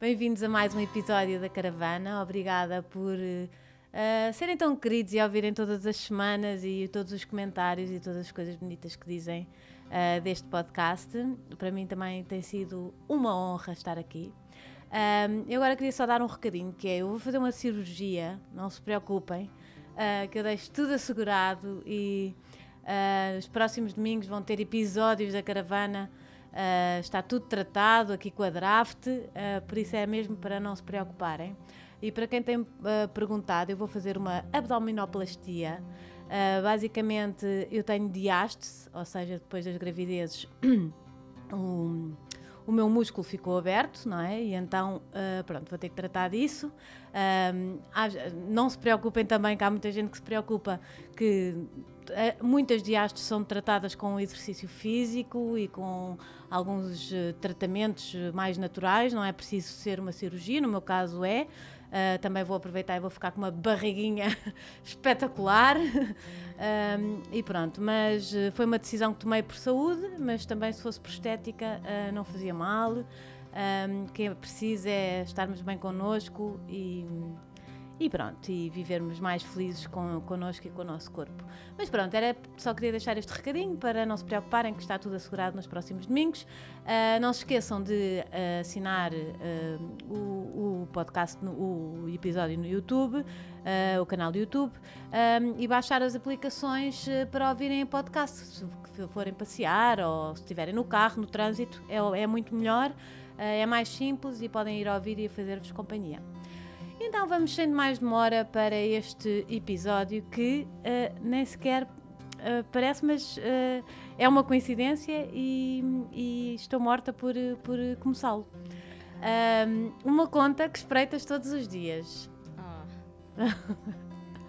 Bem-vindos a mais um episódio da Caravana. Obrigada por uh, serem tão queridos e ouvirem todas as semanas e todos os comentários e todas as coisas bonitas que dizem uh, deste podcast. Para mim também tem sido uma honra estar aqui. Um, eu agora queria só dar um recadinho, que é eu vou fazer uma cirurgia, não se preocupem, uh, que eu deixo tudo assegurado e uh, os próximos domingos vão ter episódios da caravana Uh, está tudo tratado aqui com a draft, uh, por isso é mesmo para não se preocuparem. E para quem tem uh, perguntado, eu vou fazer uma abdominoplastia. basicamente, eu tenho diástase, ou seja, depois das gravidezes, um, o meu músculo ficou aberto, não é? E então, uh, pronto, vou ter que tratar disso. Uh, não se preocupem também, que há muita gente que se preocupa que ah, muitas diastes são tratadas com exercício físico e com alguns ah, tratamentos mais naturais, não é preciso ser uma cirurgia, no meu caso é, Uh, também vou aproveitar e vou ficar com uma barriguinha espetacular. Um, e pronto, mas eh, foi uma decisão que tomei por saúde, mas também se fosse por estética uh, não fazia mal. Um, o que é preciso é estarmos bem connosco e e pronto, e vivermos mais felizes com, connosco e com o nosso corpo. Mas pronto, era só queria deixar este recadinho para não se preocuparem que está tudo assegurado nos próximos domingos. Uh, não se esqueçam de uh, assinar uh, o, o, podcast, no, o episódio no YouTube, o canal do YouTube, e baixar as aplicações para ouvirem podcast. Se forem passear ou se estiverem no carro, no trânsito, é, é muito melhor, é mais simples e podem ir ouvir e fazer-vos companhia. Então vamos sem mais demora para este episódio que uh, nem sequer uh, parece, mas uh, é uma coincidência e, e, estou morta por, por começá-lo. uma conta que espreitas todos os dias. Oh.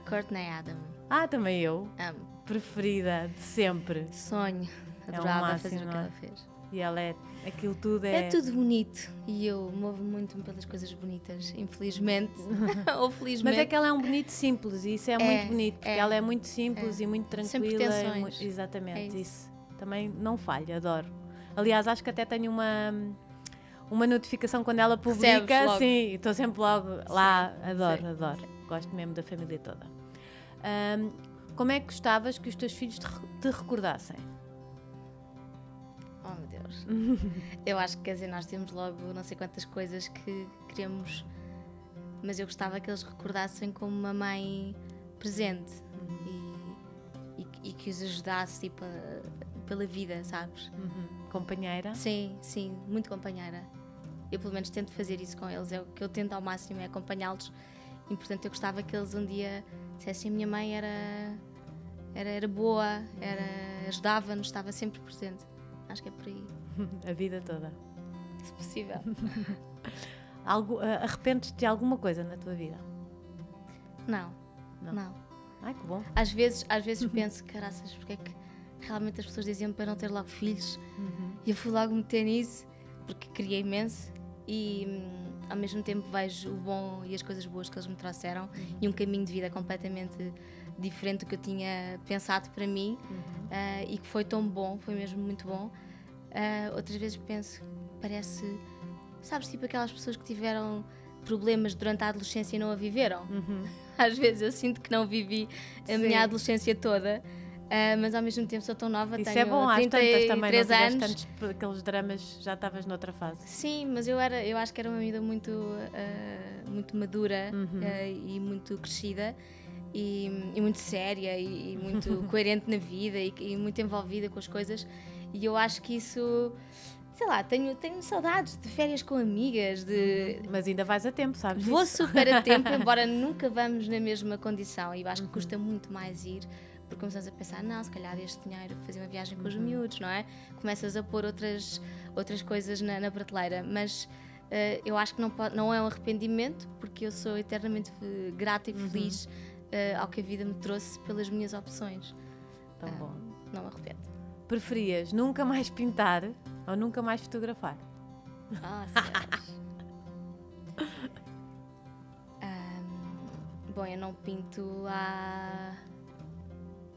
Courtney Adam. Ah, também eu. Amo. Preferida de sempre. Sonho. É Adorava é fazer o que é? ela fez. E ela é. Aquilo tudo é. É tudo bonito. E eu movo muito pelas coisas bonitas, infelizmente. Ou felizmente. Mas é que ela é um bonito simples, e isso é, é muito bonito, porque é, ela é muito simples é. e muito tranquila. Sem e, exatamente, é isso. isso. Também não falha, adoro. Aliás, acho que até tenho uma. Uma notificação quando ela publica, sim, estou sempre logo lá, sim, adoro, sim, adoro. Sim. Gosto mesmo da família toda. Um, como é que gostavas que os teus filhos te recordassem? nós. eu acho que, quer dizer, nós temos logo não sei quantas coisas que queremos, mas eu gostava que eles recordassem como uma mãe presente uhum. e, e, e, que os ajudasse tipo, a, pela vida, sabes? Uhum. Companheira? Sim, sim, muito companheira. Eu, pelo menos, tento fazer isso com eles. É o que eu tento ao máximo, é acompanhá-los. E, portanto, eu gostava que eles um dia dissessem: minha mãe era era, era boa, era, ajudava-nos, estava sempre presente. Acho que é por aí. A vida toda. Se possível. Algo, eh, arrependes-te de alguma coisa na tua vida? Não. Não. não. Ai, que bom. Às vezes, às vezes penso, caraças, porque é que realmente as pessoas diziam para não ter logo filhos? Uhum. E eu fui logo meter nisso, porque queria imenso. E hum, ao mesmo tempo vejo o bom e as coisas boas que eles me trouxeram uhum. e um caminho de vida completamente diferente do que eu tinha pensado para mim uhum. uh, e que foi tão bom, foi mesmo muito bom. Uh, outras vezes penso, parece, sabes, tipo aquelas pessoas que tiveram problemas durante a adolescência e não a viveram. Uhum. Às vezes eu sinto que não vivi a Sim. minha adolescência toda. Uh, mas ao mesmo tempo sou tão nova, Isso tenho é bom, 33 também, anos. Tantos, aqueles dramas, já estavas noutra fase. Sim, mas eu, era, eu acho que era uma vida muito, uh, muito madura uhum. uh, e muito crescida. E, e muito séria e, e muito coerente na vida e, e muito envolvida com as coisas e eu acho que isso sei lá, tenho, tenho saudades de férias com amigas, de. Uhum. Mas ainda vais a tempo, sabes? Vou isso? super a tempo, embora nunca vamos na mesma condição. E eu acho que custa muito mais ir, porque começamos a pensar, não, se calhar este dinheiro fazer uma viagem com os uhum. miúdos, não é? Começas a pôr outras, outras coisas na, na prateleira. Mas uh, eu acho que não, pode, não é um arrependimento, porque eu sou eternamente grata e feliz uhum. uh, ao que a vida me trouxe pelas minhas opções. Tão ah, bom. não me arrependo preferias nunca mais pintar ou nunca mais fotografar? Ah, um, Bom, eu não pinto há.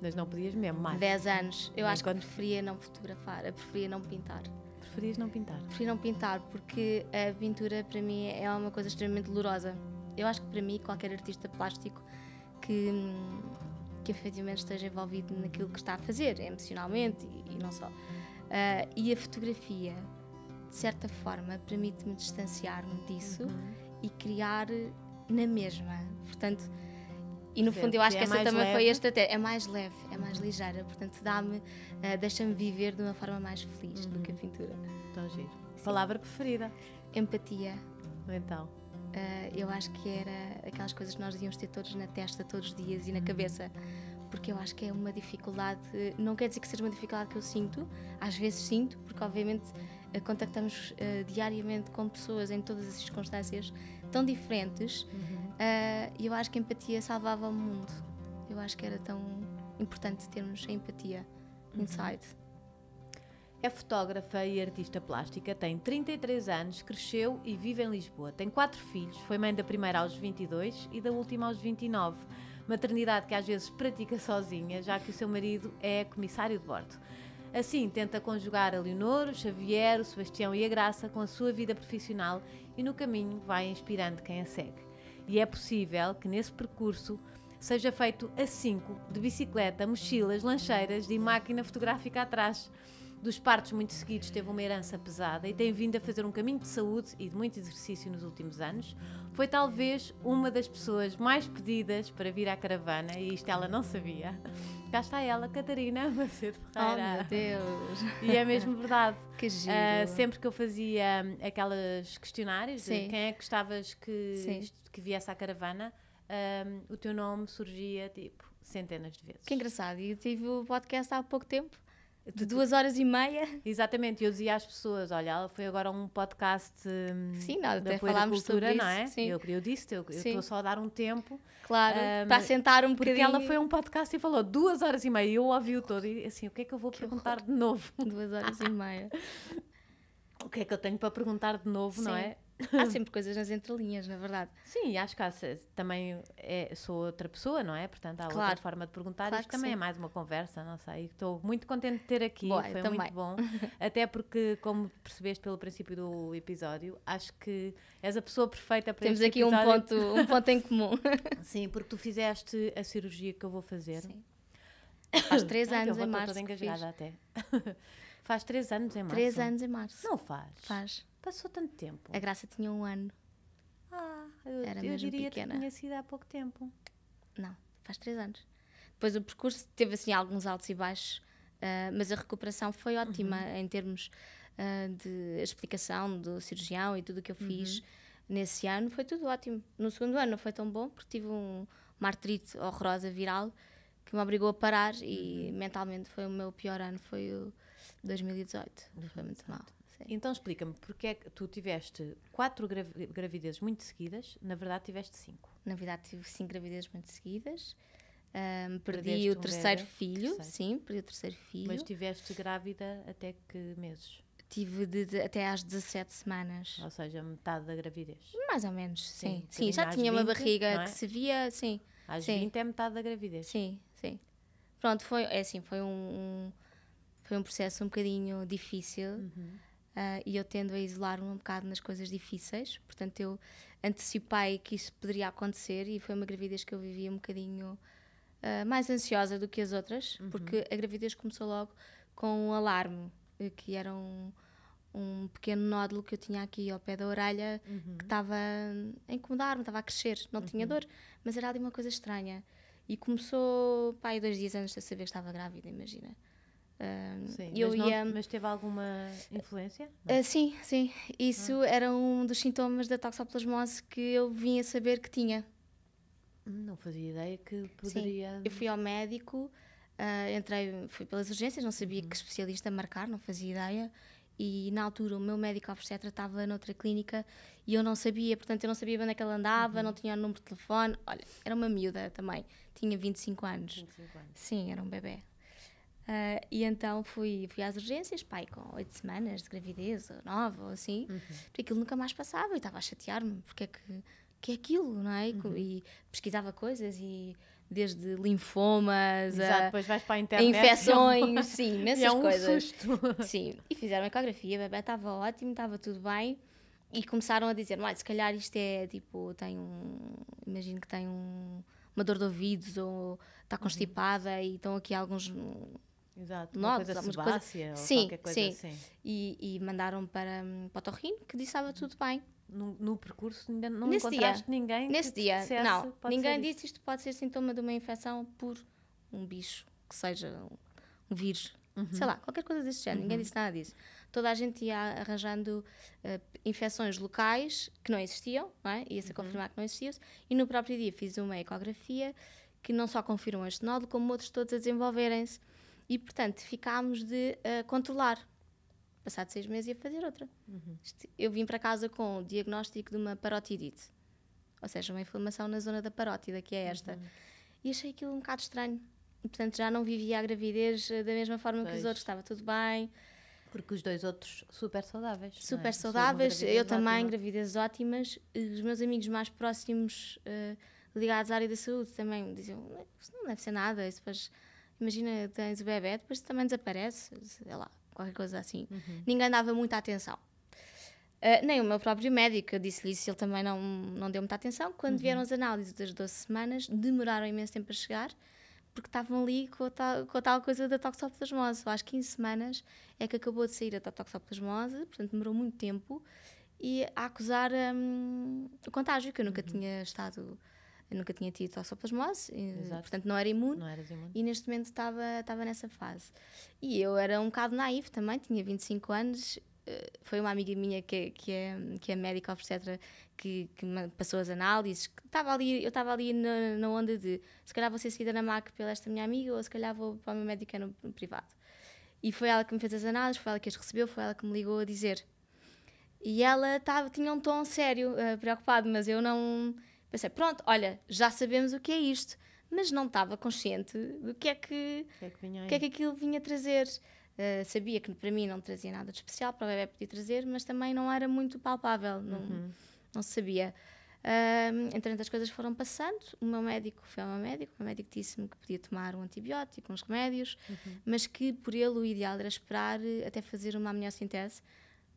Mas não podias mesmo mais? 10 anos. Eu Mas acho quando... que preferia não fotografar, eu preferia não pintar. Preferias não pintar? Prefiro não pintar porque a pintura para mim é uma coisa extremamente dolorosa. Eu acho que para mim, qualquer artista plástico que hum, que efetivamente esteja envolvido naquilo que está a fazer, emocionalmente e, e não só. Uh, e a fotografia, de certa forma, permite-me distanciar-me disso uhum. e criar na mesma. Portanto, e no Sim, fundo eu acho que, é essa também leve. foi a estratégia. É mais leve, é mais ligeira, portanto dá-me, uh, deixa-me viver de uma forma mais feliz uhum. do que a uhum. pintura. então giro. Sim. Palavra preferida? Empatia. Então uh, eu acho que era aquelas coisas que nós devíamos ter todos na testa, todos os dias e na uhum. cabeça, porque eu acho que é uma dificuldade, não quer dizer que seja uma dificuldade que eu sinto, às vezes sinto, porque obviamente uh, contactamos uh, diariamente com pessoas em todas as circunstâncias tão diferentes, uhum. e uhum. eu acho que a empatia salvava o mundo. Eu acho que era tão importante termos a empatia, uhum. É fotógrafa e artista plástica, tem 33 anos, cresceu e vive em Lisboa. Tem quatro filhos, foi mãe da primeira aos 22 e da última aos 29. Maternidade que às vezes pratica sozinha, já que o seu marido é comissário de bordo. Assim, tenta conjugar a Leonor, o Xavier, o Sebastião e a Graça com a sua vida profissional e no caminho vai inspirando quem a segue. E é possível que nesse percurso seja feito a 5 de bicicleta, mochilas, lancheiras e máquina fotográfica atrás dos partos muito seguidos teve uma herança pesada e tem vindo a fazer um caminho de saúde e de muito exercício nos últimos anos. Foi talvez uma das pessoas mais pedidas para vir à caravana e isto ela não sabia. Cá está ela, Catarina Macedo oh, Ferreira. Oh, meu Deus! E é mesmo verdade. que ah, giro. Uh, sempre que eu fazia hum, aquelas questionários Sim. de quem é que gostavas que, que viesse à caravana, hum, o teu nome surgia tipo centenas de vezes. Que engraçado! E eu tive o podcast há pouco tempo de duas horas e meia. Exatamente, eu dizia às pessoas: olha, foi agora um podcast hum, sim, nada, da falámos cultura, sobre não é? Isso, sim. Eu, eu disse, eu estou só a dar um tempo. Claro, um, para sentar um bocadinho. Porque ela foi um podcast e falou duas horas e meia, eu ouvi-o todo e assim: o que é que eu vou que perguntar horror. de novo? Duas horas e meia. o que é que eu tenho para perguntar de novo, sim. não é? há sempre coisas nas entrelinhas, na é verdade. Sim, acho que há, também é, sou outra pessoa, não é? Portanto, há claro. outra forma de perguntar. Claro que também sim. é mais uma conversa, não sei. Estou muito contente de ter aqui, Boa, foi muito bom. Até porque, como percebeste pelo princípio do episódio, acho que és a pessoa perfeita para Temos aqui um ponto, um ponto em comum. sim, porque tu fizeste a cirurgia que eu vou fazer. Sim. Faz três ah, anos em março. Toda até. faz três anos em março. Três anos em março. Não faz. Faz. Passou tanto tempo. A Graça tinha um ano. Ah, eu, Era eu diria pequena. que tinha sido há pouco tempo. Não, faz três anos. Depois o percurso teve assim alguns altos e baixos, uh, mas a recuperação foi ótima uhum. em termos uh, de explicação do cirurgião e tudo o que eu uhum. fiz uhum. nesse ano. Foi tudo ótimo. No segundo ano não foi tão bom porque tive um, uma artrite horrorosa viral que me obrigou a parar uhum. e mentalmente foi o meu pior ano, foi o 2018. Foi muito mal. Sim. Então explica-me, porque é que tu tiveste quatro gravi gravidezes muito seguidas, na verdade tiveste cinco. Na verdade tive cinco gravidezes muito seguidas. Um, perdi o um terceiro filho, terceiro. sim, perdi o terceiro filho. Mas estiveste grávida até que meses? Tive de, de, até às 17 semanas. Ou seja, metade da gravidez. Mais ou menos, sim. Sim, sim já tinha 20, uma barriga é? que se via, sim. Às sim. 20 é metade da gravidez. Sim, sim. Pronto, foi, é assim, foi um, um foi um processo um bocadinho difícil. Uhum. Uh, e eu tendo a isolar-me um bocado nas coisas difíceis, portanto eu antecipei que isso poderia acontecer e foi uma gravidez que eu vivia um bocadinho uh, mais ansiosa do que as outras, uhum. porque a gravidez começou logo com um alarme, eh, que era um, um pequeno nódulo que eu tinha aqui ao pé da orelha, uhum. que estava a incomodar-me, estava a crescer, não uhum. tinha dor, mas era ali uma coisa estranha. E começou, pai, dois dias antes de saber que estava grávida, imagina sim, eu mas, não, ia... mas teve alguma influência? Uh, sim, sim. Isso ah. era um dos sintomas da toxoplasmose que eu vinha saber que tinha. Não fazia ideia que poderia. Sim. Eu fui ao médico, uh, entrei, fui pelas urgências, não sabia uhum. que especialista marcar, não fazia ideia. E na altura o meu médico obstetra estava noutra clínica e eu não sabia, portanto eu não sabia onde é que ela andava, uhum. não tinha o número de telefone. Olha, era uma miúda também, tinha 25 anos. 25 anos. Sim, era um bebê. Uh, e então fui, fui às urgências, pai, com oito semanas de gravidez, ou nove, ou assim, uhum. porque aquilo nunca mais passava e estava a chatear-me, porque é que, que é aquilo, não é? Uhum. E pesquisava coisas e desde linfomas Exato, a, internet, infecções, é sim, imensas é um coisas. Susto. Sim, e fizeram a ecografia, bebê estava ótimo, estava tudo bem. E começaram a dizer, se calhar isto é tipo, tem um. Imagino que tem um, uma dor de ouvidos ou está uhum. constipada uhum. e estão aqui alguns Exato, uma Nodes, coisa sebácea coisa... sim, coisa sim. Assim. E, e mandaram para, hum, para o Torrino, que disse estava hum. tudo bem. No, no percurso ainda não Nesse encontraste dia. ninguém Nesse dia, dissesse, não. Ninguém disse isso. isto pode ser sintoma de uma infecção por um bicho, que seja um, vírus. Uhum. Sei lá, qualquer coisa desse género. Uhum. Ninguém disse nada disso. Toda a gente ia arranjando uh, infecções locais que não existiam, não é? ia-se uhum. confirmar que não existiam. E no próprio dia fiz uma ecografia que não só confirma este nódulo, como outros todos a desenvolverem-se. E, portanto, ficámos de uh, controlar. Passado seis meses ia fazer outra. Uhum. Eu vim para casa com o diagnóstico de uma parotidite. Ou seja, uma inflamação na zona da parótida, que é esta. Uhum. E achei aquilo um bocado estranho. E, portanto, já não vivia a gravidez eh, da mesma forma pois. que os outros. Estava tudo bem. Porque os dois outros super saudáveis. É? Super é? saudáveis, eu também, gravidezes ótimas. Os meus amigos mais próximos uh, ligados à área da saúde também diziam: Isso não deve ser nada, isso depois imagina, tens o bebê, depois também desaparece, sei lá, qualquer coisa assim. Uhum. Ninguém dava muita atenção. Uh, nem o meu próprio médico, eu disse-lhe isso, ele também não, não deu muita atenção. Quando uhum. vieram as análises das 12 semanas, demoraram imenso tempo a chegar, porque estavam ali com a, tal, com a tal coisa da toxoplasmose. Às 15 semanas é que acabou de sair a toxoplasmose, portanto demorou muito tempo, e a acusar um, o contágio, que eu nunca uhum. tinha estado eu nunca tinha tido toxoplasmose, Exato. portanto não era imune. Não imune. E neste momento estava nessa fase. E eu era um bocado naiva também, tinha 25 anos. Eh, foi uma amiga minha que, que, é, que é médica etc que, que passou as análises. Que tava ali, eu estava ali na, na, onda de se calhar vou ser seguida na MAC pela esta minha amiga ou se calhar vou para o meu médico é no, no privado. E foi ela que me fez as análises, foi ela que as recebeu, foi ela que me ligou a dizer. E ela tava, tinha um tom sério, uh, preocupado, mas eu não. Pensei, pronto, olha, já sabemos o que é isto, mas não estava consciente do que é que, que, é que, vinha que, é que aquilo vinha trazer. Uh, sabia que para mim não trazia nada de especial, para o bebê podia trazer, mas também não era muito palpável, não, uhum. não sabia. Um, entretanto, as coisas foram passando. O meu médico foi ao meu médico. O meu médico disse-me que podia tomar um antibiótico, uns remédios, uhum. mas que por ele o ideal era esperar eh, até fazer uma amniocentese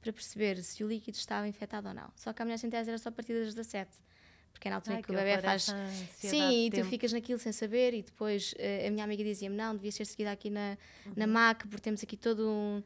para perceber se o líquido estava infectado ou não. Só que a amniocentese era só a partir das 17 porque é na altura Ai, que, que o bebê faz. Sim, e tu tempo. ficas naquilo sem saber, e depois uh, a minha amiga dizia-me: não, devia ser seguida aqui na, uhum. na MAC, porque temos aqui todo um,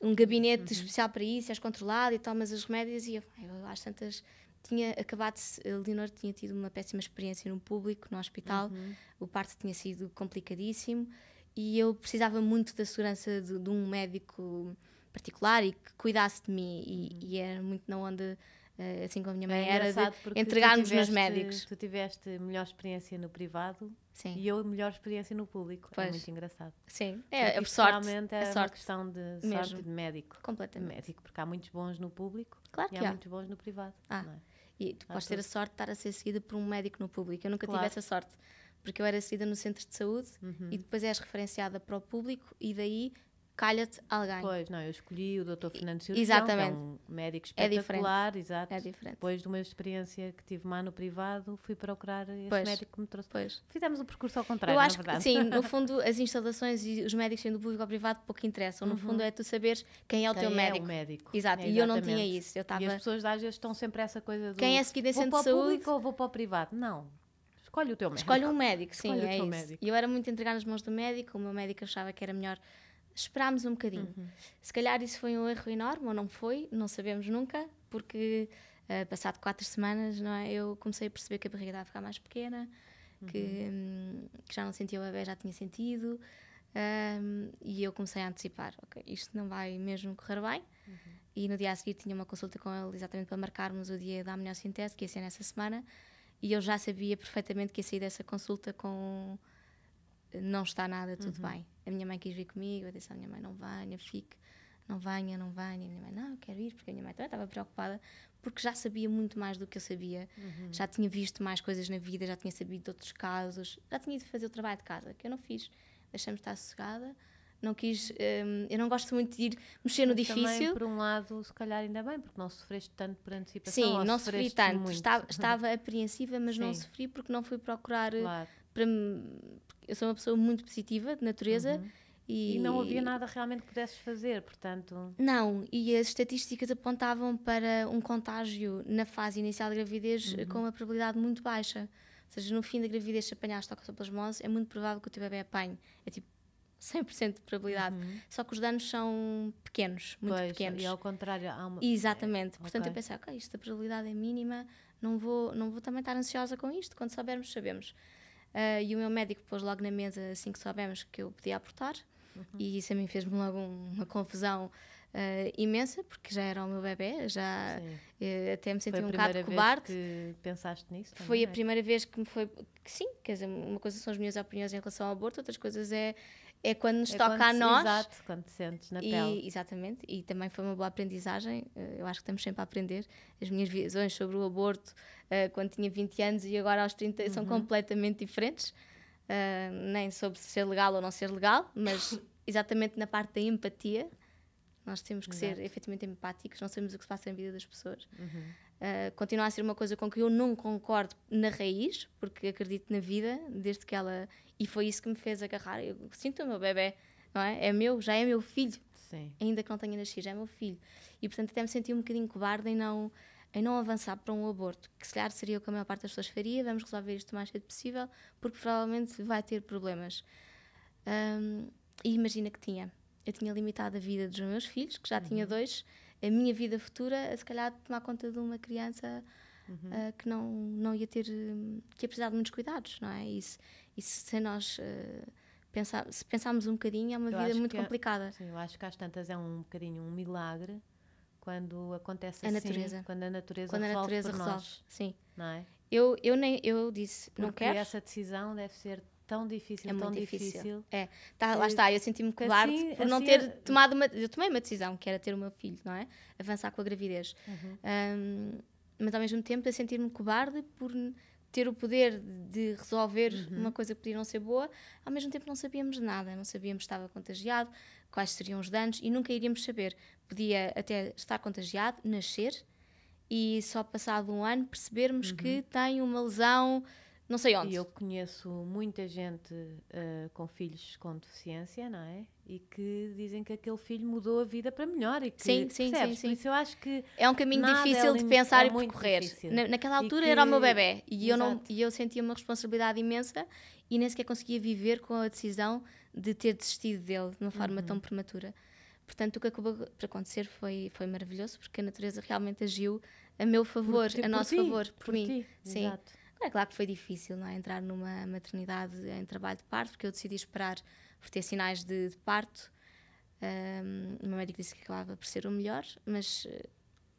um gabinete uhum. especial para isso, és controlado e tomas os remédios. E eu, eu às tantas. Tinha acabado, Leonor tinha tido uma péssima experiência num público, no hospital, uhum. o parto tinha sido complicadíssimo e eu precisava muito da segurança de, de um médico particular e que cuidasse de mim, e, uhum. e era muito na onda eh, assim como a minha é mãe é era, de entregar-nos nos médicos. Tu tiveste melhor experiência no privado Sim. e eu melhor experiência no público. É pois. É muito engraçado. Sim, é, é por sorte. Realmente é a sorte. uma questão de sorte Mesmo. de médico. Completamente. médico, porque há muitos bons no público claro e há, há, muitos bons no privado. Ah. É? E tu há podes tudo. ter a sorte de estar a ser seguida por um médico no público. Eu nunca claro. tive essa sorte. Porque eu era seguida no centro de saúde uhum. e depois és referenciada para o público e daí calha-te alguém. Pois, não, eu escolhi o Dr. Fernando Cirurgião, Exatamente. é um médico é espetacular, é exato. É diferente. Depois de uma experiência que tive má no privado, fui procurar esse pois. médico que me trouxe. Pois. Fizemos o um percurso ao contrário, eu acho Que, sim, no fundo, as instalações e os médicos sendo público ou privado pouco interessam. No uhum. fundo, é tu saberes quem é o quem teu é médico. O médico. Exato, e eu não tinha isso. Eu tava... E as pessoas às vezes estão sempre essa coisa do quem é seguido em centro de saúde. Vou para o público ou vou para o privado? Não. Escolhe o teu médico. Escolhe um médico, sim, Escolhe é isso. Médico. Eu era muito entregar nas mãos do médico, o meu médico achava que era melhor esperámos um bocadinho. Uhum. Se calhar isso foi um erro enorme ou não foi, não sabemos nunca, porque uh, passado quatro semanas não é, eu comecei a perceber que a barriga estava a ficar mais pequena, uhum. que, um, que, já não sentia o bebê, já tinha sentido, um, ehm, e eu comecei a antecipar: ok, isto não vai mesmo correr bem. Uhum. E no dia a seguir tinha uma consulta com ele exatamente para marcarmos o dia da amniocentese, que ia ser nessa semana, e eu já sabia perfeitamente que ia sair dessa consulta com não está nada tudo uhum. bem. A minha mãe quis vir comigo, eu disse à minha mãe: não venha, fique, não venha, não venha. A minha mãe: não, eu quero ir, porque a minha mãe também estava preocupada, porque já sabia muito mais do que eu sabia, uhum. já tinha visto mais coisas na vida, já tinha sabido de outros casos, já tinha ido fazer o trabalho de casa, que eu não fiz. Deixamos estar sossegada. Não quis, hum, eu não gosto muito de ir mexer no difícil. Também, por um lado, se calhar ainda bem, porque não sofreste tanto por antecipação. Sim, não sofri tanto. Estava, estava, apreensiva, mas Sim. não sofri porque não fui procurar eh, claro para eu sou uma pessoa muito positiva de natureza. Uhum. E, e, não havia nada realmente que pudesses fazer, portanto. Não, e as estatísticas apontavam para um contágio na fase inicial da gravidez uhum. com uma probabilidade muito baixa. Ou seja, no fim da gravidez, se apanhaste toxoplasmose, é muito provável que o teu bebê apanhe. É tipo 100% de probabilidade. Uhum. Só que os danos são pequenos, muito pois, pequenos. E ao contrário, há uma. Exatamente. É, Portanto, okay. eu pensei, ok, isto a probabilidade é mínima, não vou, não vou também estar ansiosa com isto. Quando soubermos, sabemos. Uh, e o meu médico pôs logo na mesa, assim que soubemos, que eu podia abortar. Uhum. E isso a mim fez-me logo uma confusão uh, imensa, porque já era o meu bebê, já uh, até me senti um bocado cobarde. Que pensaste nisso? Também, foi a é? primeira vez que me foi. Que, sim, quer dizer, uma coisa são as minhas opiniões em relação ao aborto, outras coisas é. É quando nos é toca quando a nós. Exato, quando te sentes na e, pele. Exatamente, e também foi uma boa aprendizagem. Eh, eu acho que estamos sempre a aprender. As minhas visões sobre o aborto, uh, quando tinha 20 anos e agora aos 30 uhum. são completamente diferentes. Uh, nem sobre ser legal ou não ser legal, mas exatamente na parte da empatia, nós temos que Exato. ser efetivamente empáticos, não sabemos o que se passa na vida das pessoas. Uhum. Uh, continua a ser uma coisa com que eu não concordo na raiz, porque acredito na vida, desde que ela. E foi isso que me fez agarrar. Eu sinto o meu bebê, não é? É meu, já é meu filho. Sim. Ainda que não tenha nascido, já é meu filho. E portanto até me senti um bocadinho cobarde em não em não avançar para um aborto, que se calhar seria o que a maior parte das pessoas faria, vamos resolver isto o mais cedo possível, porque provavelmente vai ter problemas. Um, e imagina que tinha. Eu tinha limitado a vida dos meus filhos, que já uhum. tinha dois, a minha vida futura, a se calhar tomar conta de uma criança uhum. uh, que não, não ia ter, que ia precisar de muitos cuidados, não é? Isso, se nós. Uh, pensar, se pensarmos um bocadinho, é uma eu vida muito é complicada. Sim, eu acho que às tantas é um bocadinho um milagre quando acontece a assim, natureza. quando a natureza quando resolve a natureza resolve. Nós, sim. Não é? Eu eu nem eu disse Porque não quero. essa decisão deve ser tão difícil, é tão difícil. difícil. É, tá, lá está, eu senti-me covarde assim, por assim, não ter é- tomado uma. Eu tomei uma decisão, que era ter o meu filho, não é? Avançar com a gravidez. Uhum. Um, mas ao mesmo tempo, a sentir-me covarde por ter o poder de resolver uhum. uma coisa que podia não ser boa, ao mesmo tempo não sabíamos nada, não sabíamos se estava contagiado, quais seriam os danos e nunca iríamos saber podia até estar contagiado, nascer e só passado um ano percebermos uhum. que tem uma lesão não sei onde. Eu conheço muita gente uh, com filhos com deficiência, não é? E que dizem que aquele filho mudou a vida para melhor e que sim, sim, sim, sim. Por isso eu acho que é um caminho é difícil é de pensar é e percorrer. Na, naquela altura que... era o meu bebê e eu não e eu sentia uma responsabilidade imensa e nem sequer conseguia viver com a decisão de ter desistido dele de uma forma uhum. tão prematura. Portanto, o que acabou por acontecer foi, foi maravilhoso, porque a natureza realmente agiu a meu favor, por, a nosso ti, favor, por, por mim. Ti, Sim. Exato. É claro que foi difícil, não é? Entrar numa maternidade em trabalho de parto, porque eu decidi esperar por ter sinais de, de parto. Um, o meu médico disse que acabava por ser o melhor, mas eh,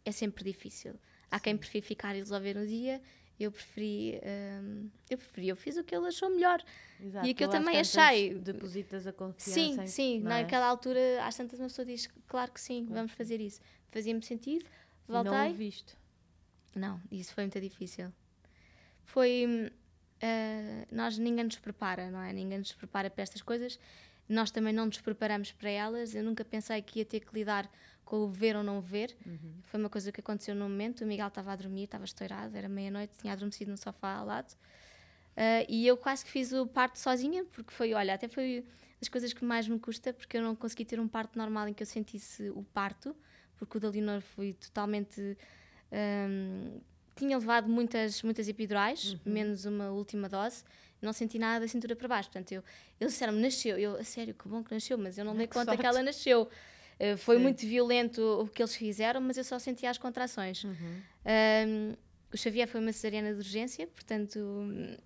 é sempre difícil. Há Sim. quem prefira ficar e resolver no dia eu preferi, hum, eu preferi, eu fiz o que ele achou melhor Exato, e o que eu também achei. Depositas a confiança. Sim, em, sim, naquela é? altura, às tantas uma pessoa diz, claro que sim, vamos fazer isso. Fazia-me sentido, voltei. Não visto Não, isso foi muito difícil. Foi, uh, nós, ninguém nos prepara, não é? Ninguém nos prepara para estas coisas, nós também não nos preparamos para elas, eu nunca pensei que ia ter que lidar com o ver ou não ver. Uhum. Foi uma coisa que aconteceu no momento. O Miguel estava a dormir, estava estourado, era meia-noite, tinha adormecido no sofá ao lado. Uh, e eu quase que fiz o parto sozinha, porque foi, olha, até foi das coisas que mais me custa, porque eu não consegui ter um parto normal em que eu sentisse o parto, porque o da Leonor foi totalmente. Um, ah, tinha levado muitas, muitas epidurais, uhum. menos uma última dose, não senti nada da cintura para baixo. Portanto, eu, eles disseram-me, nasceu. Eu, a sério, que bom que nasceu, mas eu não dei é conta que ela nasceu. Eh, foi Sim. muito violento o que eles fizeram, mas eu só sentia as contrações. Uhum. Um, o Xavier foi uma cesariana de urgência, portanto,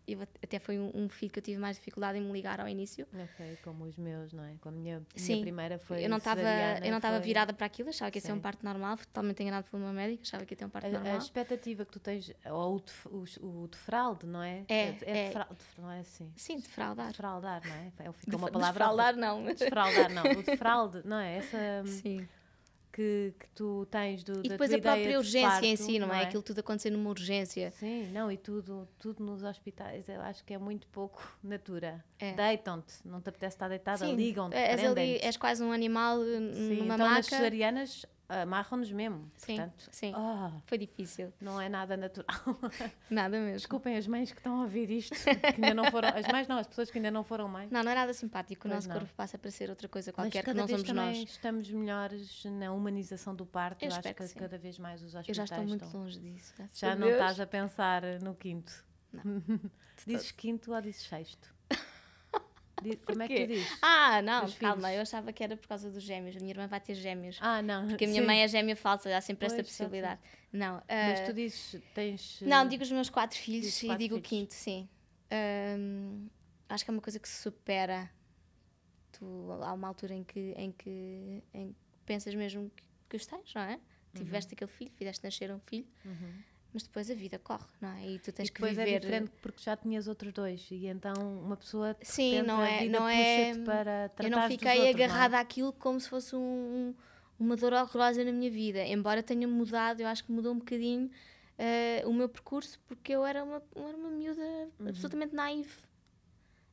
eu, até foi um, um, filho que eu tive mais dificuldade em me ligar ao início. Ok, como os meus, não é? Como a minha, Sim, minha primeira foi. Eu não estava foi... virada para aquilo, achava que ia ser um parto normal, fui totalmente enganado por uma médica, achava que ia ter um parto a, normal. A expectativa que tu tens, ou o, o, o defraude, não é? É. É, é, é. Defraude, não é assim? Sim, defraudar. Defraudar, não é? é uma palavra. Defraudar, não. Defraudar, não. O defraude, não é? Essa. Sim que, que tu tens do, e depois a própria urgência parto, em si, não, é? é? Aquilo tudo acontecer numa urgência. Sim, não, e tudo, tudo nos hospitais, eu acho que é muito pouco natura. É. Deitam-te, não te apetece estar deitada, ligam-te, é, és, ali, és quase um animal hum, numa então, maca. nas cesarianas amarram-nos mesmo. Sim, Portanto, sim. Oh, foi difícil. Não é nada natural. Nada mesmo. Desculpem as mães que estão a ouvir isto, que ainda não foram, as mães não, as pessoas que ainda não foram mães. Não, não é nada simpático, o nosso não. corpo passa para ser outra coisa qualquer que não vez somos nós. estamos melhores na humanização do parto, eu, eu acho que, que cada vez mais os hospitais Eu já estou muito estão... longe disso. Já não Deus. estás a pensar no quinto. Não. Dizes quinto ou dizes sexto? Como é que tu dizes? Ah, não, Dos calma, filhos. eu achava que era por causa dos gêmeos. A minha irmã vai ter gêmeos. Ah, não. Porque a minha Sim. mãe é gêmea falsa, há sempre pois, possibilidade. Não, uh, Mas ah, tu dizes, tens. Não, digo os meus quatro filhos e digo filhos. o quinto, sim. acho que é uma coisa que se supera. Tu, há uma altura em que, em que, em que pensas mesmo que, que os tens, não é? Uhum. Tiveste aquele filho, fizeste nascer um filho. Uhum mas depois a vida corre, não é? E tu tens e que é viver. É diferente porque já tinhas outros dois e então uma pessoa sim não é não é para eu não fiquei outros, é? agarrada não? àquilo como se fosse um, uma dor horrorosa na minha vida, embora tenha mudado, eu acho que mudou um bocadinho uh, o meu percurso porque eu era uma era uma miúda uhum. absolutamente naive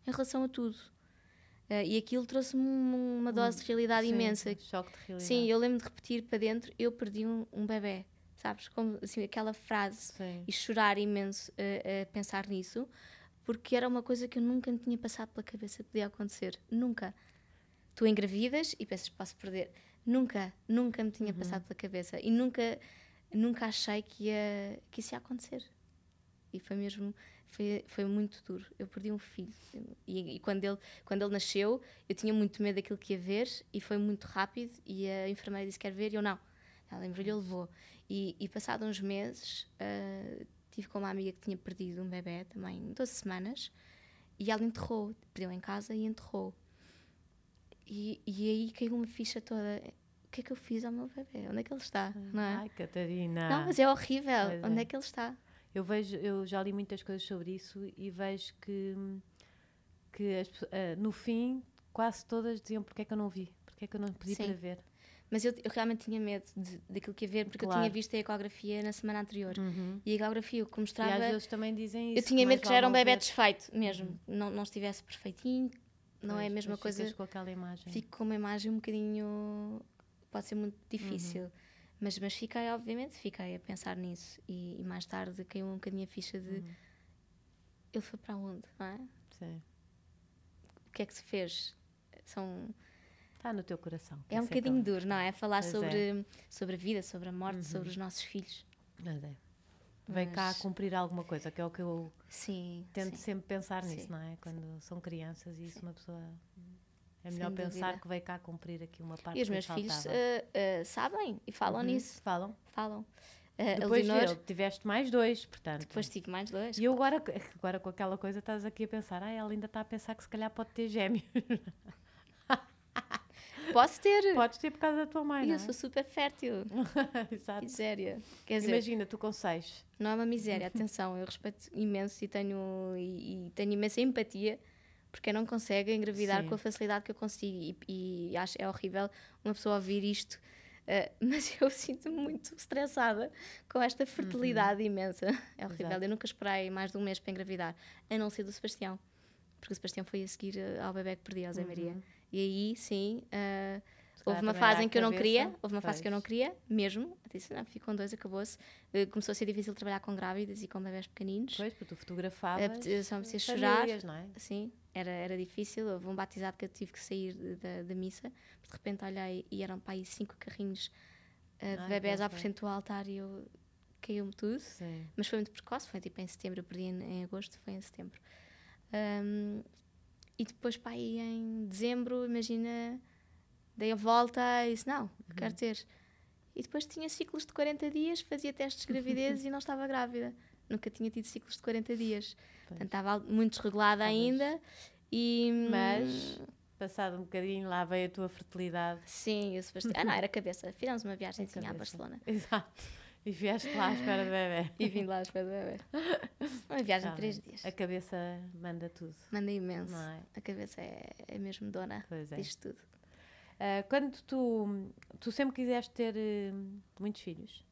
em relação a tudo. Uh, e aquilo trouxe-me uma dose de realidade imensa. Sim, choque de realidade. Sim, eu lembro de repetir para dentro: eu perdi um, um bebê sabes? Como assim, aquela frase Sim. e chorar imenso a, eh, eh, pensar nisso, porque era uma coisa que eu nunca me tinha passado pela cabeça podia acontecer. Nunca. Tu engravidas e pensas, posso perder. Nunca, nunca me tinha uhum. passado pela cabeça e nunca, nunca achei que, ia, que isso ia acontecer. E foi mesmo, foi, foi muito duro. Eu perdi um filho e, e, quando, ele, quando ele nasceu, eu tinha muito medo daquilo que ia ver e foi muito rápido. E a enfermeira disse: Quer ver? E eu não. Ela embrulhou, levou. E, e passado uns meses, uh, tive com uma amiga que tinha perdido um bebê também, 12 semanas, e ela enterrou, perdeu em casa e enterrou. E, e aí caiu uma ficha toda. O que é que eu fiz ao meu bebê? Onde é que ele está? Não é? Ai, Catarina! Não, mas é horrível. Onde é. é. que ele está? Eu vejo, eu já li muitas coisas sobre isso e vejo que, que as, uh, no fim quase todas diziam porque é que eu não vi, porque é que eu não pedi Sim. para ver. Mas eu, eu realmente tinha medo de, daquilo que ia ver, porque claro. eu tinha visto a ecografia na semana anterior. Uhum. E a ecografia, o que mostrava. E às vezes também dizem isso. Eu tinha medo que já era um bebê ver. desfeito mesmo, uhum. não, não estivesse perfeitinho, não pois, é a mesma coisa. com aquela imagem. Fico com uma imagem um bocadinho. pode ser muito difícil. Uhum. Mas, mas fiquei, obviamente, fiquei a pensar nisso. E, e mais tarde caiu um bocadinho a ficha de. Uhum. ele foi para onde, não é? Sim. O que é que se fez? São está no teu coração. É um é bocadinho duro, não é? Falar sobre, é. sobre a vida, sobre a morte, uhum. sobre os nossos filhos. Mas é. Vem Mas... cá a cumprir alguma coisa, que é o que eu sim, tento sim. sempre pensar sim. nisso, não é? Quando são crianças e isso uma pessoa é melhor Sem pensar dúvida. que vem cá cumprir aqui uma parte. E os meus filhos uh, uh, sabem e falam uhum. nisso. Falam. Falam. Uh, depois Leonor, eu, tiveste mais dois, portanto. Depois tive mais dois. E eu agora, agora com aquela coisa estás aqui a pensar, ah, ela ainda está a pensar que se calhar pode ter gêmeos. posso ter. Podes ter por causa da tua mãe. E eu é? sou super fértil. Exato. Miséria. Quer dizer, Imagina, tu consegues? Não é uma miséria, atenção, eu respeito imenso e tenho, e, e tenho imensa empatia porque não consegue engravidar Sim. com a facilidade que eu consigo e, e, acho é horrível uma pessoa ouvir isto uh, mas eu sinto-me muito estressada com esta uhum. fertilidade uhum. imensa é horrível, Exato. eu nunca esperei mais de um mês para engravidar, a não ser do Sebastião porque o Sebastião foi a seguir eh, ao bebê que perdi, a Zé uhum. Maria e aí, sim, uh, houve uma fase em que eu não queria, houve uma pois. fase que eu não queria, mesmo. Eu disse, não, fico com dois, acabou-se. Uh, começou a ser difícil trabalhar com grávidas e com bebés pequeninos. Pois, porque tu eh, fotografavas. Uh, só me precisas chorar. Não é? Sim, era, era difícil. Houve um batizado que eu tive que sair da, da missa. De repente olhei e eram para aí cinco carrinhos uh, de bebés à frente do altar e eu caiu-me tudo. Sim. Mas foi muito precoce, foi tipo em setembro, eu perdi em, em agosto, foi em setembro. Um, e depois, pá, aí em dezembro, imagina, dei a volta e disse: não, uhum. quero ter. E depois tinha ciclos de 40 dias, fazia testes de gravidez e não estava grávida. Nunca tinha tido ciclos de 40 dias. Pois. Portanto, estava muito desregulada tá ainda. E, Mas, hum, passado um bocadinho, lá veio a tua fertilidade. Sim, eu bastante... Ah, não, era cabeça. Fizemos uma viagemzinha é assim à Barcelona. Exato. E vieste lá à espera do bebê. E vim lá à espera do bebê. Uma viagem de três dias. A cabeça manda tudo. Manda imenso. É? A cabeça é, é mesmo dona pois é. disto tudo. Uh, quando tu, tu sempre quiseste ter uh, muitos filhos?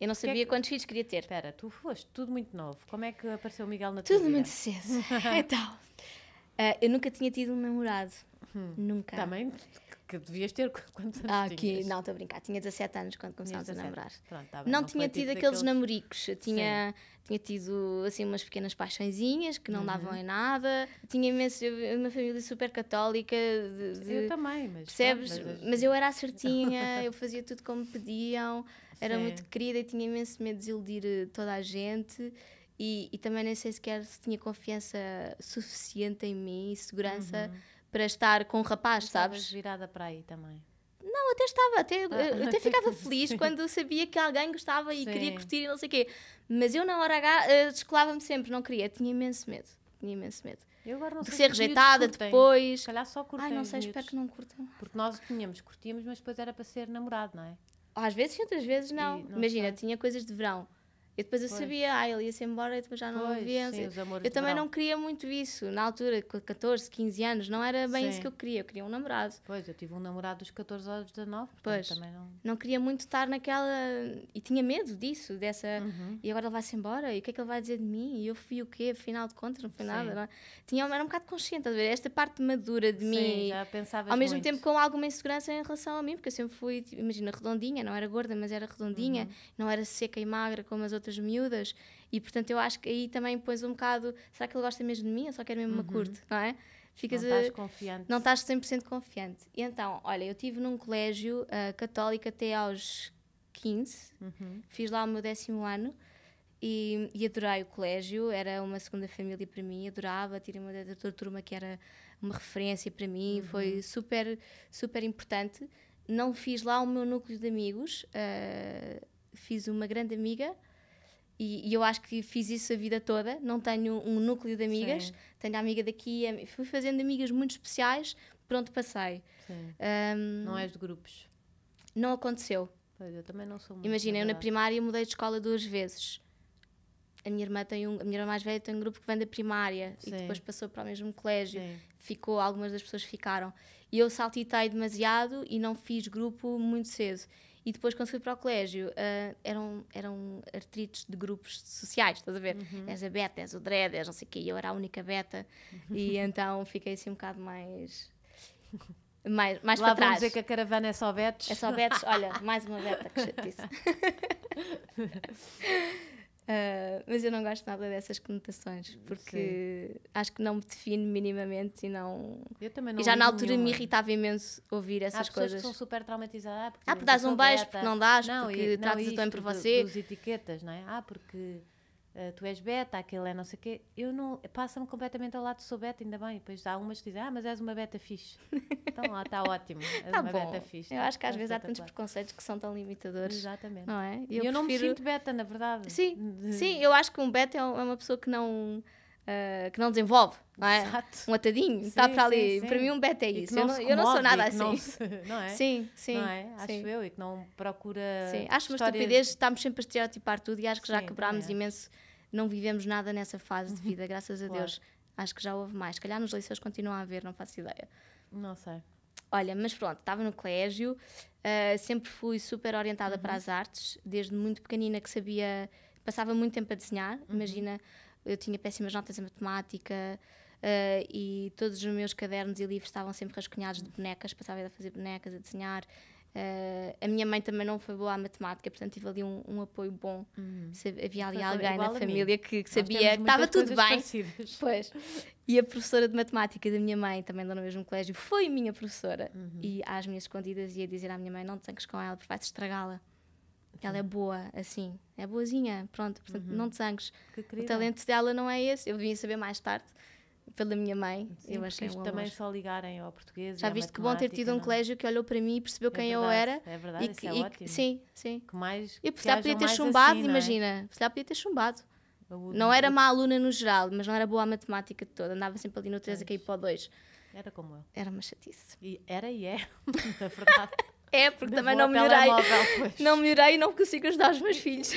Eu não sabia que é que... quantos filhos queria ter. Espera, tu foste tudo muito novo. Como é que apareceu o Miguel na tua tudo vida? Tudo muito cedo. então, uh, eu nunca tinha tido um namorado. Hum. Nunca. Também que devias ter quantos anos ah, aqui, Não, estou a brincar. Tinha 17 anos quando começámos a namorar. Pronto, tá bem, não, não tinha tipo tido aqueles namoricos. Tinha, tinha tido assim umas pequenas paixõezinhas que não uhum. davam em nada. Tinha imenso, uma família super católica. De, de, eu também, mas... Percebes? mas, mas, eu era certinha, eu fazia tudo como pediam. Era muito querida e tinha imenso medo de desiludir eh, toda a gente. E, e também nem sei sequer se tinha confiança suficiente em mim e segurança... Uhum para estar com o um rapaz, Mas sabes? virada para aí também. Não, até estava, até, ah. até ficava feliz quando sabia que alguém gostava e Sim. queria curtir e não sei o quê. Mas eu na hora H eh, descolava-me sempre, não queria, tinha imenso medo, tinha imenso medo. Eu agora não de sei ser rejeitada depois. Se calhar só curtem. Ai, não sei, espero que não curtam. Porque nós tínhamos, curtíamos, mas depois era para ser namorado, não é? Às vezes sim, outras vezes não. não Imagina, sei. tinha coisas de verão e depois eu pois. sabia, ah, ele ia-se embora e depois já não pois, havia. eu também não queria muito isso. Na altura, com 14, 15 anos, não era bem sim. isso que eu queria. Eu queria um namorado. Pois, eu tive um namorado dos 14 aos 19. Pois, também não... não queria muito estar naquela. E tinha medo disso, dessa. Uhum. E agora ele vai-se embora, e o que é que ele vai dizer de mim? E eu fui o quê? Afinal de contas, não foi sim. nada. Não? É? Tinha, era um bocado consciente, a ver? Esta parte madura de mim. Já pensava Ao mesmo muito. tempo com alguma insegurança em relação a mim, porque eu sempre fui, imagina, redondinha, não era gorda, mas era redondinha, uhum. não era seca e magra como as outras outras miúdas, e portanto eu acho que aí também pões um bocado, será que ele gosta mesmo de mim? ou só quer mesmo uhum. uma curte, não é? Ficas não estás a, confiante. Não estás 100% confiante. E então, olha, eu estive num colégio uh, católico até aos 15, uhum. fiz lá o meu décimo ano, e, e, adorei o colégio, era uma segunda família para mim, adorava, tirei uma diretora turma que era uma referência para mim, uhum. foi super, super importante. Não fiz lá o meu núcleo de amigos, uh, fiz uma grande amiga e, e, eu acho que fiz isso a vida toda. Não tenho um núcleo de amigas, Sim. tenho a amiga daqui. Fui fazendo amigas muito especiais, pronto, passei. Um, não és de grupos? Não aconteceu. Pois, eu também não sou muito. Imagina, eu na primária mudei de escola duas vezes. A minha irmã tem um, a minha irmã mais velha tem um grupo que vem da primária Sim. e depois passou para o mesmo colégio. Sim. Ficou, algumas das pessoas ficaram. E eu saltitei demasiado e não fiz grupo muito cedo. E depois, quando fui para o colégio, uh, eram, eram artritos de grupos sociais, estás a ver? Uhum. És a beta, és o dread, és não sei o quê. E eu era a única beta. Uhum. E então fiquei assim um bocado mais... mais, mais Lá para trás. dizer que a caravana é só betos. É só betos. Olha, mais uma beta, que chatice. Uh, mas eu não gosto nada dessas conotações, porque Sim. acho que não me define minimamente e não. Eu também não. E já na altura nenhuma. me irritava imenso ouvir essas Há coisas. Há pessoas que são super traumatizadas. Ah, porque, ah, porque dás um beijo, porque não dás, não, porque e, tratas não, isto, o tempo por você. Dos etiquetas, não é? Ah, porque Uh, tu és beta, aquele é não sei o quê. Eu não, passa-me completamente ao lado, sou beta, ainda bem. depois há umas que dizem, ah, mas és uma beta fixe. então lá está ótimo, és tá uma bom. beta fixe. Eu tá? acho que às é vezes há tantos preconceitos que são tão limitadores. Exatamente. Não é? Eu, eu prefiro... não me sinto beta, na verdade. Sim, sim, eu acho que um beta é, é uma pessoa que não... Eh, que não desenvolve, não é? Exato. Um atadinho, sim, está para ali. Sim, para mim, um beta é isso. Eu não, comove, eu não, sou nada assim. Não, se, não é? Sim, sim. Não é? Acho sim. eu, e que não procura. Sim, acho uma estupidez, de... estamos sempre a estereotipar tudo e acho que já quebrámos é. imenso. Não vivemos nada nessa fase de uhum. vida, graças a Deus. Acho que já houve mais. Se calhar nos liceus continua a haver, não faço ideia. Não sei. Olha, mas pronto, estava no colégio, uh, sempre fui super orientada uhum. para as artes, desde muito pequenina que sabia, passava muito tempo a desenhar. Uhum. Imagina, eu tinha péssimas notas em matemática uh, e todos os meus cadernos e livros estavam sempre rascunhados de bonecas, passava a fazer bonecas, a desenhar. Uh, a minha mãe também não foi boa à matemática, portanto tive ali um, um apoio bom. Uhum. Havia ali então, alguém na família que, que sabia que estava tudo bem. Pois. E a professora de matemática da minha mãe, também lá no mesmo colégio, foi minha professora. Uhum. E às minhas escondidas ia dizer à minha mãe: não te zangues com ela, porque vais te estragá-la. Ela é boa, assim, é boazinha, pronto, portanto, uhum. não desangues. O talento dela não é esse, eu vim saber mais tarde pela minha mãe. Sim, eu achei um também só ligarem ao português. Já viste que bom ter tido um é? colégio que olhou para mim e percebeu é quem verdade, eu era. É verdade, e é que, é e ótimo. sim, sim. Que mais, e se assim, é? podia ter chumbado, assim, imagina. Se podia ter chumbado. não era má aluna no geral, mas não era boa a matemática toda. Andava sempre ali no 3 a cair para o 2. Era como eu. Era uma chatice. E era e é, na verdade. É, porque também não melhorei. Não melhorei e não consigo ajudar os meus filhos.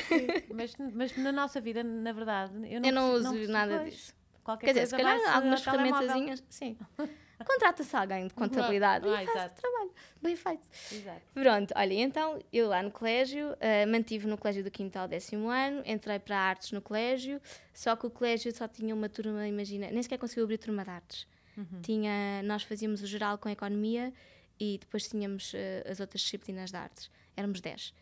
Mas, mas na nossa vida, na verdade, eu não, eu não uso não nada pois. disso. Qualquer Quer dizer, se calhar algumas ferramentazinhas. Sim. Contrata-se alguém de contabilidade ah, e faz exato. trabalho. Bem feito. Exato. Pronto, olha, então eu lá no colégio, uh, mantive no colégio do quinto ao décimo ano, entrei para artes no colégio, só que o colégio só tinha uma turma, imagina, nem sequer conseguiu abrir turma de artes. Uhum. Tinha, nós fazíamos o geral com economia e depois tínhamos eh, as outras disciplinas de artes. Éramos 10.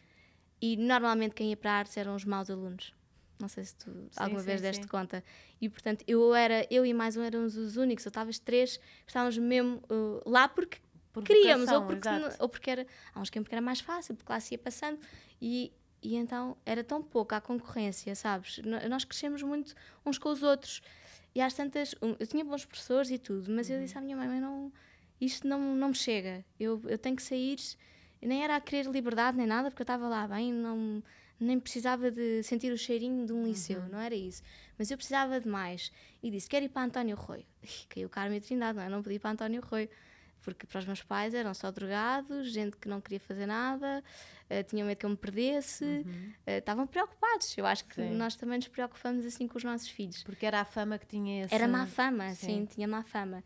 E normalmente quem ia para a artes eram os maus alunos. Não sei se tu sim, alguma sim, vez deste sim. conta. E portanto, eu era, eu e mais um éramos os únicos, ou talvez três, que estávamos mesmo uh, lá porque Por queríamos, ou porque, não, ou porque era. Há uns porque era mais fácil, porque lá se ia passando. E, e então era tão pouca a concorrência, sabes? Nós crescemos muito uns com os outros. E às tantas, eu tinha bons professores e tudo, mas uhum. eu disse à minha mãe, mãe não isto não, não me chega, eu, eu tenho que sair. Nem era a querer liberdade nem nada, porque eu estava lá bem, não, nem precisava de sentir o cheirinho de um liceu, uhum. não era isso. Mas eu precisava de mais. E disse: Quero ir para António Rui. E caiu Carmen Trindade, não é? Não podia ir para António Rui. Porque para os meus pais eram só drogados, gente que não queria fazer nada, uh, tinham medo que eu me perdesse, uhum. uh, estavam preocupados. Eu acho que Sim. nós também nos preocupamos assim com os nossos filhos. Porque era a fama que tinha esse... Era má fama, sim tinha má fama.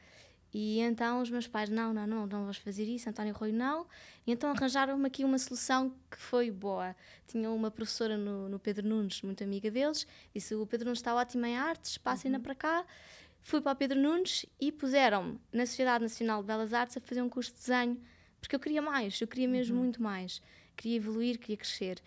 E então os meus pais, não, não, não, não vais fazer isso, António Rui, não. E então arranjaram-me aqui uma solução que foi boa. Tinham uma professora no, no, Pedro Nunes, muito amiga deles, disse: O Pedro Nunes está ótimo em artes, passem-na uhum. para cá. Fui para o Pedro Nunes e puseram-me na Sociedade Nacional de Belas Artes a fazer um curso de desenho, porque eu queria mais, eu queria mesmo uhum. muito mais. Queria evoluir, queria crescer.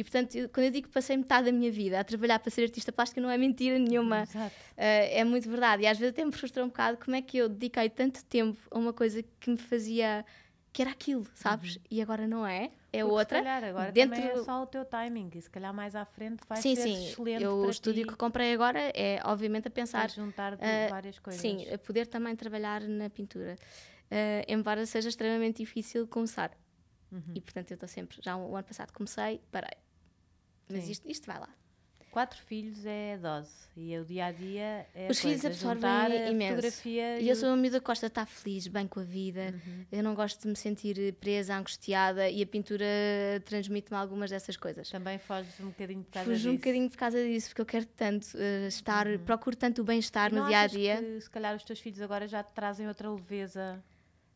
E portanto, eu, quando eu digo que passei metade da minha vida a trabalhar para ser artista plástica, não é mentira nenhuma. Uh, é muito verdade. E às vezes até me frustra um bocado como é que eu dediquei tanto tempo a uma coisa que me fazia. que era aquilo, sabes? Uhum. E agora não é. É Porque outra. Se calhar agora dentro... é só o teu timing, e se calhar mais à frente vai sim, ser sim. excelente. Eu, sim. o estúdio que comprei agora é, obviamente, a pensar. A juntar uh, várias coisas. Sim, a poder também trabalhar na pintura. Uh, embora seja extremamente difícil começar. Uhum. E portanto eu estou sempre, já o ano passado comecei, parei, mas isto, isto vai lá. Quatro filhos é dose e o dia a dia é. Os filhos absorvem eh, imenso. E, e eu sou a miúda Costa, está feliz, bem com a vida. Uhum. Eu não gosto de me sentir presa, angustiada e a pintura transmite-me algumas dessas coisas. Também foges um bocadinho por causa Fujo disso. um bocadinho por causa disso, porque eu quero tanto uh, estar, uhum. procuro tanto o bem-estar no dia a dia. Que, se calhar os teus filhos agora já te trazem outra leveza.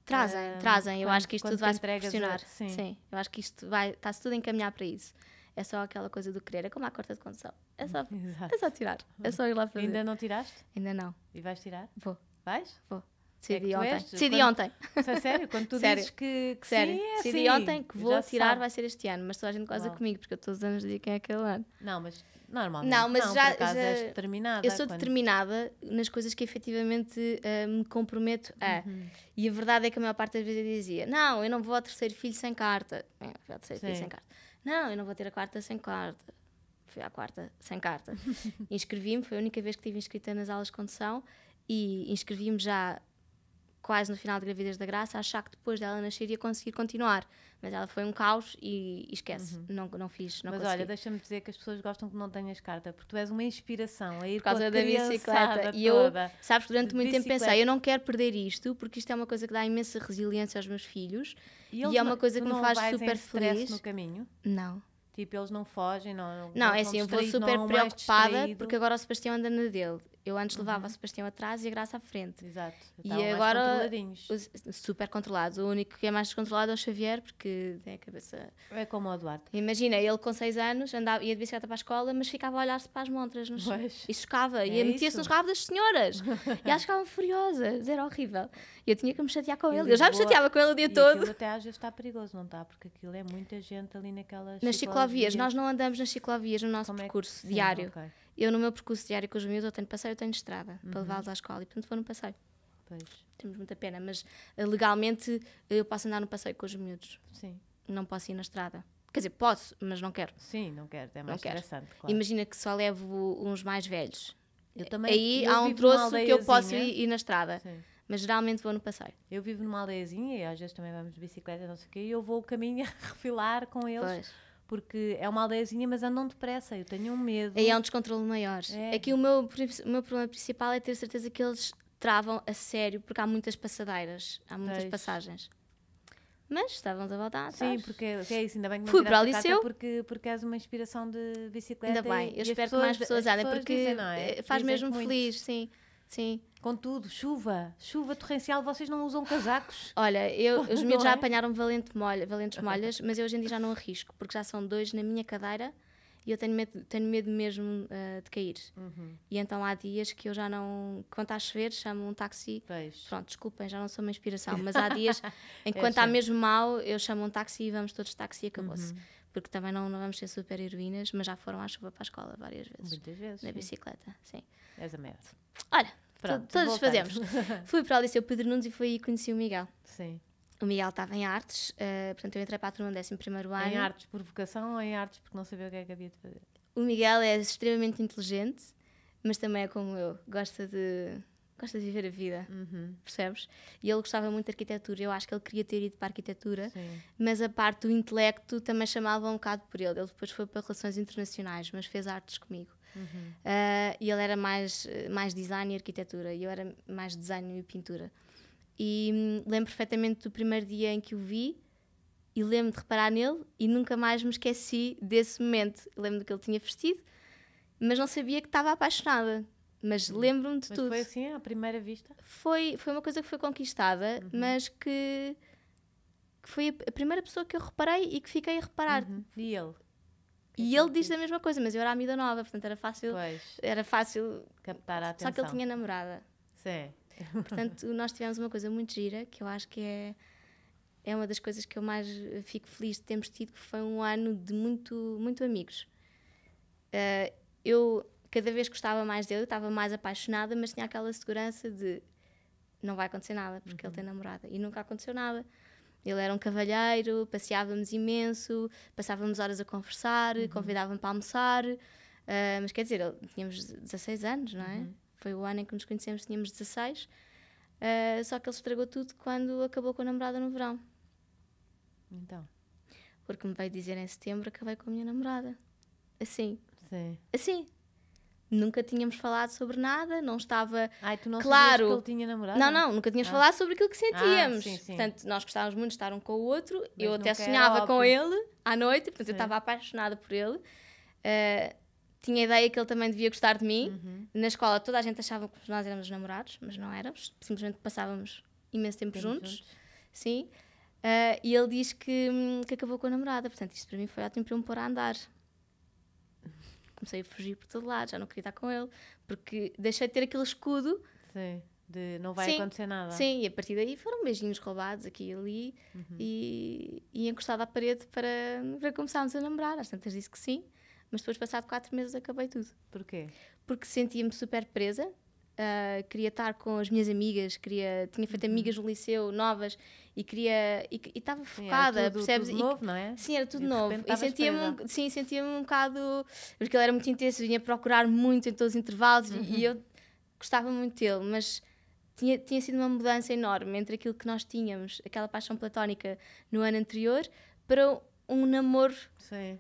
Trazem, uh, trazem. Quando, eu acho que isto tudo vai se proporcionar. A... Sim. sim, eu acho que isto vai, está-se tudo a encaminhar para isso. É só aquela coisa do querer, é como a corta de condução. É só, é só tirar, é só ir lá fazer. Ainda não tiraste? Ainda não. E vais tirar? Vou. Vais? Vou. É decidi é ontem. És, decidi quando, ontem. É sério? Quando tu sério. dizes que, que sério. sim, é Decidi assim. ontem que vou tirar, vai ser este ano, mas toda a gente goza wow. comigo, porque eu todos os anos digo quem é aquele ano. Não, mas normalmente não, mas não, já, já és determinada. Eu sou quando... determinada nas coisas que efetivamente uh, me comprometo a. Uhum. E a verdade é que a maior parte das vezes eu dizia, não, eu não vou ao terceiro filho sem carta. Eu, é, ao terceiro sim. filho sem carta não, eu não vou ter a quarta sem quarta. Fui à quarta sem carta. Inscrevi-me, foi a única vez que estive inscrita nas aulas de condução e inscrevi-me já quase no final da gravidez da Graça, achar que depois dela nascer ia conseguir continuar. Mas ela foi um caos e, e esquece, uhum. não, não fiz, não Mas consegui. olha, deixa-me dizer que as pessoas gostam que não tenhas carta, porque tu és uma inspiração a ir Por causa da bicicleta. E eu, toda. sabes, durante muito bicicleta. tempo pensei, eu não quero perder isto, porque isto é uma coisa que dá imensa resiliência aos meus filhos e, e é uma coisa que me faz super feliz. no caminho? Não. Tipo, eles não fogem, não. Não, não é assim, eu vou super preocupada porque agora o Sebastião anda na dele eu antes uhum. levava o Sebastião atrás e a Graça à frente. Exato. E agora. Os, super controlados. O único que é mais descontrolado é o Xavier, porque tem a cabeça. É como o Eduardo. Imagina, ele com 6 anos andava, ia de bicicleta para a escola, mas ficava a olhar-se para as montras nos... e chocava. É e metia-se nos rabos das senhoras. e elas ficavam furiosas. Era horrível. E eu tinha que me chatear com ele. ele. Eu já me chateava com ele o dia e todo. até às vezes está perigoso, não está? Porque aquilo é muita gente ali naquelas. Nas ciclovias. ciclovias. Nós não andamos nas ciclovias no nosso como percurso é que... diário. Sim, okay eu no meu percurso diário com os miúdos, eu tenho passeio, eu tenho estrada uhum. para levá-los à escola e portanto vou no passeio. Pois. Temos muita pena, mas eh, legalmente eh, eu posso andar no passeio com os miúdos. Sim. Não posso ir na estrada. Quer dizer, posso, mas não quero. Sim, não quero, é mais não interessante. Quero. Claro. Imagina que só levo uns mais velhos. Eu também. Aí eu há um troço que eu posso ir, ir na estrada. Sim mas geralmente vou no passeio. Eu vivo numa aldeiazinha e às vezes também vamos de bicicleta, não sei o quê, e eu vou o caminho a refilar com eles. Pois porque é uma aldeiazinha, mas andam depressa, eu tenho um medo. Aí há um descontrole maior. É. Aqui é o meu, o meu problema principal é ter certeza que eles travam a sério, porque há muitas passadeiras, há muitas Deixe. passagens. Mas estávamos a voltar atrás. Sim, porque é isso, ainda bem que não Fui para o liceu. Porque, porque és uma inspiração de bicicleta. Ainda bem, eu espero pessoas, que mais pessoas andem, porque dizem, é? faz dizem mesmo muito. feliz, sim. Sim. Contudo, chuva, chuva torrencial, vocês não usam casacos. Olha, eu, os meus é? já apanharam valente molha, valentes molhas, mas eu hoje em dia já não arrisco, porque já são dois na minha cadeira e eu tenho medo, tenho medo mesmo uh, de cair. Uhum. E então há dias que eu já não. Quando está a chover, chamo um táxi. Pronto, desculpem, já não sou uma inspiração, mas há dias é enquanto é está mesmo mal, eu chamo um táxi e vamos todos de táxi e acabou-se. Uhum porque também não, não vamos ser super heroínas, mas já foram à chuva para a escola várias vezes. Muitas vezes. Na sim. bicicleta, sim. És a merda Olha, Pronto, todos fazemos. Fui para o Liceu Pedro Nunes e fui e conheci o Miguel. Sim. O Miguel estava em artes, uh, portanto eu entrei para a turma 11 ano. Em artes por vocação ou em artes porque não sabia o que é que havia de fazer? O Miguel é extremamente inteligente, mas também é como eu, gosta de gosta de viver a vida, uhum. percebes? E ele gostava muito de arquitetura, eu acho que ele queria ter ido para a arquitetura, Sim. mas a parte do intelecto também chamava um bocado por ele. Ele depois foi para relações internacionais, mas fez artes comigo. Uhum. Uh, e ele era mais, mais design e arquitetura, e eu era mais design e pintura. E hum, lembro perfeitamente do primeiro dia em que o vi, e lembro de reparar nele, e nunca mais me esqueci desse momento. Lembro do que ele tinha vestido, mas não sabia que estava apaixonada mas hum. lembro-me de mas tudo. Foi assim à primeira vista? Foi, foi uma coisa que foi conquistada, uhum. mas que, que, foi a primeira pessoa que eu reparei e que fiquei a reparar. Uhum. E ele? E é ele diz a mesma coisa, mas eu era amiga nova, portanto era fácil, pois. era fácil captar a atenção. Só que ele tinha namorada. Sim. Portanto, nós tivemos uma coisa muito gira, que eu acho que é é uma das coisas que eu mais fico feliz de termos tido, que foi um ano de muito muito amigos. Uh, eu cada vez gostava mais dele, estava mais apaixonada, mas tinha aquela segurança de não vai acontecer nada, porque uhum. ele tem namorada. E nunca aconteceu nada. Ele era um cavalheiro, passeávamos imenso, passávamos horas a conversar, uhum. para almoçar. Uh, mas quer dizer, ele, tínhamos 16 anos, não é? Uhum. Foi o ano em que nos conhecemos, tínhamos 16. Uh, ah, só que ele estragou tudo quando acabou com a namorada no verão. Então? Porque me veio dizer em setembro acabei com a minha namorada. Assim. Sim. Assim nunca tínhamos falado sobre nada, não estava Ai, tu não claro. que ele tinha namorado? Não, não, nunca tínhamos ah. falado sobre aquilo que ah, sentíamos. Ah, sim, sim. Portanto, nós gostávamos muito de estar um com o outro, Mas eu até sonhava com ele à noite, portanto, sim. eu estava apaixonada por ele. Uh, tinha a ideia que ele também devia gostar de mim. Uhum. Na escola toda a gente achava que nós éramos namorados, mas não éramos. Simplesmente passávamos imenso tempo juntos. juntos. Sim. Uh, e ele diz que, que acabou com a namorada. Portanto, isto para mim foi ótimo para eu me pôr a andar comecei a fugir por todo lado, já não queria estar com ele, porque deixei de ter aquele escudo. Sim, de não vai sim, acontecer nada. Sim, e a partir daí foram beijinhos roubados aqui e ali uhum. e, e encostado à parede para, para começarmos a namorar. Às tantas disse que sim, mas depois, passado quatro meses, acabei tudo. Porquê? Porque sentia-me super presa, uh, queria estar com as minhas amigas, queria, tinha feito uhum. amigas no liceu novas e queria e estava focada, era tudo, percebes? Tudo novo, e, não é? Sim, era tudo e novo. E sentia-me um, sim, sentia-me um bocado porque ele era muito intenso, vinha procurar muito em todos os intervalos uhum. e eu gostava muito dele, mas tinha, tinha sido uma mudança enorme entre aquilo que nós tínhamos, aquela paixão platónica no ano anterior, para um namoro sim.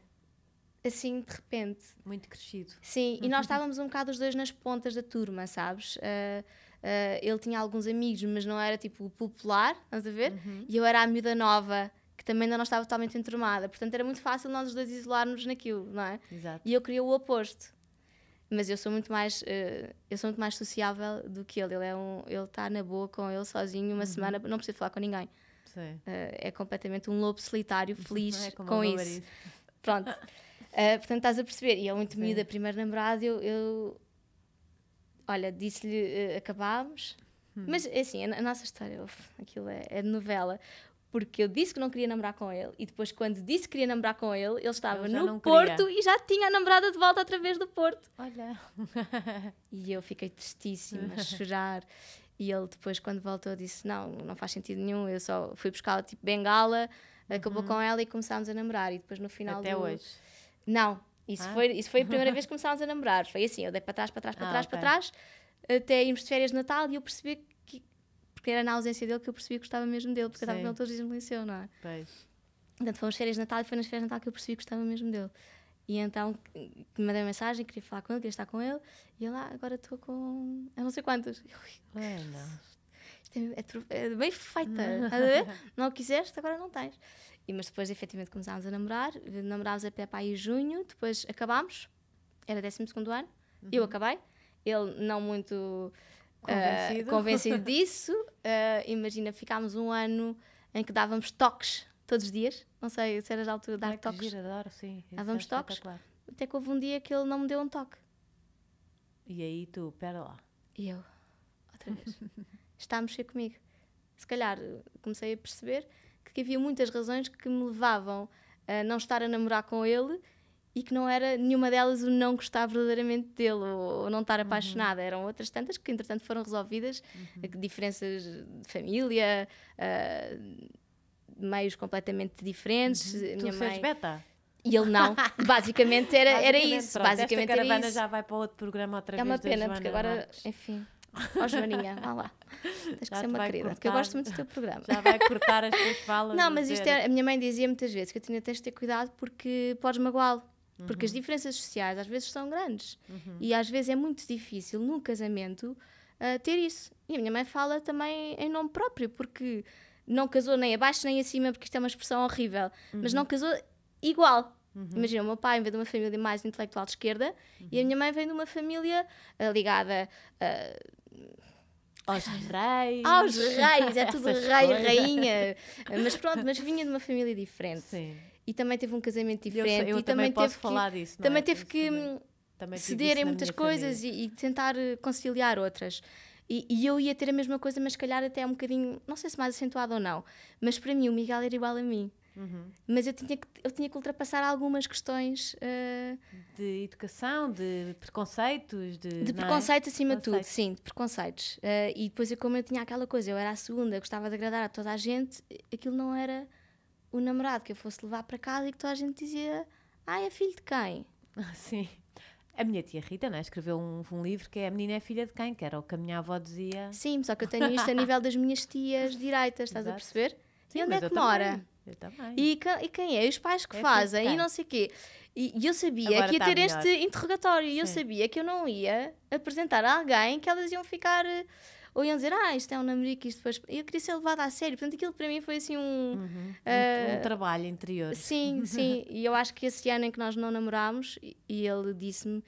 assim de repente. Muito crescido. Sim, uhum. e nós uhum. estávamos um bocado os dois nas pontas da turma, sabes? Uh, Uh, ele tinha alguns amigos, mas não era tipo popular, estás a ver? Uhum. E eu era a miúda nova, que também ainda não estava totalmente entromada Portanto, era muito fácil nós os dois isolarmos naquilo, não é? Exato. E eu queria o oposto. Mas eu sou muito mais, uh, eu sou muito mais sociável do que ele. Ele é um, ele está na boa com ele sozinho uma uhum. semana, não precisa falar com ninguém. Uh, é completamente um lobo solitário, feliz é com isso. Pronto. Uh, portanto, estás a perceber. E é muito miúdo, primeiro namorado eu, eu Olha, disse-lhe, uh, acabámos. Hum. Mas é assim, a, a nossa história, uf, aquilo é, é novela porque eu disse que não queria namorar com ele e depois quando disse que queria namorar com ele, ele estava no Porto queria. e já tinha a namorada de volta através do Porto. Olha. e eu fiquei tristíssima, a chorar. E ele depois quando voltou disse: "Não, não faz sentido nenhum, eu só fui buscar la tipo bengala, acabou uhum. com ela e começámos a namorar e depois no final Até do... hoje. Não, isso, ah? foi, isso foi a primeira vez que começámos a namorar. Foi assim, eu dei para trás, para trás, para ah, trás, okay. para trás, até irmos de férias de Natal e eu percebi que, porque era na ausência dele que eu percebi que gostava mesmo dele, porque Sim. eu estava com ele todos os dias no liceu, não é? Pois. Portanto, foram as férias de Natal e foi nas férias de Natal que eu percebi que gostava mesmo dele. E então me mandei uma mensagem, queria falar com ele, queria estar com ele, e eu lá, ah, agora estou com. eu não sei quantos. é, não. Isto é, é, é bem feita. não quiseste, agora não tens. E, mas depois, efetivamente, começámos a namorar. Namorámos até para aí junho, depois acabámos. Era 12 ano. Uhum. Eu acabei. Ele não muito ah, convencido, uh, convencido disso. Uh, imagina, ficámos um ano em que dávamos toques todos os dias. Não sei se era da altura de dar é toques. Gira, adoro, sim. Dávamos toques. Até que houve um dia que ele não me deu um toque. E aí tu, pera lá. E eu, outra vez. Está a mexer comigo. Se calhar comecei a perceber porque havia muitas razões que me levavam a não estar a namorar com ele e que não era nenhuma delas o não gostar verdadeiramente dele ou, não estar uhum. apaixonada. Uhum. Eram outras tantas que, entretanto, foram resolvidas uhum. Eh, diferenças de família, uh, meios completamente diferentes. Uhum. Minha tu mãe... beta? E ele não. Basicamente era, basicamente, era isso. Pronto, basicamente esta caravana já vai para outro programa outra vez. É uma pena, porque agora, Marques. enfim. Ó Joaninha, vá lá. Tens que ser uma querida, cortar, porque eu gosto muito do teu programa. Já vai cortar as tuas falas. Não, mas isto é, a minha mãe dizia muitas vezes que eu tinha de ter cuidado porque podes magoá-lo. Uhum. Porque as uhum. diferenças sociais às vezes são grandes uhum. e às vezes é muito difícil num casamento uh, ter isso. E a minha mãe fala também em nome próprio, porque não casou nem abaixo nem acima, porque isto é uma expressão horrível, uhum. mas não casou igual. Uhum. Imagina, o meu pai vem de uma família mais intelectual de esquerda uhum. e a uhum. minha mãe vem de uma família uh, ligada uh, aos reis. Aos reis, é tudo rei, coisas. rainha. Mas pronto, mas vinha de uma família diferente. Sim. E também teve um casamento diferente. Eu, eu e também, também posso teve falar que, disso. É? também é? teve que também, hum, também ceder em muitas coisas e, e, tentar eh, conciliar outras. E, e, eu ia ter a mesma coisa, mas se calhar até um bocadinho, não sei se mais acentuado ou não, mas para mim o Miguel era igual a mim. Uhum. Mas eu tinha, que, eu tinha que ultrapassar algumas questões uh, de educação, de preconceitos, de, de é? preconceitos é? acima de tudo, sim, de preconceitos. Uh, e depois, eu, como eu tinha aquela coisa, eu era a segunda, gostava de agradar a toda a gente, aquilo não era o namorado que eu fosse levar para casa e que toda a gente dizia: Ah, é filho de quem? Sim. A minha tia Rita né, escreveu um, um, livro que é A Menina é Filha de Quem, que era o que a minha avó dizia. Sim, só que eu tenho isto a nível das minhas tias direitas, estás Exato. a perceber? Sim, e onde é que mora? Também. Eu também. E, e quem é? Os pais que eu é fazem e não sei o quê. E, eu sabia Agora que ia tá ter melhor. este interrogatório e eu sabia que eu não ia apresentar a alguém que elas iam ficar. Eh, ou iam dizer, ah, isto é um namorico, isto depois. Eu queria ser levada a sério. Portanto, aquilo para mim foi assim um. Uhum. Uh... Um, eh, um, trabalho interior. Sim, sim. e eu acho que esse ano em que nós não namorámos, e ele disse-me.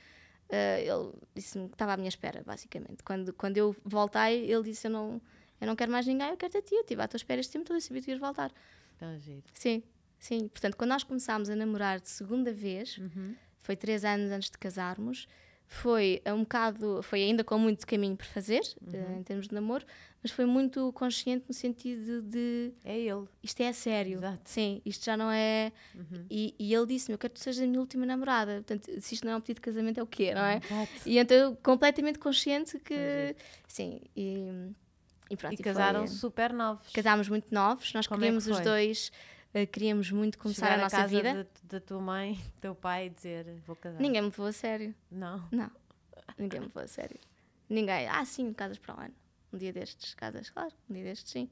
Uh, ele disse-me que estava à minha espera, basicamente. Quando, quando eu voltei, ele disse: Eu não, eu não quero mais ninguém, eu quero ter ti. Eu estive à tua espera este tempo todo, eu sabia que ias voltar. Tão giro. Sim, sim. Portanto, quando nós começámos a namorar de segunda vez, uhum. foi três anos antes de casarmos, foi um bocado, foi ainda com muito caminho por fazer, eh, uhum. em termos de namoro, mas foi muito consciente no sentido de. É ele. Isto é sério. Exato. Sim, isto já não é. Uhum. E, e, ele disse-me: Eu quero que tu sejas a minha última namorada. Portanto, se isto não é um pedido de casamento, é o quê, não é? Exato. E então, completamente consciente que. Uhum. Sim, e e, pronto, e, e casaram foi, super novos. Casámos muito novos, nós Como queríamos é que os dois eh, queríamos muito começar Chegar a nossa vida. Da tua mãe, teu pai, dizer vou casar. Ninguém me levou a sério. Não. Não. Ninguém me levou a sério. Ninguém. Ah, sim, casas para o ano. Um dia destes, casas, claro. Um dia destes, sim.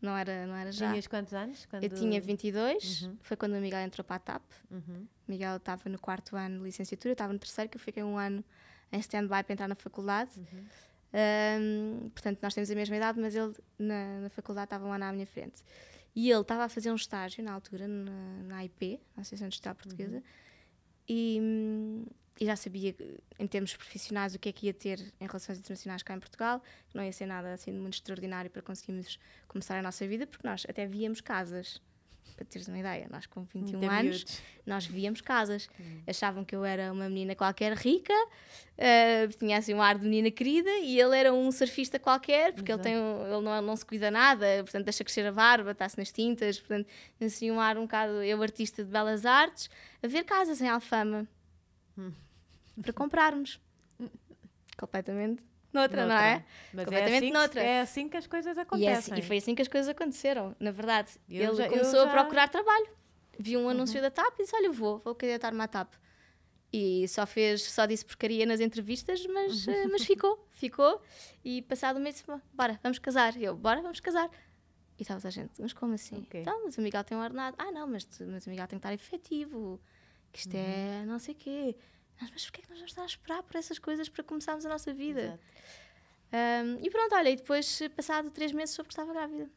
Não era, não era já. Tinhas quantos anos? Quando... Eu tinha 22. Uhum. Foi quando o Miguel entrou para a TAP. Uhum. Miguel estava no quarto ano de licenciatura, eu estava no terceiro, que eu fiquei um ano em stand-by para entrar na faculdade. Uhum. Um, portanto, nós temos a mesma idade, mas ele na, na faculdade estava lá na minha frente. E ele estava a fazer um estágio na altura, na, na IP, na Associação Industrial Portuguesa, uhum. e, hum, e, já sabia, em termos profissionais, o que é que ia ter em relações internacionais cá em Portugal, que não ia ser nada assim muito extraordinário para conseguirmos começar a nossa vida, porque nós até víamos casas para teres uma ideia, nós com 21 Muito anos, miúdos. nós víamos casas. Hum. Achavam que eu era uma menina qualquer rica, uh, tinha assim um ar de menina querida, e ele era um surfista qualquer, porque Exato. ele, tem, ele não, não, se cuida nada, portanto, deixa crescer a barba, está-se nas tintas, portanto, assim um ar um bocado, eu artista de belas artes, a ver casas em Alfama hum. para comprarmos. Completamente noutra, noutra. não é? Mas é completamente é assim que, noutra. É assim que as coisas acontecem. E, é assim, e foi assim que as coisas aconteceram, na verdade. Eu ele já, começou já... a procurar trabalho. Viu um uhum. anúncio uhum. da TAP e disse: Olha, vou, vou candidatar-me à TAP. E só fez, só disse porcaria nas entrevistas, mas, uhum. Eh, mas ficou, ficou. E passado um mês, bora, vamos casar. E eu, bora, vamos casar. E estava a gente, mas como assim? Okay. Então, mas o Miguel tem um ordenado. Ah, não, mas, mas o Miguel tem que estar efetivo. Que isto uhum. é não sei o quê. Mas, mas porquê é que nós vamos estar a esperar por essas coisas para começarmos a nossa vida? Um, e pronto, olha, e depois, passado três meses, soube que estava grávida.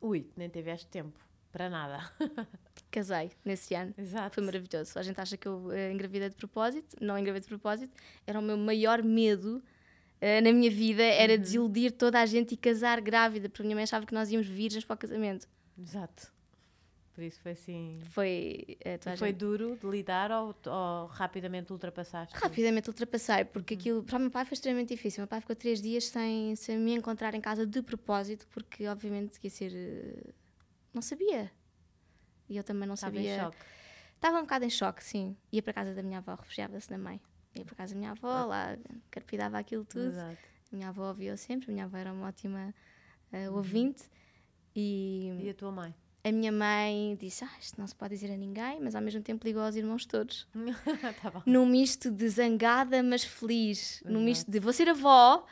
Ui, nem tiveste tempo para nada. Casei nesse ano. Exato. Foi maravilhoso. A gente acha que eu eh, engravidei de propósito, não engravidei de propósito. Era o meu maior medo uh, na minha vida, era uhum. desiludir toda a gente e casar grávida, porque a minha mãe achava que nós íamos virgens para o casamento. Exato por isso foi assim. Foi, é, foi gente... duro de lidar ou, ou, rapidamente ultrapassaste? Rapidamente ultrapassei, porque uhum. aquilo para o meu pai foi extremamente difícil. O meu pai ficou três dias sem, sem me encontrar em casa de propósito, porque obviamente ia ser. Eh, não sabia. E eu também não Estava sabia. Estava em choque. Estava um bocado em choque, sim. Ia para casa da minha avó, refugiava-se na mãe. Ia para casa da minha avó, ah. lá carpidava aquilo tudo. Exato. A minha avó ouviu sempre, a minha avó era uma ótima uh, ouvinte. E... e a tua mãe? a minha mãe disse: ah, Isto não se pode dizer a ninguém, mas ao mesmo tempo ligou aos irmãos todos. tá Num misto de zangada, mas feliz. Uhum. Num misto de vou ser avó,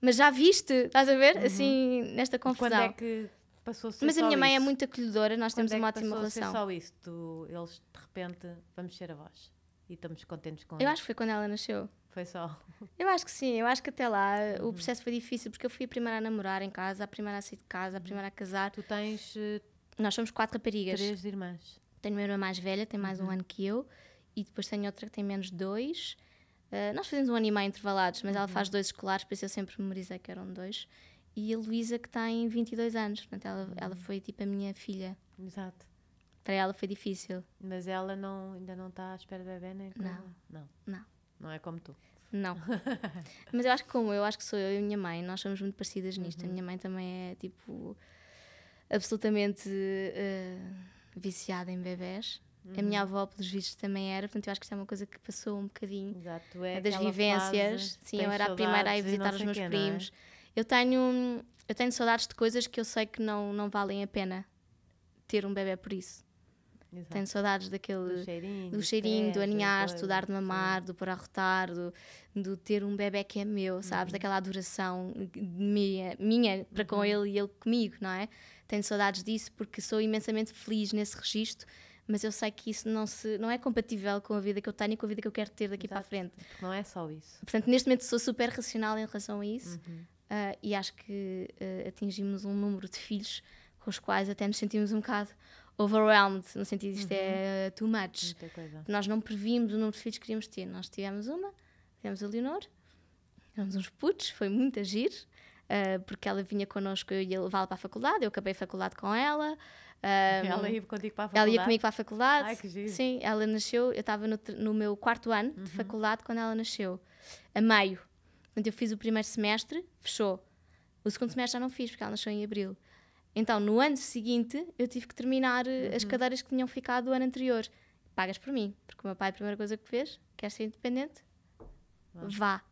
mas já viste, estás a ver? Uhum. Assim, nesta confusão. Quando é que passou a ser Mas a minha mãe é isso? é muito acolhedora, nós Quando temos é uma ótima relação. Mas só isso, tu, eles de repente, vamos ser avós e estamos contentes com Eu acho que foi quando ela nasceu. Foi só. Eu acho que sim, eu acho que até lá uhum. o processo foi difícil porque eu fui a primeira a namorar em casa, a primeira a sair de casa, a uhum. primeira a casar. Tu tens eh, nós somos quatro raparigas. Três irmãs. Tenho uma irmã mais velha, tem mais uhum. um ano que eu, e depois tenho outra que tem menos dois. Uh, nós fazemos um ano e meio intervalados, mas uhum. ela faz dois escolares, por isso eu sempre memorizei que eram dois. E a Luísa, que tem 22 anos, portanto, ela, uhum. ela foi tipo a minha filha. Exato. Para ela foi difícil. Mas ela não, ainda não está à espera do bebê, nem como... Não. não. Não. Não é como tu. Não. mas eu acho que como eu, acho que sou eu e a minha mãe, nós somos muito parecidas nisto. Uhum. A minha mãe também é tipo absolutamente uh, viciada em bebés. Uhum. A minha uhum. avó, pelos vistos, também era, portanto, eu acho que isso é uma coisa que passou um bocadinho Exato, é das vivências. Sim, eu era a primeira a ir visitar os meus é? primos. É? Eu tenho eu tenho saudades de coisas que eu sei que não, não valem a pena ter um bebê por isso. Exato. Tenho saudades daquele. Do cheirinho, do, cheirinho, do aninhar, do dar de mamar, do pôr a rotar, do, do ter um bebê que é meu, sabes? Uhum. Daquela adoração minha, minha para com uhum. ele e ele comigo, não é? Tenho saudades disso porque sou imensamente feliz nesse registro mas eu sei que isso não, se, não é compatível com a vida que eu tenho e com a vida que eu quero ter daqui Exato. para a frente. Não é só isso. Portanto, neste momento sou super racional em relação a isso uhum. uh, e acho que uh, atingimos um número de filhos com os quais até nos sentimos um bocado overwhelmed, no sentido isto é uhum. é too much. Nós não previmos o número de filhos que queríamos ter. Nós tivemos uma, tivemos a Leonor, tivemos uns putos, foi muito agir, uh, porque ela vinha connosco, eu ia levá-la para a faculdade, eu acabei a faculdade com ela. Um, ah, ela ia contigo para a faculdade? Ela ia comigo para a faculdade. Ai, que giro. Sim, ela nasceu, eu estava no, no, meu quarto ano uhum. de faculdade quando ela nasceu, a maio. Portanto, eu fiz o primeiro semestre, fechou. O segundo semestre já não fiz, porque ela nasceu em abril. Então, no ano seguinte, eu tive que terminar eh, uhum. as cadeiras que tinham ficado do ano anterior. Pagas por mim, porque o meu pai, a primeira coisa que fez, quer ser independente, vá.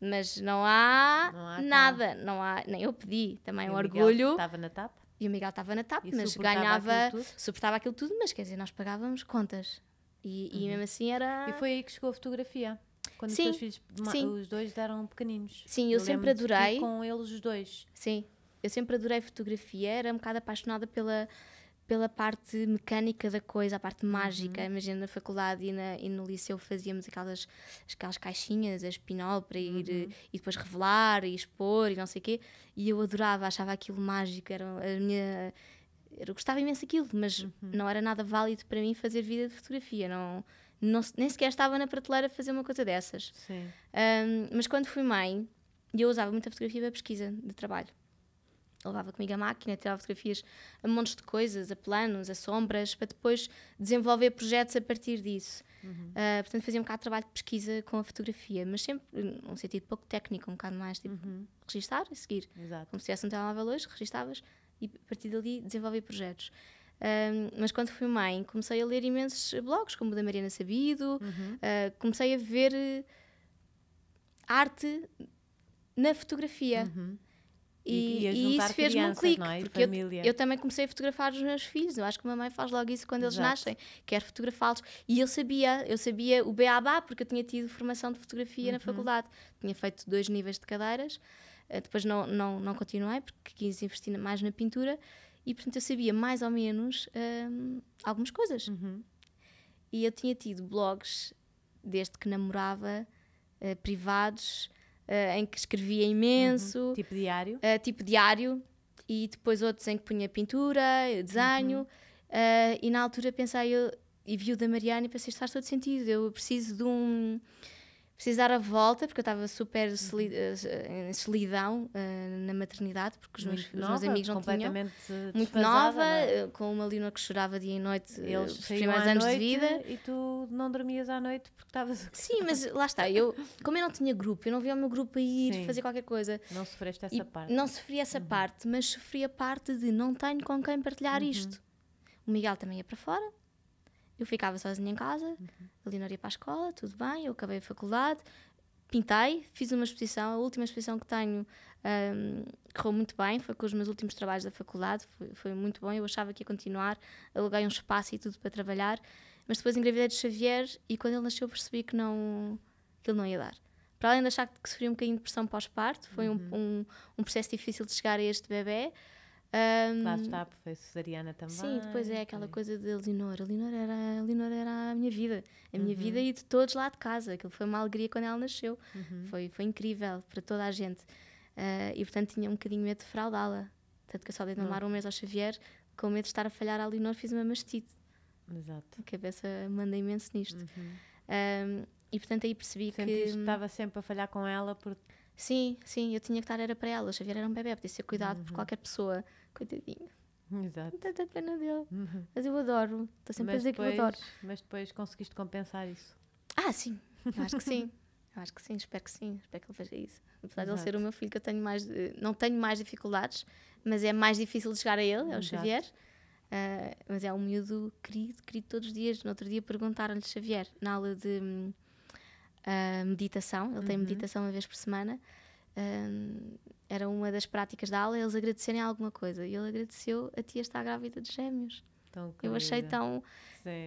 Mas não há, não há nada, cá. não há, nem eu pedi, também o, o orgulho. Estava na TAP? E o Miguel estava na TAP, e mas ganhava, aquilo suportava aquilo tudo, mas quer dizer, nós pagávamos contas. E, uhum. e mesmo assim era. E foi aí que chegou a fotografia. Quando sim, os teus filhos, sim. os dois eram pequeninos. Sim, eu, eu sempre adorei. com eles os dois. Sim eu sempre adorei fotografia, era um bocado apaixonada pela, pela parte mecânica da coisa, a parte mágica. Uhum. Imagina na faculdade e, na, e no liceu fazíamos aquelas, aquelas caixinhas, a espinol, para ir uhum. e depois revelar e expor e não sei o quê. E eu adorava, achava aquilo mágico, era a minha. Eu gostava imenso daquilo, mas uhum. não era nada válido para mim fazer vida de fotografia. Não, não, nem sequer estava na prateleira a fazer uma coisa dessas. Um, mas quando fui mãe, eu usava muita fotografia para pesquisa de trabalho levava comigo a máquina, tirava fotografias a montes de coisas, a planos, a sombras, para depois desenvolver projetos a partir disso. Uhum. Uh, portanto, fazia um bocado de trabalho de pesquisa com a fotografia, mas sempre num sentido pouco técnico, um bocado mais tipo uhum. registar e seguir. Exato. Como se tivesse um telemóvel hoje, registavas e a partir dali desenvolver projetos. Um, mas quando fui mãe, comecei a ler imensos blogs, como o da Mariana Sabido, uhum. uh, comecei a ver arte na fotografia. Uhum. E, e, e isso fez-me um clique, é? porque eu, eu, também comecei a fotografar os meus filhos. Eu acho que a mamãe faz logo isso quando eles nascem, quer é fotografá-los. E eu sabia, eu sabia o beabá, porque eu tinha tido formação de fotografia uhum. na faculdade. Tinha feito dois níveis de cadeiras, eh, depois não, não, não continuei, porque quis investir mais na pintura. E portanto eu sabia mais ou menos hum, algumas coisas. Uhum. E eu tinha tido blogs desde que namorava, eh, privados, eh, em que escrevia uhum. imenso. Uhum. Tipo diário? Eh, tipo diário. E depois outros em que punha pintura, desenho. Uhum. Eh, e na altura pensei, eu, e vi o da Mariana e pensei, isto faz todo sentido. Eu preciso de um Preciso dar a volta, porque eu estava super uhum. soli em eh, eh, solidão uh, na maternidade, porque os meus, os meus amigos não tinham. Muito nova, é? com uma Lina que chorava dia e noite Eles os primeiros anos de vida. E tu não dormias à noite porque estavas. Sim, mas lá está. Eu, como eu não tinha grupo, eu não via o meu grupo a ir Sim. fazer qualquer coisa. Não sofreste essa parte. Não sofri essa uhum. parte, mas sofri a parte de não tenho com quem partilhar uhum. isto. O Miguel também ia para fora, eu ficava sozinha em casa, uhum. não ia para a escola, tudo bem, eu acabei a faculdade, pintei, fiz uma exposição, a última exposição que tenho um, correu muito bem, foi com os meus últimos trabalhos da faculdade, foi, foi, muito bom, eu achava que ia continuar, aluguei um espaço e tudo para trabalhar, mas depois engravidei de Xavier e quando ele nasceu percebi que não que ele não ia dar. Para além de achar que sofri um bocadinho de pressão pós-parto, foi uhum. um, um, um processo difícil de chegar a este bebê, um, Lá está, foi cesariana também. Sim, depois é aquela coisa de Elinor. Elinor era, a era a minha vida, a minha uhum. vida e de todos lá de casa. Aquilo foi uma alegria quando ela nasceu. Uhum. Foi, foi incrível para toda a gente. Uh, e portanto tinha um bocadinho medo de fraudá-la. Tanto que eu só dei de um mês ao Xavier, com medo de estar a falhar à Elinor, fiz uma mastite. Exato. A cabeça manda imenso nisto. Uhum. Um, e portanto aí percebi Sentiste que. estava sempre a falhar com ela por. Sim, sim, eu tinha que estar, era para ela. O Xavier era um bebê, podia ser cuidado por uhum. qualquer pessoa coitadinho. Exato. Tanta pena dele. Uhum. Mas eu adoro. Estou sempre mas a dizer depois, que eu adoro. Mas depois conseguiste compensar isso? Ah, sim. Eu acho que sim. eu acho que sim. Espero que sim. Espero que ele veja isso. Apesar de ele ser o meu filho, que eu tenho mais. Não tenho mais dificuldades, mas é mais difícil de chegar a ele, é o Exato. Xavier. Uh, mas é um miúdo querido, querido todos os dias. No outro dia perguntaram-lhe, Xavier, na aula de uh, meditação, ele uhum. tem meditação uma vez por semana um, era uma das práticas da aula, eles agradecerem alguma coisa. E ele agradeceu, a tia está grávida de gêmeos. eu achei tão.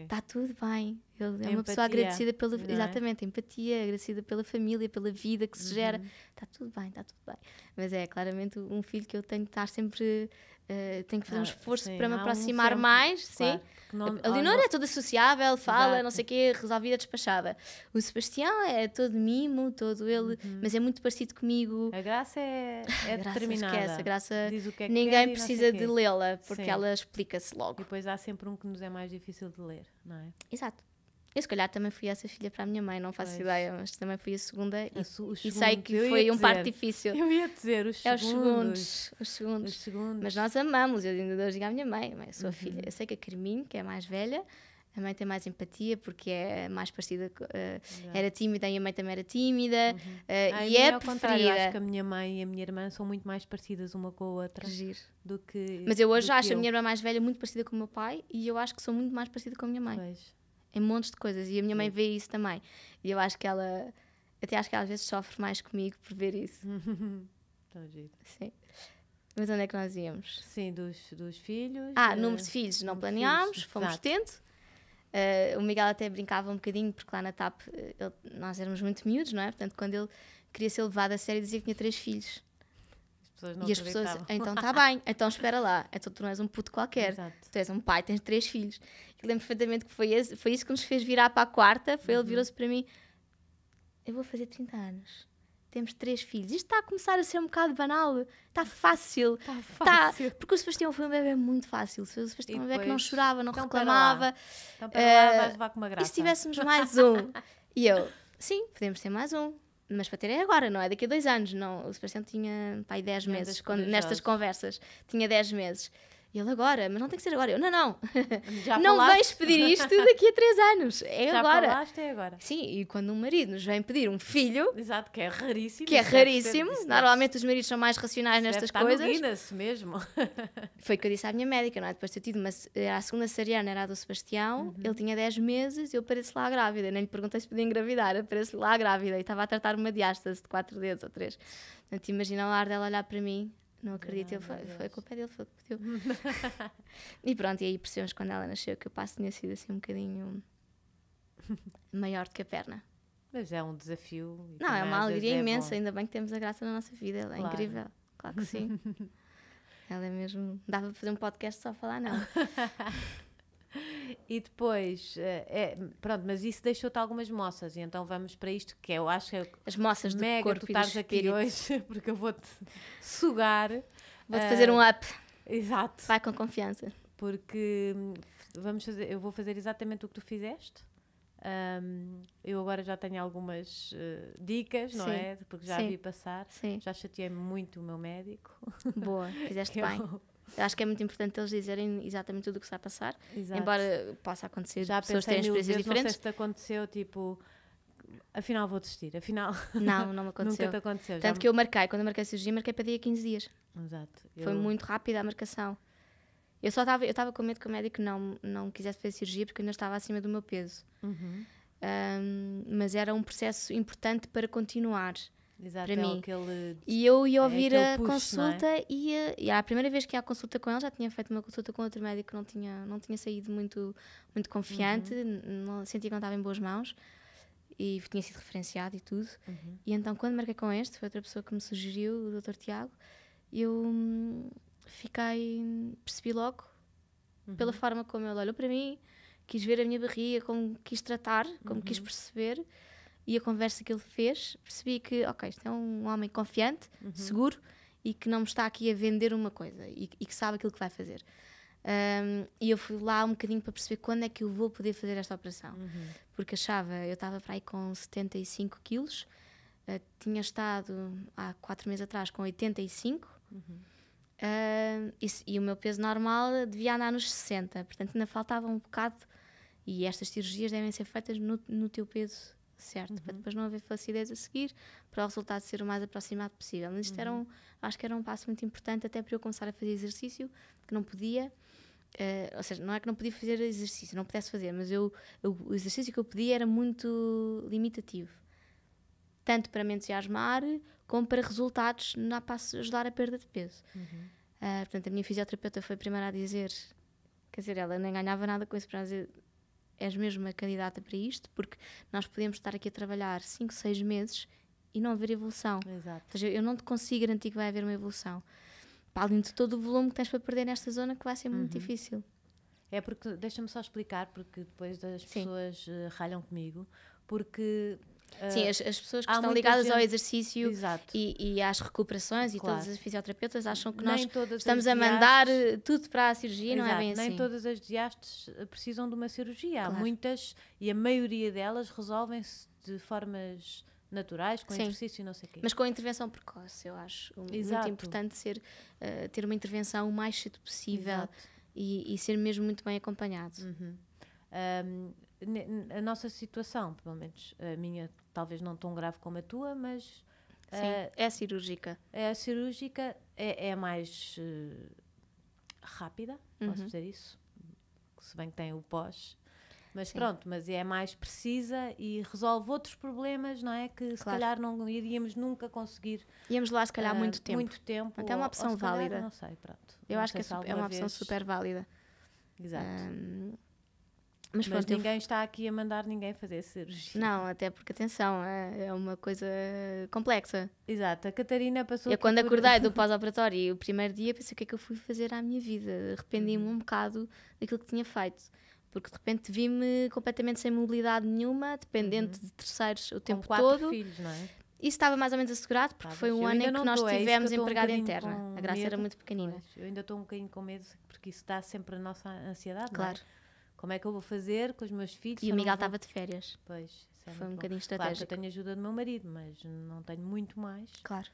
Está tudo bem. Ele é empatia, uma pessoa agradecida pela. É? Exatamente, empatia, agradecida pela família, pela vida que se gera. Está uhum. Tá tudo bem, está tudo bem. Mas é claramente um filho que eu tenho de estar sempre tem eh, tenho que fazer ah, um esforço sim, para me aproximar mais, claro. sim. Não, a Leonora é toda sociável, fala, Exato. não sei o quê, resolvida, despachada. O Sebastião é todo mimo, todo ele, uhum. mas é muito parecido comigo. A Graça é, é a graça determinada. Esquece, a Graça, que é que ninguém precisa de lê-la, porque sim. ela explica-se logo. E depois há sempre um que nos é mais difícil de ler, não é? Exato. Eu, se calhar, também fui essa filha para a minha mãe, não faço pois. ideia, mas também fui a segunda é e, e sei que foi um parto difícil. Eu ia dizer, os é segundos. É os segundos, os segundos. Os segundos. Mas nós amamos, eu ainda hoje digo à minha mãe, mãe, sou uhum. a filha. Uhum. Eu sei que a Carminho, que é a mais velha, a mãe tem mais empatia porque é mais parecida. Uh, era tímida e a mãe também era tímida. Uhum. Uh, e é ao acho que a minha mãe e a minha irmã são muito mais parecidas uma com a outra. Giro. Do que. Mas eu hoje acho eu. a minha irmã mais velha muito parecida com o meu pai e eu acho que sou muito mais parecida com a minha mãe. Pois em montes de coisas. E a minha mãe vê isso também. E eu acho que ela, até acho que ela às vezes sofre mais comigo por ver isso. Sim. Mas onde é que nós íamos? Sim, dos, dos filhos. Ah, eh, número de filhos não planeámos, fomos Exato. tendo. Uh, o Miguel até brincava um bocadinho, porque lá na TAP eh, ele, nós éramos muito miúdos, não é? Portanto, quando ele queria ser levado a sério, dizia que tinha três filhos pessoas não E as pessoas, então está bem, então espera lá, então tu não és um puto qualquer, Exato. tu és um pai, tens três filhos. E lembro perfeitamente que foi, esse, foi isso que nos fez virar para a quarta, foi uhum. ele virou-se para mim, eu vou fazer 30 anos temos três filhos. Isto está a começar a ser um bocado banal. Está fácil. Está tá, fácil. Está... Porque o Sebastião foi um bebê é muito fácil. O Sebastião foi um bebê é que não chorava, não então, reclamava. Então, para lá, uh, vais eh, levar com uma graça. E se tivéssemos mais um? e eu, sim, podemos ter mais um mas para ter é agora, não é? Daqui a dois anos, não. O Sebastião tinha, pai, 10 meses, quando, nestas conversas. Tinha 10 meses. E ele agora, mas não tem que ser agora. Eu, não, não. Já não falaste? vais pedir isto daqui a três anos. É Já agora. Já falaste, é agora. Sim, e quando um marido nos vem pedir um filho. Exato, que é raríssimo. Que é raríssimo. Ser, Normalmente os maridos são mais racionais nestas coisas. Imagina-se mesmo. Foi o que eu disse à minha médica, não é? Depois de ter tido uma. A segunda cesariana era a do Sebastião, uhum. ele tinha 10 meses e eu apareço lá grávida. nem lhe perguntei se podia engravidar, apareço lá grávida e estava a tratar uma diástase de quatro dedos ou três. Portanto, imagina o ar dela olhar para mim não acredito, foi foi, foi pé dele, foi que pediu. e pronto, e aí percebemos quando ela nasceu que o passo tinha sido assim um bocadinho maior do que a perna. Mas é um desafio. Não, é uma alegria é imensa, bom. ainda bem que temos a graça na nossa vida, ela é claro. incrível, claro que sim. ela é mesmo. Dava para fazer um podcast só a falar, não. E depois, eh, é, pronto, mas isso deixou-te algumas moças, e então vamos para isto que eu acho que é As moças do mega corpo tu estás aqui hoje, porque eu vou-te sugar. Vou-te uh, fazer um eh, up. Exato. Vai com confiança. Porque hum, vamos fazer, eu vou fazer exatamente o que tu fizeste. Um, eu agora já tenho algumas uh, dicas, não Sim. é? Porque já Sim. vi passar. Sim. Já chateei muito o meu médico. Boa, fizeste eu, bem acho que é muito importante eles dizerem exatamente tudo o que se vai passar, Exato. embora possa acontecer Já pessoas têm experiências diferentes. Não sei se te aconteceu, tipo, afinal vou desistir, afinal. Não, não me aconteceu. Nunca te aconteceu. Tanto Já... que eu marquei, quando eu marquei a cirurgia, marquei para dia 15 dias. Exato. Eu... Foi muito rápida a marcação. Eu só estava, eu estava com medo que o médico não, não quisesse fazer cirurgia porque eu ainda estava acima do meu peso. Uhum. Um, mas era um processo importante para continuar. Exato, para é mim. Aquele, e eu ia é ouvir é a push, é? consulta é? e, a, e a primeira vez que ia à consulta com ele já tinha feito uma consulta com outro médico que não tinha, não tinha saído muito, muito confiante, uhum. não, sentia que não estava em boas mãos e tinha sido referenciado e tudo. Uhum. E então quando marquei com este, foi outra pessoa que me sugeriu, o Dr. Tiago, eu hum, fiquei, percebi logo uhum. pela forma como ele olhou para mim, quis ver a minha barriga, como quis tratar, como quis uhum. perceber e a conversa que ele fez, percebi que, ok, isto é um homem confiante, uhum. seguro e que não me está aqui a vender uma coisa e, e que sabe aquilo que vai fazer. Um, e eu fui lá um bocadinho para perceber quando é que eu vou poder fazer esta operação. Uhum. Porque achava, eu estava para aí com 75 quilos, uh, tinha estado há 4 meses atrás com 85 uhum. uh, e, e, o meu peso normal devia andar nos 60, portanto ainda faltava um bocado. E estas cirurgias devem ser feitas no, no teu peso certo? Uhum. Para depois não haver flacidez a seguir, para o resultado ser o mais aproximado possível. Mas isto uhum. era um, acho que era um passo muito importante até para eu começar a fazer exercício, que não podia. Uh, ou seja, não é que não podia fazer exercício, não pudesse fazer, mas eu, eu o exercício que eu podia era muito limitativo. Tanto para me entusiasmar, como para resultados na, para ajudar a perda de peso. Uhum. Uh, portanto, a minha fisioterapeuta foi a primeira a dizer, quer dizer, ela nem ganhava nada com isso, para dizer, és mesmo a candidata para isto, porque nós podemos estar aqui a trabalhar 5, 6 meses e não haver evolução. Exato. Ou seja, eu não te consigo garantir que vai haver uma evolução. Para além de todo o volume que tens para perder nesta zona, que vai ser uhum. muito difícil. É porque, deixa-me só explicar, porque depois as pessoas eh, ralham comigo, porque Sim, ah, as, as pessoas que estão ligadas gente... ao exercício e, e, às recuperações claro. e todas as fisioterapeutas acham que Nem nós estamos a mandar eh, tudo para a cirurgia, Exato. não é bem assim. Nem todas as diastes eh, precisam de uma cirurgia. Claro. Há muitas e a maioria delas resolvem-se de formas naturais, com Sim. exercício e não sei o quê. Mas com intervenção precoce, eu acho. Exato. Muito importante ser, uh, ter uma intervenção o mais cedo possível e, e, ser mesmo muito bem acompanhado. Uhum. Um, a nossa situação, pelo menos a minha, talvez não tão grave como a tua, mas. Sim, uh, é cirúrgica. É cirúrgica, é, é mais uh, rápida, posso uhum. dizer isso? Se bem que tem o pós. Mas Sim. pronto, mas é mais precisa e resolve outros problemas, não é? Que se calhar não iríamos nunca conseguir. Íamos lá, se calhar, uh, muito eh, tempo. Muito tempo. Até é uma opção válida. Calhar, não sei, pronto. Eu não acho que é, é uma vez... opção super válida. Exato. Um, mas, Mas ninguém eu... está aqui a mandar ninguém fazer cirurgia. Não, até porque, atenção, é, é uma coisa complexa. Exato, a Catarina passou. Eu, quando por... acordei do pós-operatório e o primeiro dia, pensei o que é que eu fui fazer à minha vida. Arrependi-me uhum. um bocado daquilo que tinha feito. Porque de repente vi-me completamente sem mobilidade nenhuma, dependente uhum. de terceiros o tempo Com quatro todo. filhos, não é? Isso estava mais ou menos assegurado, porque claro, tá, foi um ano em que nós tô, é tivemos é empregada um interna. A graça medo, era muito pequenina. eu ainda estou um bocadinho com medo, porque isso dá sempre a nossa ansiedade, claro. não é? Como é que eu vou fazer com os meus filhos? E o Miguel estava vou... de férias. Pois, é foi um bocadinho estratégico. Claro que eu tenho ajuda do meu marido, mas não tenho muito mais. Claro.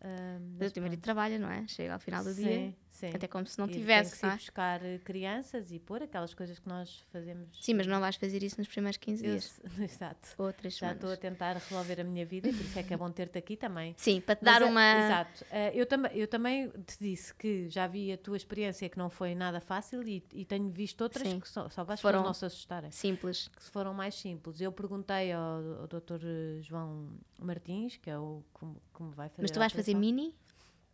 Ah, mas mas o teu marido trabalha, não é? Chega ao final do Sim. dia. Sim. Até como se não e tivesse. Tem que é? buscar eh, crianças e pôr aquelas coisas que nós fazemos. Sim, mas não vais fazer isso nos primeiros 15 dias. exato. Outras Já estou a tentar resolver a minha vida por isso é que é bom ter-te aqui também. Sim, para te mas, dar é, uma. Exato. Eh, eu, tam eu também te disse que já vi a tua experiência que não foi nada fácil e, e tenho visto outras Sim. que só, só vais foram não se assustarem. Simples. Que foram mais simples. Eu perguntei ao, ao Dr. Eh, João Martins, que é o que, que me vai fazer. Mas tu vais fazer mini?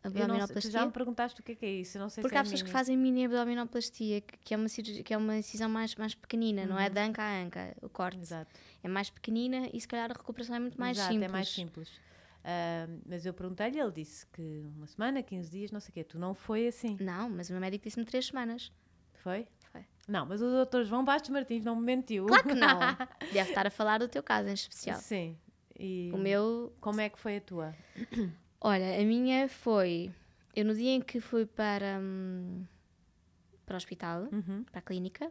abdominoplastia. Não, já me perguntaste o que é, que é isso, não sei Porque se é há pessoas mini. que fazem mini abdominoplastia, que, que, é uma cirurgia, que é uma incisão mais, mais pequenina, uhum. não é uhum. de anca a anca, o corte. Exato. É mais pequenina e se calhar a recuperação é muito mais Exato, é simples. é mais simples. Uh, mas eu perguntei-lhe, ele disse que uma semana, 15 dias, não sei o quê. Tu não foi assim? Não, mas o meu médico disse-me 3 semanas. Foi? Foi. Não, mas o doutor João Bastos Martins não me mentiu. Claro que não. Deve estar a falar do teu caso em especial. Sim. E o meu. Como é que foi a tua? Olha, a minha foi. Eu no dia em que fui para, hum, para o hospital, uhum. para a clínica,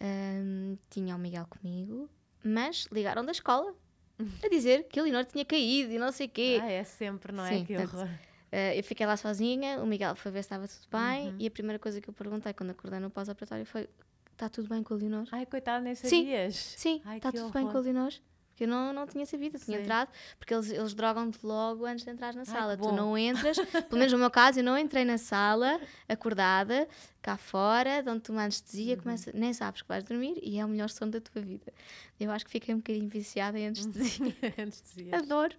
hum, tinha o Miguel comigo, mas ligaram da escola a dizer que a Leonor tinha caído e não sei o quê. Ah, é sempre, não é? Sim, é? Que horror. Uh, eu fiquei lá sozinha, o Miguel foi ver se estava tudo bem uhum. e a primeira coisa que eu perguntei quando acordei no pós-operatório foi: está tudo bem com a Leonor? Ai, coitada, nem sabias. Sim, sim está tudo horror. bem com a Leonor. Porque eu não, não tinha sabido, eu tinha Sim. entrado, porque eles, eles drogam-te logo antes de entrar na sala. Ai, tu não entras, pelo menos no meu caso, eu não entrei na sala, acordada, cá fora, onde tu uma anestesia, uhum. começa, nem sabes que vais dormir e é o melhor sono da tua vida. Eu acho que fiquei um bocadinho viciada em anestesia. anestesia. Adoro.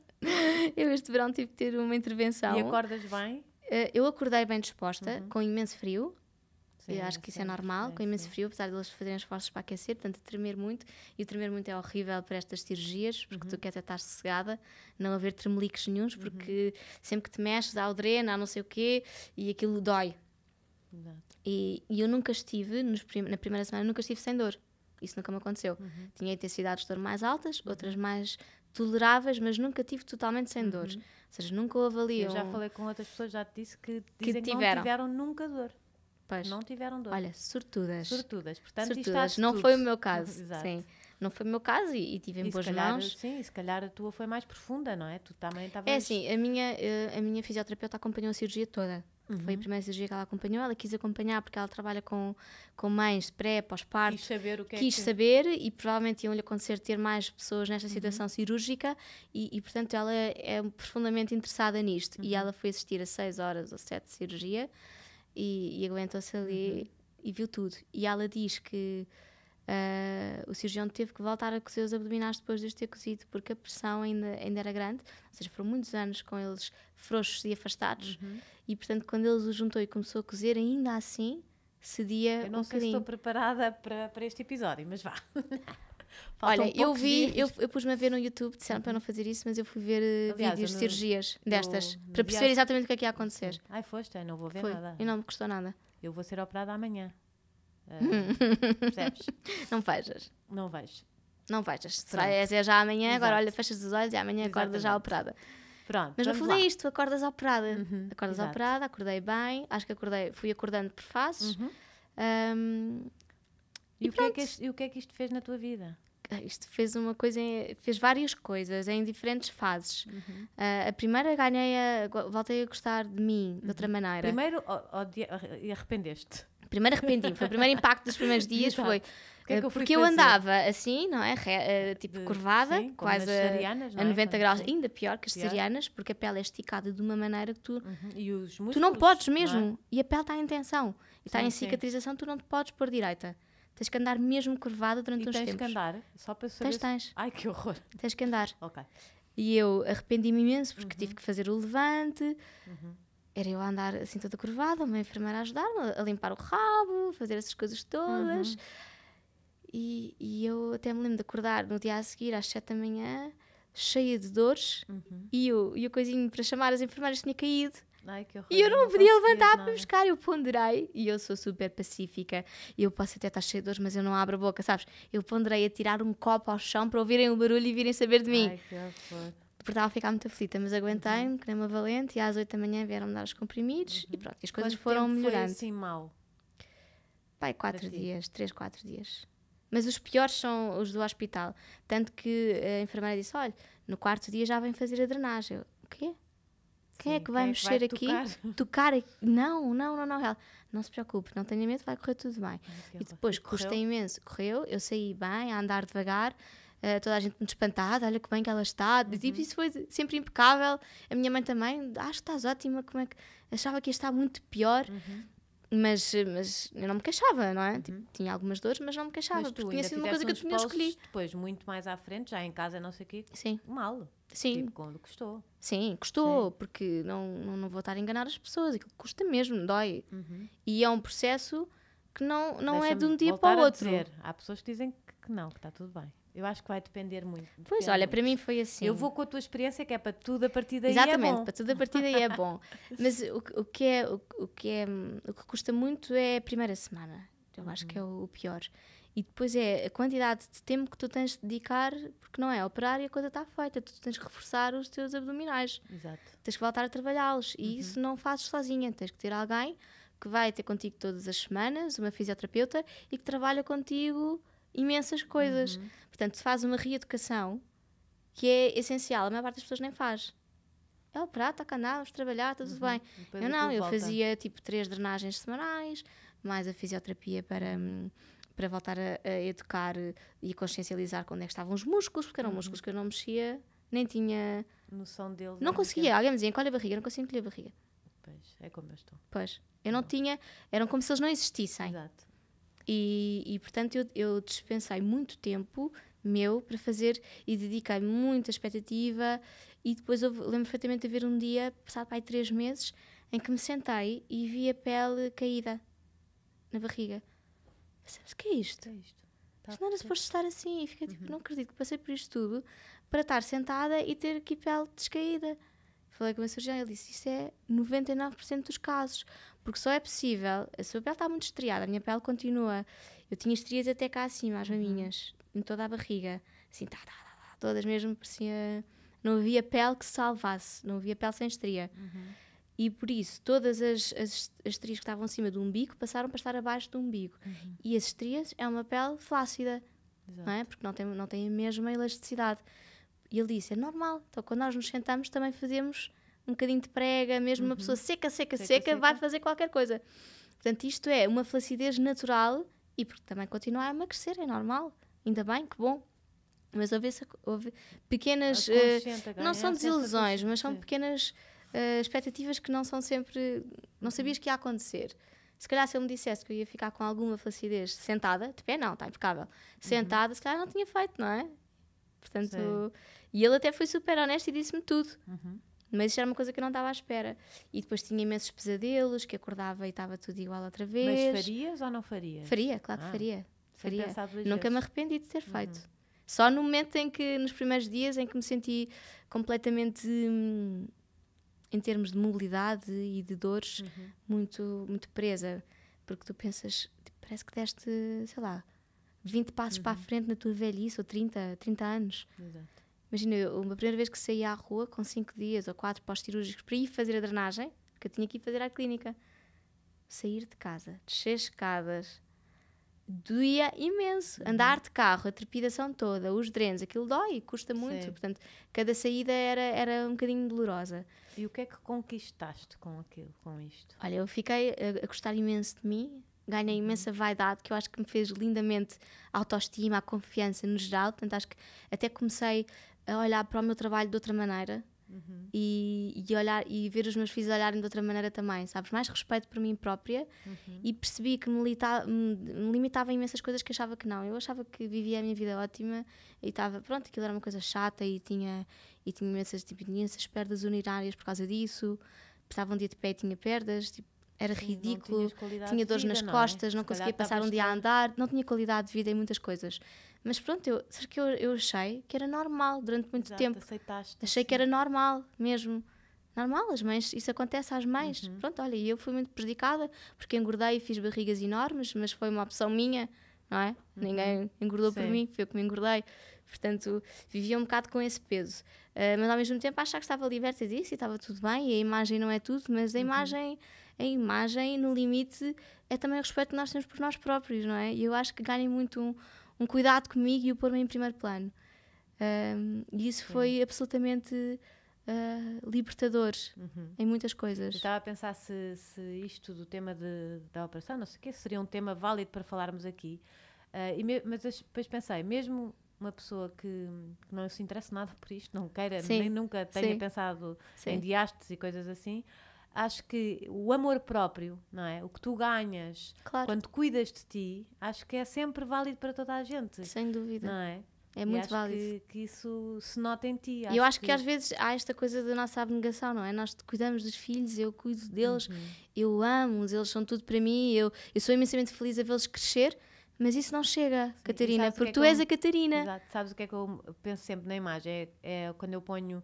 Eu este verão tive de ter uma intervenção. E acordas bem? Eh, eu acordei bem disposta, uhum. com imenso frio, Sim, eu acho que isso é sim, é normal, sim, com imenso frio, apesar de elas fazerem esforços para aquecer, portanto, tremer muito, e o tremer muito é horrível para estas cirurgias, porque uhum. tu queres é estar sossegada, não haver tremeliques nenhums, uhum. porque uhum. sempre que te mexes há dreno, há não sei o quê, e aquilo dói. E, e, eu nunca estive, prim na primeira semana, nunca estive sem dor. Isso nunca me aconteceu. Uhum. Tinha intensidades de dor mais altas, uhum. outras mais toleráveis, mas nunca tive totalmente sem dores. Uhum. Ou seja, nunca o avaliam. Eu já falei com outras pessoas, já te disse que, que tiveram. que não tiveram nunca dor. Pois. Não tiveram dor. Olha, sortudas. Sortudas, portanto, sortudas. não tudo. foi o meu caso. Exato. Sim. Não foi o meu caso e, e tive em boas calhar, mãos. Sim, se calhar a tua foi mais profunda, não é? Tu também estavas... É assim, a minha, eh, a minha fisioterapeuta acompanhou a cirurgia toda. Uhum. Foi a uhum. primeira cirurgia que ela acompanhou. Ela quis acompanhar porque ela trabalha com, com mães de pré, pós-parto. Quis saber o que é Quis que... saber e provavelmente iam-lhe acontecer ter mais pessoas nesta uhum. situação uhum. cirúrgica e, e, portanto, ela é, é profundamente interessada nisto. Uhum. E ela foi assistir a seis horas ou sete de cirurgia e, e aguentou-se ali uhum. e viu tudo. E ela diz que uh, o cirurgião teve que voltar a cozer os abdominais depois de os ter cozido porque a pressão ainda, ainda era grande, ou seja, foram muitos anos com eles frouxos e afastados. Uhum. E portanto, quando ele os juntou e começou a cozer, ainda assim cedia Eu não um sei se estou preparada para, para este episódio, mas vá. Olha, eu vi, eu, eu pus-me a ver no YouTube, disseram para não fazer isso, mas eu fui ver eh, Aliás, vídeos de cirurgias no, destas, no, para perceber viagem. exatamente o que é que ia acontecer. Ai, foste, não vou ver Foi. nada. E não me custou nada. Eu vou ser operada amanhã. Uh, percebes? Não vejas. Não vejo. Não vejas. Será é já amanhã, Exato. agora olha, fechas os olhos e amanhã acordas já operada. Pronto, Mas no fundo é isto, acordas operada. Uhum, acordas exato. operada, acordei bem, acho que acordei, fui acordando por fases. Uhum. Um, e, e, o que é que e o que é que isto fez na tua vida? Ah, isto fez uma coisa, fez várias coisas em diferentes fases. Uhum. Uh, a primeira ganhei, a, voltei a gostar de mim de uhum. outra maneira. Primeiro e arrependeste? Primeiro arrependi, foi o primeiro impacto dos primeiros dias Exato. foi. Que é que ah, eu porque eu andava assim, não é? Re, tipo de, curvada, sim, quase a, a 90 é? graus, ainda pior que as serianas porque a pele é esticada de uma maneira que tu. Uhum. E os músculos, tu não podes mesmo, não é? e a pele está em tensão, e está em cicatrização, tu não te podes pôr direita. Tens que andar mesmo curvada durante e uns tens tempos. tens que andar? Só para saber... Tens, tens. Ai, que horror. Tens que andar. Ok. E eu arrependi-me imenso porque uhum. tive que fazer o levante. Uhum. Era eu a andar assim toda curvada, uma enfermeira a ajudar-me a limpar o rabo, fazer essas coisas todas. Uhum. E, e, eu até me lembro de acordar no dia a seguir, às 7 da manhã, cheia de dores. Uhum. E, o, e o coisinho para chamar as enfermeiras tinha caído. Ai, que horror. E eu não, não podia levantar para buscar. Eu ponderei, e eu sou super pacífica, eu posso até estar cheia de dores, mas eu não abro a boca, sabes? Eu ponderei a tirar um copo ao chão para ouvirem o barulho e virem saber de mim. Ai, que horror. Porque estava a ficar muito aflita, mas aguentei-me, uhum. crema valente, e às 8 da manhã vieram-me dar os comprimidos uhum. e pronto, as coisas Quanto foram tempo melhorando. Foi assim mal? Pai, 4 dias, 3, 4 dias. Mas os piores são os do hospital. Tanto que a enfermeira disse: olha, no quarto dia já vem fazer a drenagem. Eu, o quê? quem é Sim, é que vai mexer que vai aqui? Tocar? tocar aqui? Não, não, não, não. Ela, não se preocupe, não tenha medo, vai correr tudo bem. e depois, custa imenso. Correu, eu saí bem, a andar devagar, uh, toda a gente muito espantada, olha que bem que ela está. Tipo, uhum. isso foi sempre impecável. A minha mãe também, acho que estás ótima, como é que... Achava que ia estar muito pior. Uhum mas, mas eu não me queixava, não é? Tipo, uhum. Tipo, tinha algumas dores, mas não me queixava, mas porque tinha sido uma coisa que eu tinha escolhi. Depois, muito mais à frente, já em casa, não sei o quê, Sim. mal. Sim. Tipo, quando custou. Sim, custou, Sim. porque não, não, não, vou estar a enganar as pessoas, aquilo custa mesmo, dói. Uhum. E é um processo que não, não é de um dia para o outro. Dizer, há pessoas que dizem que que não, que está tudo bem. Eu acho que vai depender muito. Depende pois, olha, para mim foi assim. Eu vou com a tua experiência, que é para tudo a partir daí é Exatamente, é bom. Exatamente. para tudo a partir daí é bom. Mas o, o, que é, o, o, que é, o que custa muito é a primeira semana. Eu uhum. acho que é o, o, pior. E depois é a quantidade de tempo que tu tens de dedicar, porque não é operar e a coisa está feita. Tu tens que reforçar os teus abdominais. Exato. Tens que voltar a trabalhá-los. E uhum. isso não fazes sozinha. Tens que ter alguém que vai ter contigo todas as semanas, uma fisioterapeuta, e que trabalha contigo imensas coisas. Uhum. Portanto, se faz uma reeducação que é essencial, a maior parte das pessoas nem faz. É o prato, a canal, vamos trabalhar, tudo uhum. bem. Depois eu é não, eu volta. fazia tipo três drenagens semanais, mais a fisioterapia para, hum, para voltar a, a educar e consciencializar quando é que estavam os músculos, porque eram uhum. músculos que eu não mexia, nem tinha noção deles. Não né? conseguia, alguém me dizia, encolhe a barriga, não consigo encolher a barriga. Pois, é como eu estou. Pois, eu não, não. tinha, eram como se eles não existissem. Exato. E, e portanto, eu, eu dispensei muito tempo meu para fazer e dediquei muita expectativa. E depois lembro perfeitamente de haver um dia, passado para aí três meses, em que me sentei e vi a pele caída na barriga. Sabes o que é isto? O que é isto? Tá, isto não era suposto estar assim. E fiquei tipo, uhum. tipo, não acredito que passei por isto tudo para estar sentada e ter aqui pele descaída. Falei com a meu cirurgião e ele disse: Isto é 99% dos casos. Porque só é possível. A sua pele está muito estriada, a minha pele continua. Eu tinha estrias até cá acima, as uhum. maminhas, em toda a barriga. Assim, tá, tá, tá, tá, todas mesmo, parecia. Não havia pele que salvasse, não havia pele sem estria. Uhum. E por isso, todas as, as, as estrias que estavam acima do umbigo passaram para estar abaixo do umbigo. Uhum. E as estrias é uma pele flácida, Exato. não é? Porque não tem, não tem a mesma elasticidade. E ele disse: é normal. Então, quando nós nos sentamos, também fazemos um bocadinho de prega, mesmo uhum. uma pessoa uhum. seca, seca, seca, seca, vai fazer qualquer coisa. Portanto, isto é uma flacidez natural e porque também continua a emagrecer, é normal. Ainda bem, que bom. Mas houve, essa, houve pequenas. Uh, não é são desilusões, mas são pequenas uh, expectativas que não são sempre. Não sabias uhum. que ia acontecer. Se calhar, se eu me dissesse que eu ia ficar com alguma flacidez sentada, de pé não, está impecável. Uhum. Sentada, uhum. se calhar não tinha feito, não é? Portanto, Sim. e ele até foi super honesto e disse-me tudo. Uhum. Mas isso era uma coisa que eu não estava à espera. E depois tinha imensos pesadelos, que acordava e estava tudo igual outra vez. Mas farias ou não farias? Faria, claro ah, que faria. faria. Nunca me arrependi de ter feito. Uhum. Só no momento em que, nos primeiros dias, em que me senti completamente, hum, em termos de mobilidade e de dores, uhum. muito, muito presa. Porque tu pensas, tipo, parece que deste, sei lá, 20 passos uhum. para a uhum. frente na tua velhice, ou 30, 30 anos. Exato. Imagina, eu, a primeira vez que saí à rua, com 5 dias ou 4 pós-cirúrgicos, para ir fazer a drenagem, que eu tinha que ir fazer à clínica, sair de casa, descer escadas, doía imenso. Uhum. Andar de carro, a trepidação toda, os drenos, aquilo dói, custa muito. Sim. Portanto, cada saída era, era um bocadinho dolorosa. E o que é que conquistaste com aquilo, com isto? Olha, eu fiquei a, a gostar imenso de mim, ganhei uhum. imensa vaidade, que eu acho que me fez lindamente a autoestima, a confiança no geral. Portanto, acho que até comecei a olhar para o meu trabalho de outra maneira uhum. e, e, olhar, e ver os meus filhos olharem de outra maneira também, sabes? Mais respeito por mim própria uhum. e percebi que me, lita, me, me limitava a imensas coisas que achava que não. Eu achava que vivia a minha vida ótima e estava, pronto, aquilo era uma coisa chata e tinha, e tinha imensas, tipo, imensas perdas urinárias por causa disso, estava um dia de pé e tinha perdas, tipo, era Sim, ridículo, tinha dores vida, nas não é? costas, não conseguia passar um dia a andar, não tinha qualidade de vida em muitas coisas. Mas pronto, eu, que eu, eu achei que era normal durante muito Exato, tempo. Aceitaste. Achei sim. que era normal mesmo. Normal, as mães, isso acontece às mães. Uhum. Pronto, olha, eu fui muito prejudicada porque engordei e fiz barrigas enormes, mas foi uma opção minha, não é? Uhum. Ninguém engordou sim. por mim, foi eu que me engordei. Portanto, vivia um bocado com esse peso. Uh, mas ao mesmo tempo achar que estava liberta disso e estava tudo bem, e a imagem não é tudo, mas a uhum. imagem, a imagem, no limite, é também o respeito que nós temos por nós próprios, não é? E eu acho que ganha muito um um cuidado comigo e o pôr-me em primeiro plano. Um, e isso Sim. foi absolutamente uh, libertador uhum. em muitas coisas. Eu estava a pensar se, se isto do tema de, da operação, não sei o quê, seria um tema válido para falarmos aqui. Uh, me, mas depois pensei, mesmo uma pessoa que, que não se interessa nada por isto, não queira, Sim. nem nunca tenha Sim. pensado Sim. em diastes e coisas assim, acho que o amor próprio, não é? O que tu ganhas claro. quando cuidas de ti, acho que é sempre válido para toda a gente. Sem dúvida. Não é? É e muito válido. Que, que, isso se nota em ti. E eu acho que... que... às vezes há esta coisa da nossa abnegação, não é? Nós cuidamos dos filhos, eu cuido deles, uhum. eu amo-os, eles são tudo para mim, eu, eu sou imensamente feliz a vê-los crescer, mas isso não chega, Sim, Catarina, é porque é tu és a Catarina. Exato, sabes o que é que eu penso sempre na imagem? É, é quando eu ponho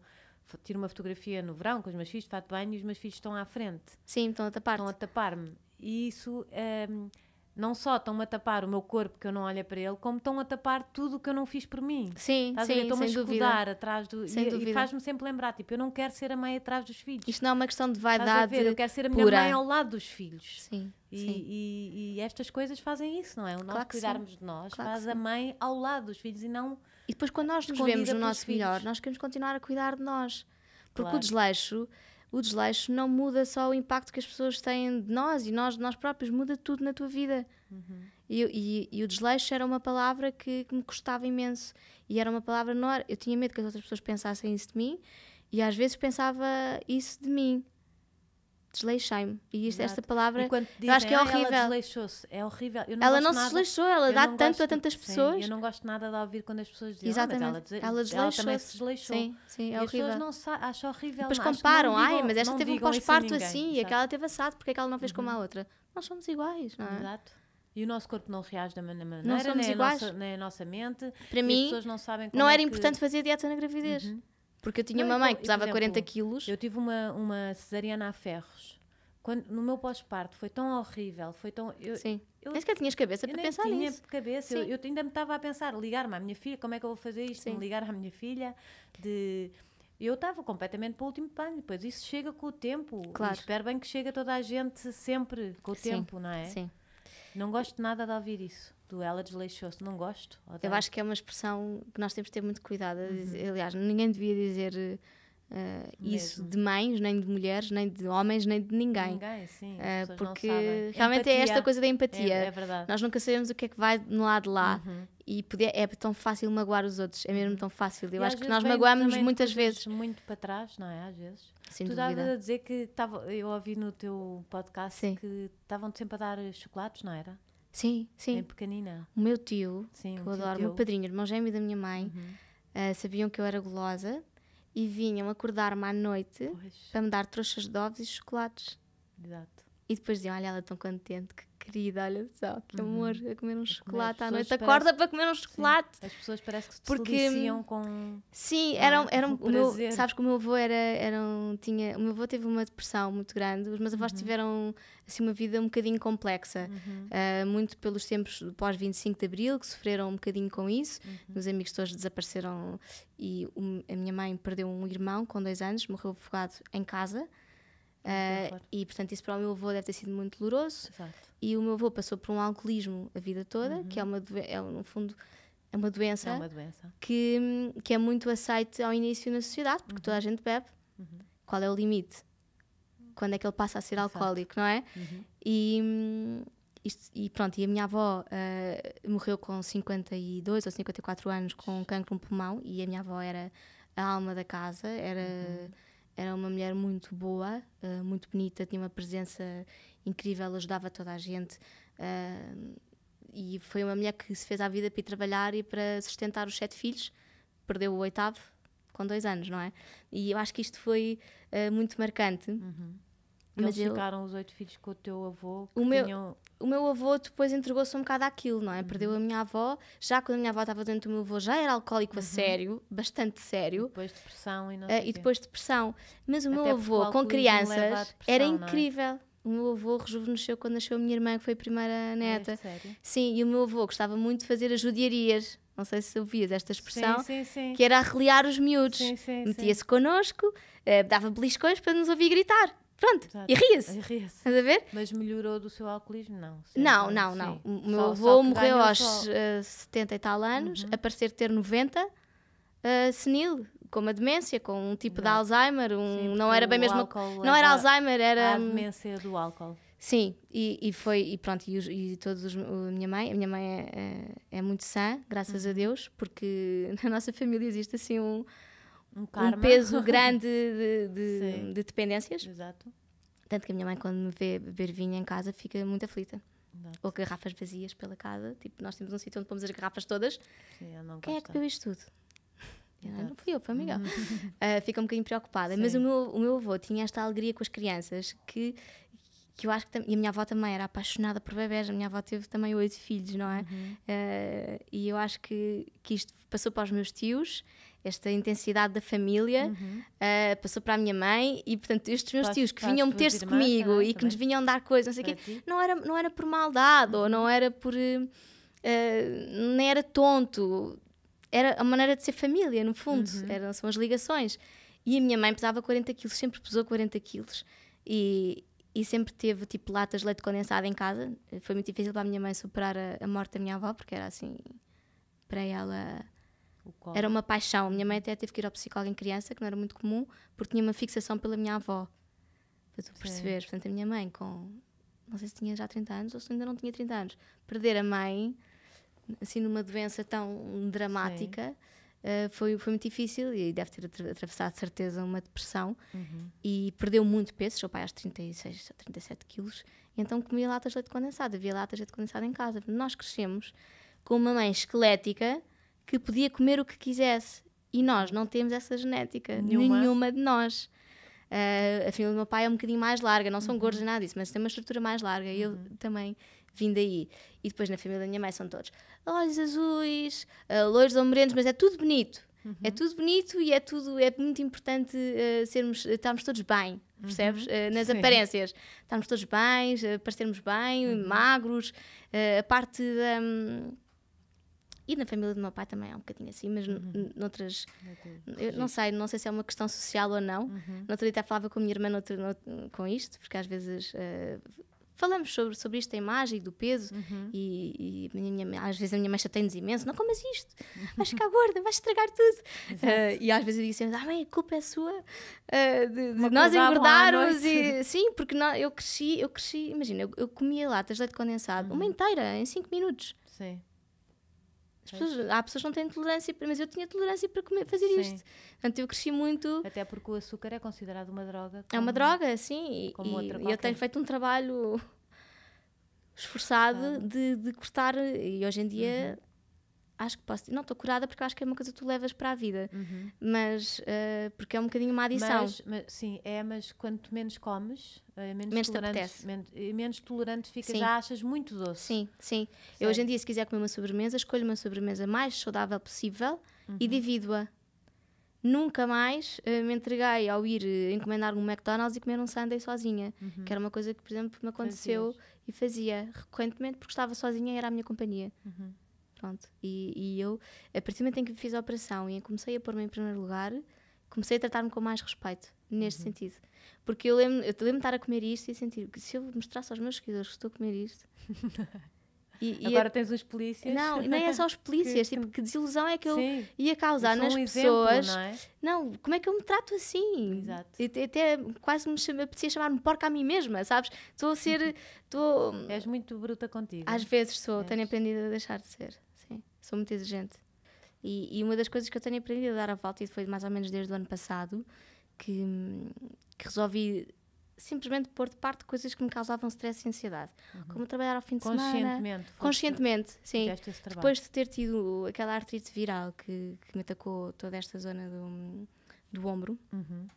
tiro uma fotografia no verão com os meus filhos de fato banho e os meus filhos estão à frente. Sim, estão a tapar. me Estão a tapar-me. E isso um, não só estão-me a tapar o meu corpo que eu não olho para ele, como estão a tapar tudo o que eu não fiz por mim. Sim, Estás sim, Estão-me a escudar atrás do. Sem e, e faz-me sempre lembrar, tipo, eu não quero ser a mãe atrás dos filhos. Isto não é uma questão de vaidade. Eu quero ser a minha pura. mãe ao lado dos filhos. Sim. E, sim. E, e, estas coisas fazem isso, não é? O nosso claro cuidarmos sim. de nós claro faz a mãe ao lado dos filhos e não e depois, quando nós nos vemos no nosso melhor, nós queremos continuar a cuidar de nós. Porque claro. o desleixo o desleixo não muda só o impacto que as pessoas têm de nós e nós de nós próprios, muda tudo na tua vida. Uhum. E, e, e, o desleixo era uma palavra que, que, me custava imenso. E era uma palavra. Não, eu tinha medo que as outras pessoas pensassem isso de mim e às vezes pensava isso de mim desleixei-me. E isto, esta palavra, dizem, eu acho que é horrível. Ela desleixou-se, é horrível. Não ela não nada, se desleixou, ela dá tanto a tantas pessoas. Sim, eu não gosto nada de ouvir quando as pessoas dizem ah, Exatamente. ela, des ela desleixou. -se. Ela também se desleixou. Sim, sim, é e horrível. As pessoas não acham horrível. Depois comparam, ai, mas esta teve um pós-parto assim Exato. e aquela teve assado, porque é que ela não fez uhum. como a uhum. outra? Nós somos iguais, não é? Exato. E o nosso corpo não reage da mesma maneira, não somos nem, iguais. A nossa, nem a nossa mente. Para mim, não, sabem não era é importante fazer dieta na gravidez. Uhum. Porque eu tinha não, uma mãe que pesava exemplo, 40 quilos. Eu tive uma, uma cesariana a ferros. Quando, no meu pós-parto foi tão horrível, foi tão. Eu, Sim. Eu, nem sequer tinhas cabeça para pensar isso nisso. tinha cabeça, eu, ainda me estava a pensar, ligar-me à minha filha, como é que eu vou fazer isto? Sim. Me ligar à minha filha, de. Eu estava completamente para o último pano, depois isso chega com o tempo. Claro. Espero bem que chega toda a gente sempre com o Sim. tempo, não é? Sim. Não gosto nada de ouvir isso do ela desleixou-se. Não gosto. Odeio. Eu acho que é uma expressão que nós temos de ter muito cuidado. Uhum. Aliás, ninguém devia dizer uh, isso de mães, nem de mulheres, nem de homens, nem de ninguém. ninguém sim, uh, porque realmente empatia. é esta coisa da empatia. É, é verdade. Nós nunca sabemos o que é que vai no lado de lá. Uhum. E poder, é tão fácil magoar os outros, é mesmo uhum. tão fácil. Eu e acho que nós magoamos muitas vezes. Muito para trás, não é? Às vezes. Sem tu estavas a dizer que tava, eu ouvi no teu podcast Sim. que estavam sempre a dar chocolates, não era? Sim, sim. Bem é pequenina. O meu tio, sim, que eu adoro, o meu padrinho, irmão gêmeo da minha mãe, uhum. uh, sabiam que eu era gulosa e vinham acordar-me à noite pois. para me dar trouxas de ovos e chocolates. Exato. E depois diziam: Olha, ela é tão contente que querida, olha só, que uhum. amor, a comer um chocolate à noite. Acorda para comer um chocolate. Sim. As pessoas parecem que se porque com. Sim, eram. eram um sabes que o meu avô era, era um, tinha, o meu avô teve uma depressão muito grande, os meus avós uhum. tiveram assim, uma vida um bocadinho complexa, uhum. uh, muito pelos tempos pós-25 de Abril, que sofreram um bocadinho com isso. Os uhum. amigos todos desapareceram e um, a minha mãe perdeu um irmão com dois anos, morreu afogado em casa. Uh, E portanto, isso para o meu avô deve ter sido muito doloroso. Exato. E o meu avô passou por um alcoolismo a vida toda, uhum. que é uhum. uma é, no fundo é uma doença, é uma doença. Que, que é muito aceite ao início na sociedade, porque uhum. toda a uhum. gente bebe. Uhum. Qual é o limite? Quando é que ele passa a ser Exato. alcoólico, não é? Uhum. E, isto, e pronto, e a minha avó uh, morreu com 52 ou 54 anos com cancro no pulmão, e a minha avó era a alma da casa, era era uma mulher muito boa, eh, muito bonita, tinha uma presença incrível, ajudava toda a gente. Uh, e foi uma mulher que se fez à vida para ir trabalhar e para sustentar os sete filhos, perdeu o oitavo com dois anos, não é? E eu acho que isto foi uh, muito marcante. Uhum. Mas Eles ficaram eu... os oito filhos com o teu avô? O meu, tinham... o meu avô depois entregou-se um bocado àquilo, não é? Uhum. Perdeu a minha avó. Já quando a minha avó estava dentro do meu avô, já era alcoólico uhum. a sério, bastante sério. depois depressão e não uh, E depois depressão. Mas o Até meu avô, com crianças, era é? incrível. É? o meu avô rejuvenesceu quando nasceu a minha irmã, que foi a primeira neta. É, sério? Sim, e o meu avô gostava muito de fazer as judiarias. Não sei se ouvias esta expressão, sim, sim, sim. que era arreliar os miúdos. Metia-se connosco, eh, dava beliscões para nos ouvir gritar. Pronto, Exato. e ria-se. Ria Estás a ver? Mas melhorou do seu alcoolismo? Não. É não, não, não. Assim. O meu só, avô só morreu aos só... 70 eh, e tal anos, uhum. a parecer ter 90, uh, eh, senil, com uma demência, com um tipo não. de Alzheimer, um, Sim, não era bem mesmo. Álcool, não era Alzheimer, era. A demência do álcool. Sim, e, e foi, e pronto, e, e todos os, a minha mãe, a minha mãe é, é, é muito sã, graças uhum. a Deus, porque na nossa família existe assim um, um, um peso grande de, de, de, dependências. Exato. Tanto que a minha mãe, quando me vê beber vinho em casa, fica muito aflita. Exato. Ou garrafas vazias pela casa, tipo, nós temos um sítio onde pomos as garrafas todas. Sim, Quem é que bebeu isto tudo? Ah, não fui eu, foi o Miguel. Hum. uh, fica um bocadinho preocupada. Sim. Mas o meu, o meu avô tinha esta alegria com as crianças que, que eu acho que. E a minha avó também era apaixonada por bebés, a minha avó teve também oito filhos, não é? Uhum. Uh, e eu acho que, que isto passou para os meus tios, esta intensidade da família, uhum. uh, passou para a minha mãe e, portanto, estes meus Posso, tios que vinham meter-se comigo também, e que também. nos vinham dar coisas, não sei o quê, não era, não era por maldade uhum. ou não uhum. era por. Uh, nem era tonto era a maneira de ser família, no fundo, uhum. eram, são as ligações. E a minha mãe pesava 40 quilos, sempre pesou 40 quilos. E, e sempre teve tipo latas de leite condensado em casa. Foi muito difícil para a minha mãe superar a, a morte da minha avó, porque era assim, para ela. Era uma paixão. A minha mãe até teve que ir ao psicólogo em criança, que não era muito comum, porque tinha uma fixação pela minha avó. Para tu perceberes. Portanto, a minha mãe, com. Não sei se tinha já 30 anos ou se ainda não tinha 30 anos. Perder a mãe assim numa doença tão dramática. Uh, foi, foi muito difícil e deve ter atravessado, de certeza, uma depressão uhum. e perdeu muito peso. Seu pai, aos 36 ou 37 quilos, então comia latas de leite condensado. Havia latas de leite condensado em casa. Nós crescemos com uma mãe esquelética que podia comer o que quisesse e nós não temos essa genética, nenhuma, nenhuma de nós. Uh, a filha do meu pai é um bocadinho mais larga, não são uhum. gordos nada disso, mas tem uma estrutura mais larga. Uhum. Eu também vim daí. E depois na família da minha mãe são todos olhos azuis, uh, loiros ou morenos, mas é tudo bonito. Uhum. É tudo bonito e é tudo é muito importante uh, sermos eh, estarmos todos bem, uhum. percebes? Uhum. Uh, nas Sim. aparências, estarmos todos bem, uh, parecermos bem, uhum. magros, a parte da um, e na família do meu pai também é um bocadinho assim, mas uhum. noutras. Eu não sei, não sei se é uma questão social ou não. Uhum. No outro dia falava com a minha irmã com isto, porque às vezes uh, falamos sobre, sobre isto, a imagem e do peso, uhum. e, e minha, às vezes a minha mãe chateia-nos imenso: não comas isto, vais ficar gorda, vais estragar tudo. Uh, e às vezes eu disse: ah, mãe, a culpa é sua uh, de, de nós engordarmos. E, sim, porque não, eu cresci, eu cresci, imagina, eu, eu comia latas de leite condensado, uhum. uma inteira, em 5 minutos. Sim. Pessoas, há pessoas que não têm tolerância, mas eu tinha tolerância para comer, fazer sim. isto. Portanto, eu cresci muito. Até porque o açúcar é considerado uma droga. é uma droga, sim. E, como outra e eu tenho feito um trabalho esforçado de, de cortar. E hoje em dia. Uhum acho que posso. Não, estou curada porque acho que é uma coisa que tu levas para a vida. Uhum. Mas. Uh, porque é um bocadinho uma adição. Mas, mas, sim, é, mas quanto menos comes, é menos, menos tolerante. Menos, menos, tolerante fica, já achas muito doce. Sim, sim. Eu hoje em dia, se quiser comer uma sobremesa, escolho uma sobremesa mais saudável possível uhum. e divido-a. Nunca mais uh, me entreguei ao ir encomendar um McDonald's e comer um sundae sozinha, uhum. que era uma coisa que, por exemplo, me aconteceu Fazias. e fazia recorrentemente porque estava sozinha e era a minha companhia. Uhum. Pronto. E, e eu, a partir do momento em que fiz a operação e comecei a pôr-me em primeiro lugar, comecei a tratar-me com mais respeito, neste uhum. sentido. Porque eu lembro-me eu lembro de estar a comer isto e sentir que se eu mostrasse aos meus seguidores que estou a comer isto. e, e Agora eu, tens os polícias. Não, nem é só os polícias. que, tipo, que desilusão é que eu Sim, ia causar nas um pessoas. Exemplo, não, é? não, como é que eu me trato assim? Exato. E, até quase me chama, apetecia chamar-me porca a mim mesma, sabes? Estou a ser. Estou... És muito bruta contigo. Às vezes sou, és. tenho aprendido a deixar de ser sou muito exigente. E, e, uma das coisas que eu tenho aprendido a dar a volta, e foi mais ou menos desde o ano passado, que, que resolvi simplesmente pôr de parte coisas que me causavam stress e ansiedade. Uhum. Como trabalhar ao fim de conscientemente, semana. Conscientemente. Conscientemente, sim. Depois de ter tido aquela artrite viral que, que me atacou toda esta zona do, do ombro. Uhum.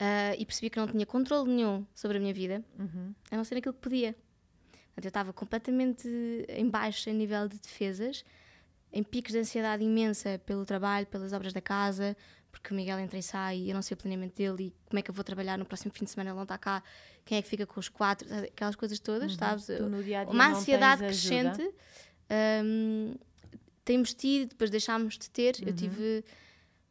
Uh, e percebi que não tinha controle nenhum sobre a minha vida, uhum. a não ser aquilo que podia. Portanto, eu estava completamente em baixo em nível de defesas, em picos de ansiedade imensa pelo trabalho, pelas obras da casa, porque o Miguel entra e sai e eu não sei o planeamento dele e como é que eu vou trabalhar no próximo fim de semana, ele não está cá, quem é que fica com os quatro, aquelas coisas todas, estavas uhum. sabes? Uma ansiedade crescente. Um, temos tido, depois deixámos de ter. Uhum. Eu tive.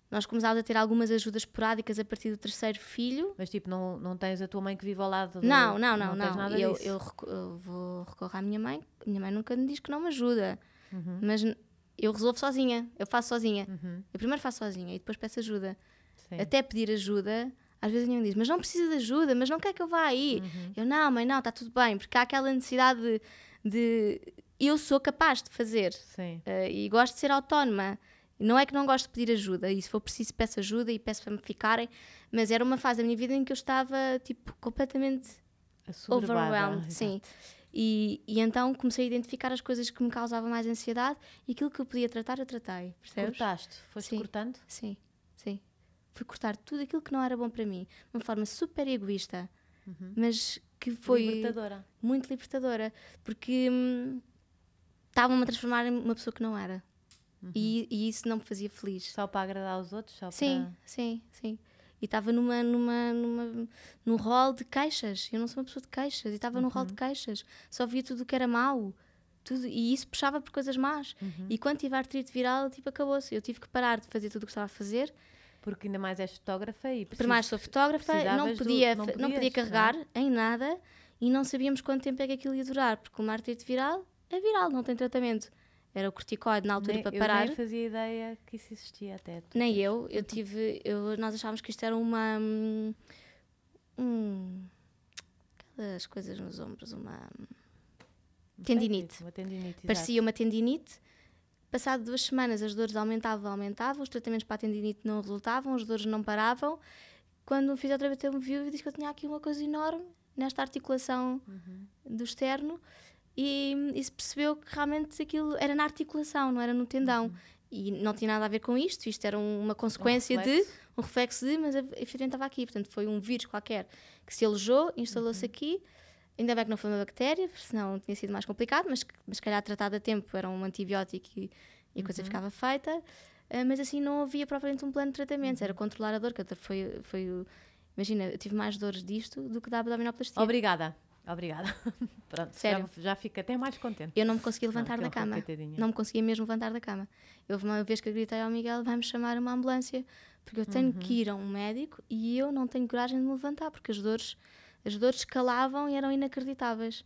Nós começámos a ter algumas ajudas esporádicas a partir do terceiro filho. Mas, tipo, não, não tens a tua mãe que vive ao lado do... Não, não, não. Não, não. Nada eu, eu, eu, vou recorrer à minha mãe. Minha mãe nunca me diz que não me ajuda. Uhum. Mas eu resolvo sozinha, eu faço sozinha. Uhum. Eu primeiro faço sozinha e depois peço ajuda. Sim. Até pedir ajuda, às vezes ninguém diz, mas não precisa de ajuda, mas não quer que eu vá aí. Uhum. Eu, não, mãe, não, está tudo bem, porque há aquela necessidade de, de eu sou capaz de fazer uh, e gosto de ser autónoma. Não é que não gosto de pedir ajuda, e se for preciso peço ajuda e peço para me ficarem, mas era uma fase da minha vida em que eu estava tipo completamente overwhelmed, é? sim. E, e, então comecei a identificar as coisas que me causavam mais ansiedade e aquilo que eu podia tratar, eu tratei. Percebes? Cortaste? Foste sim, cortando? Sim, sim. Fui cortar tudo aquilo que não era bom para mim, de uma forma super egoísta, uhum. mas que foi. Libertadora. Muito libertadora, porque hum, estavam-me a transformar em uma pessoa que não era. Uhum. E, e, isso não me fazia feliz. Só para agradar aos outros? Só sim, para... sim, sim e estava numa, numa, numa, num rol de caixas. Eu não sou uma pessoa de caixas, e estava uhum. num rol de caixas. Só via tudo o que era mau. Tudo, e isso puxava por coisas más. Uhum. E quando tive a artrite viral, tipo, acabou-se. Eu tive que parar de fazer tudo o que estava a fazer. Porque ainda mais és fotógrafa e precisas, Por mais sou fotógrafa, não podia, do, não, podias, não, podia é? carregar não? em nada e não sabíamos quanto tempo é que aquilo ia durar, porque uma artrite viral é viral, não tem tratamento era o corticoide na altura nem, para parar. Eu nem fazia ideia que isso existia até. Nem eu, eu tive, eu, nós achávamos que isto era uma hum, um, aquelas coisas nos ombros, uma tendinite. Uma tendinite Parecia uma tendinite. Passado duas semanas as dores aumentavam, aumentavam, os tratamentos para a tendinite não resultavam, as dores não paravam. Quando o fisioterapeuta me viu e disse que eu tinha aqui uma coisa enorme nesta articulação uhum. do externo, e, e se percebeu que realmente aquilo era na articulação, não era no tendão. Uhum. E não tinha nada a ver com isto, isto era uma consequência um de, um reflexo de, mas efetivamente estava aqui. Portanto, foi um vírus qualquer que se alojou, instalou-se uhum. aqui. Ainda bem que não foi uma bactéria, senão tinha sido mais complicado, mas se calhar tratado a tempo era um antibiótico e, e a coisa uhum. ficava feita. Uh, mas assim não havia propriamente um plano de tratamento, era uhum. controlar a dor, que foi, foi Imagina, eu tive mais dores disto do que da abdominoplastia. Obrigada. Obrigada. Pronto, Sério. Já, já fico até mais contente. Eu não me consegui levantar não, da cama. Não me conseguia mesmo levantar da cama. Houve uma vez que eu gritei ao Miguel: vai-me chamar uma ambulância, porque eu tenho uhum. que ir a um médico e eu não tenho coragem de me levantar, porque as dores, as dores calavam e eram inacreditáveis.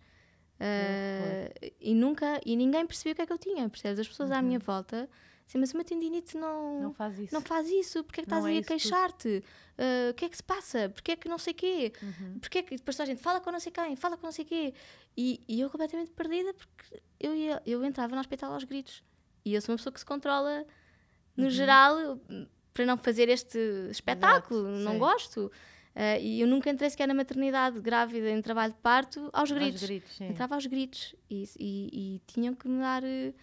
Uh, e nunca, e ninguém percebia o que é que eu tinha, percebes? As pessoas uhum. à minha uhum. volta mas uma tendinite não, não faz isso. Não faz isso. Porquê é que não estás é aí a queixar-te? Uh, o que é que se passa? Porquê é que não sei quê? Uhum. Porquê é que depois a gente fala com não sei quem, fala com não sei quê? E, e eu completamente perdida porque eu, ia, eu entrava no hospital aos gritos. E eu sou uma pessoa que se controla, no uhum. geral, para não fazer este espetáculo. Exato, não gosto. Uh, e eu nunca entrei sequer na maternidade, grávida, em trabalho de parto, aos gritos. Aos gritos Entrava aos gritos e, e, e tinham que me dar. Uh,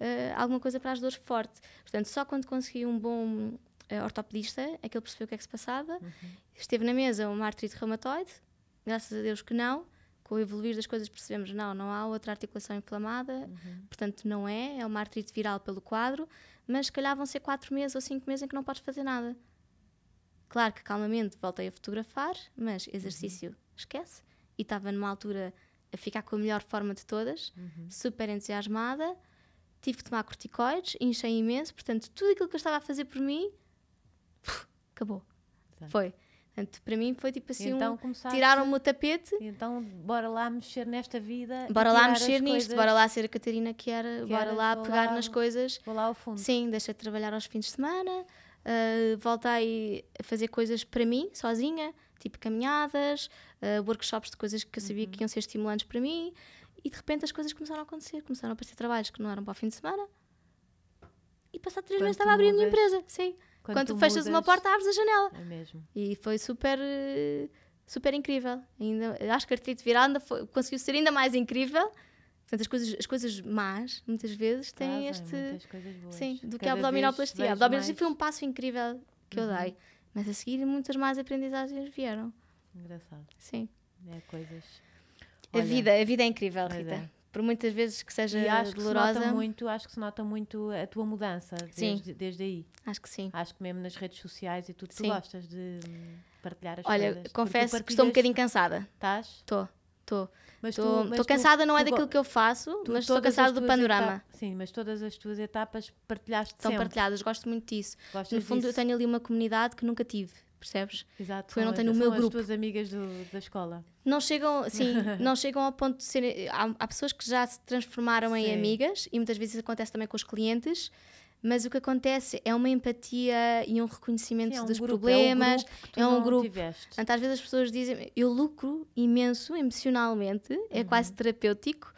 uh, alguma coisa para as dores forte. Portanto, só quando consegui um bom uh, ortopedista é que ele percebeu o que é que se passava. Uhum. Esteve na mesa uma artrite reumatoide, graças a Deus que não. Com o evoluir das coisas percebemos, não, não há outra articulação inflamada, uhum. portanto não é, é uma artrite viral pelo quadro, mas se calhar vão ser 4 meses ou 5 meses em que não podes fazer nada. Claro que calmamente voltei a fotografar, mas uhum. exercício uhum. esquece. E estava numa altura a ficar com a melhor forma de todas, uhum. super entusiasmada, tive que tomar corticoides, enchei imenso, portanto, tudo aquilo que eu estava a fazer por mim puf, acabou. Exato. Foi. Portanto, para mim foi tipo assim, então, um, tiraram-me o tapete. então, bora lá mexer nesta vida. Bora lá mexer nisto, coisas, bora lá ser a Catarina que era, que bora era, lá pegar lá, nas coisas. Vou lá ao fundo. Sim, deixa de trabalhar aos fins de semana, uh, eh, voltei a fazer coisas para mim, sozinha, tipo caminhadas, uh, workshops de coisas que eu sabia uhum. que iam ser estimulantes para mim. E de repente as coisas começaram a acontecer, começaram a aparecer trabalhos que não eram para o fim de semana. E passado três meses estava a abrir a minha empresa, sim. Quando, Quando tu fechas mudas, uma porta, abres a janela. É mesmo. E foi super, eh, super incrível. Ainda, acho que a artrite viral ainda foi, conseguiu ser ainda mais incrível. Portanto, as coisas, as coisas más, muitas vezes, têm ah, este. Sim, do Cada que a abdominoplastia. A abdominoplastia foi um passo incrível que uhum. eu dei. Mas a seguir, muitas mais aprendizagens vieram. Engraçado. Sim. É coisas Olha, a vida, a vida é incrível, Rita. É. Por muitas vezes que seja e acho dolorosa. Que se muito, acho que se nota muito a tua mudança sim. Desde, desde aí. Acho que sim. Acho que mesmo nas redes sociais e tudo, sim. tu gostas de partilhar as Olha, coisas. Olha, confesso que estou um bocadinho cansada. Estás? Estou. Estou cansada, não é daquilo que eu faço, tu, mas estou cansada do panorama. Sim, mas todas as tuas etapas partilhaste São sempre. partilhadas, gosto muito disso. Gostas no fundo, disso? eu tenho ali uma comunidade que nunca tive percebes? Exato. Porque eu não tenho o meu grupo. as tuas amigas do, da escola. Não chegam, sim, não chegam ao ponto de serem. Há, há pessoas que já se transformaram sim. em amigas e muitas vezes acontece também com os clientes. Mas o que acontece é uma empatia e um reconhecimento sim, é um dos grupo, problemas. É um grupo. Que tu é um grupo. Então, às vezes as pessoas dizem: eu lucro imenso emocionalmente, é uhum. é quase terapêutico.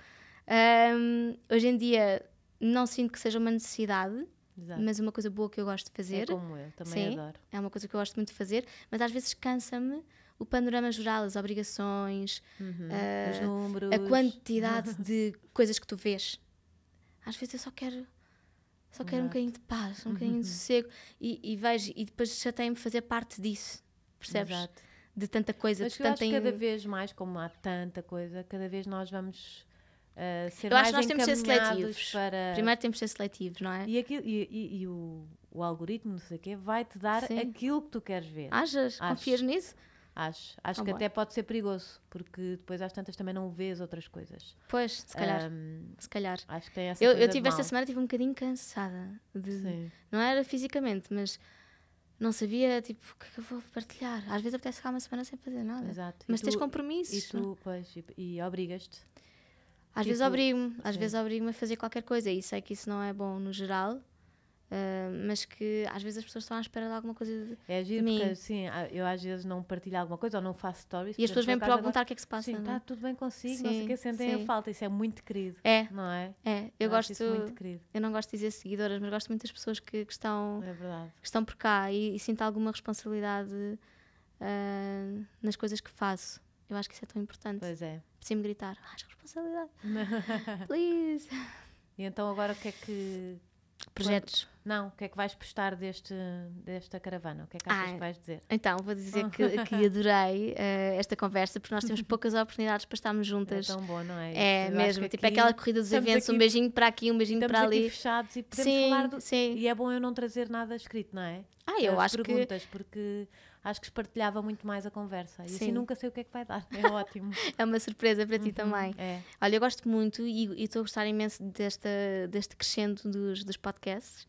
Um, hoje em dia não sinto que seja uma necessidade, Exato. Mas uma coisa boa que eu gosto de fazer. É como eu, também sim, adoro. É uma coisa que eu gosto muito de fazer, mas às vezes cansa-me o panorama geral, as obrigações, uhum. uh, os números, a quantidade de coisas que tu vês. Às vezes eu só quero só quero Exato. um bocadinho de paz, um uhum. bocadinho de uhum. sossego e, e vejo, e depois já tenho-me fazer parte disso, percebes? Exato. De tanta coisa, Mas de tanta. Acho cada vez mais, como há tanta coisa, cada vez nós vamos eh, ser Eu acho que nós temos ser seletivos. Para... Primeiro temos de ser seletivos, não é? E, aquilo, e, e, e o, o, algoritmo, não sei o quê, vai-te dar Sim. aquilo que tu queres ver. Achas? Acho. Confias nisso? Acho. Acho oh, que boy. até pode ser perigoso, porque depois às tantas também não vês outras coisas. Pois, se calhar. Um, se calhar. Acho que tem essa Eu, eu tive esta semana, tive um bocadinho cansada. De, Sim. Não era fisicamente, mas não sabia, tipo, o que é que eu vou partilhar? Às vezes apetece ficar uma semana sem fazer nada. Exato. Mas tens compromissos. E tu, não? É? pois, e, e obrigas-te às tipo, vezes obrigo-me, às é. vezes obrigo-me a fazer qualquer coisa e sei que isso não é bom no geral, Uh, mas que às vezes as pessoas estão à espera de alguma coisa de, é giro, de mim. Porque, sim, eu às vezes não partilho alguma coisa ou não faço stories. E as pessoas vêm perguntar o que é que se passa. Sim, está é? tudo bem consigo, sim, não sei o que, sentem sim. a falta. Isso é muito querido, é, não é? É, eu, eu gosto. Eu não gosto de dizer seguidoras, mas gosto muito das pessoas que, que estão, é que estão por cá e, e sinto alguma responsabilidade uh, nas coisas que faço. Eu acho que isso é tão importante. Pois é sempre gritar: acho responsabilidade, please. E então agora o que é que. Projetos? Não, o que é que vais postar deste, desta caravana? O que é que achas ah, que vais dizer? Então, vou dizer que, que adorei uh, esta conversa, porque nós temos poucas oportunidades para estarmos é juntas. É tão bom, não é? É Eu mesmo, tipo aquela corrida dos eventos, aqui, um beijinho para aqui, um beijinho para ali. Aqui fechados e podemos sim, falar do... Sim. E é bom eu não trazer nada escrito, não é? Ah, eu As acho perguntas, que... porque acho que partilhava muito mais a conversa. E assim Sim. assim nunca sei o que é que vai dar. É ótimo. é uma surpresa para ti uhum. também. É. Olha, eu gosto muito e estou a gostar imenso desta, deste crescendo dos, dos podcasts.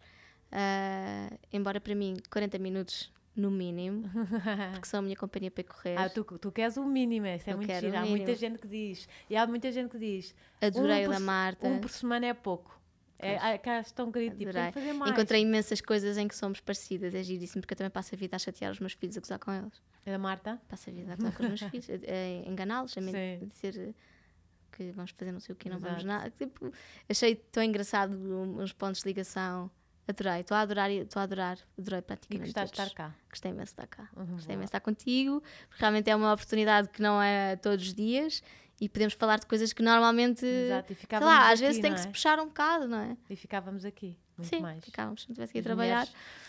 Uh, embora para mim 40 minutos no mínimo, porque são a minha companhia para correr. Ah, tu, tu queres o mínimo, isso é eu muito giro. Há muita gente que diz, e há muita gente que diz: Adorei um da Marta. Um por semana é pouco. É, cá estão querido, tipo, fazer mais. Encontrei imensas coisas em que somos parecidas, é giríssimo, porque eu também passo a vida a chatear os meus filhos, a gozar com eles. é A Marta? Passo a vida a gozar com os meus filhos, a, enganá-los, a, dizer que vamos fazer não sei o que, não Exato. vamos nada. Tipo, achei tão engraçado uns pontos de ligação. Adorei, estou a adorar, estou a adorar, adorei praticamente. E gostaste de estar cá? Gostei imenso de estar cá. Uhum, gostei imenso de estar contigo, porque realmente é uma oportunidade que não é todos os dias e podemos falar de coisas que normalmente. Exato, e ficávamos lá, aqui, às vezes tem é? que se é? puxar um bocado, não é? E ficávamos aqui, muito Sim, mais. Ficávamos, se não tivesse que ir trabalhar.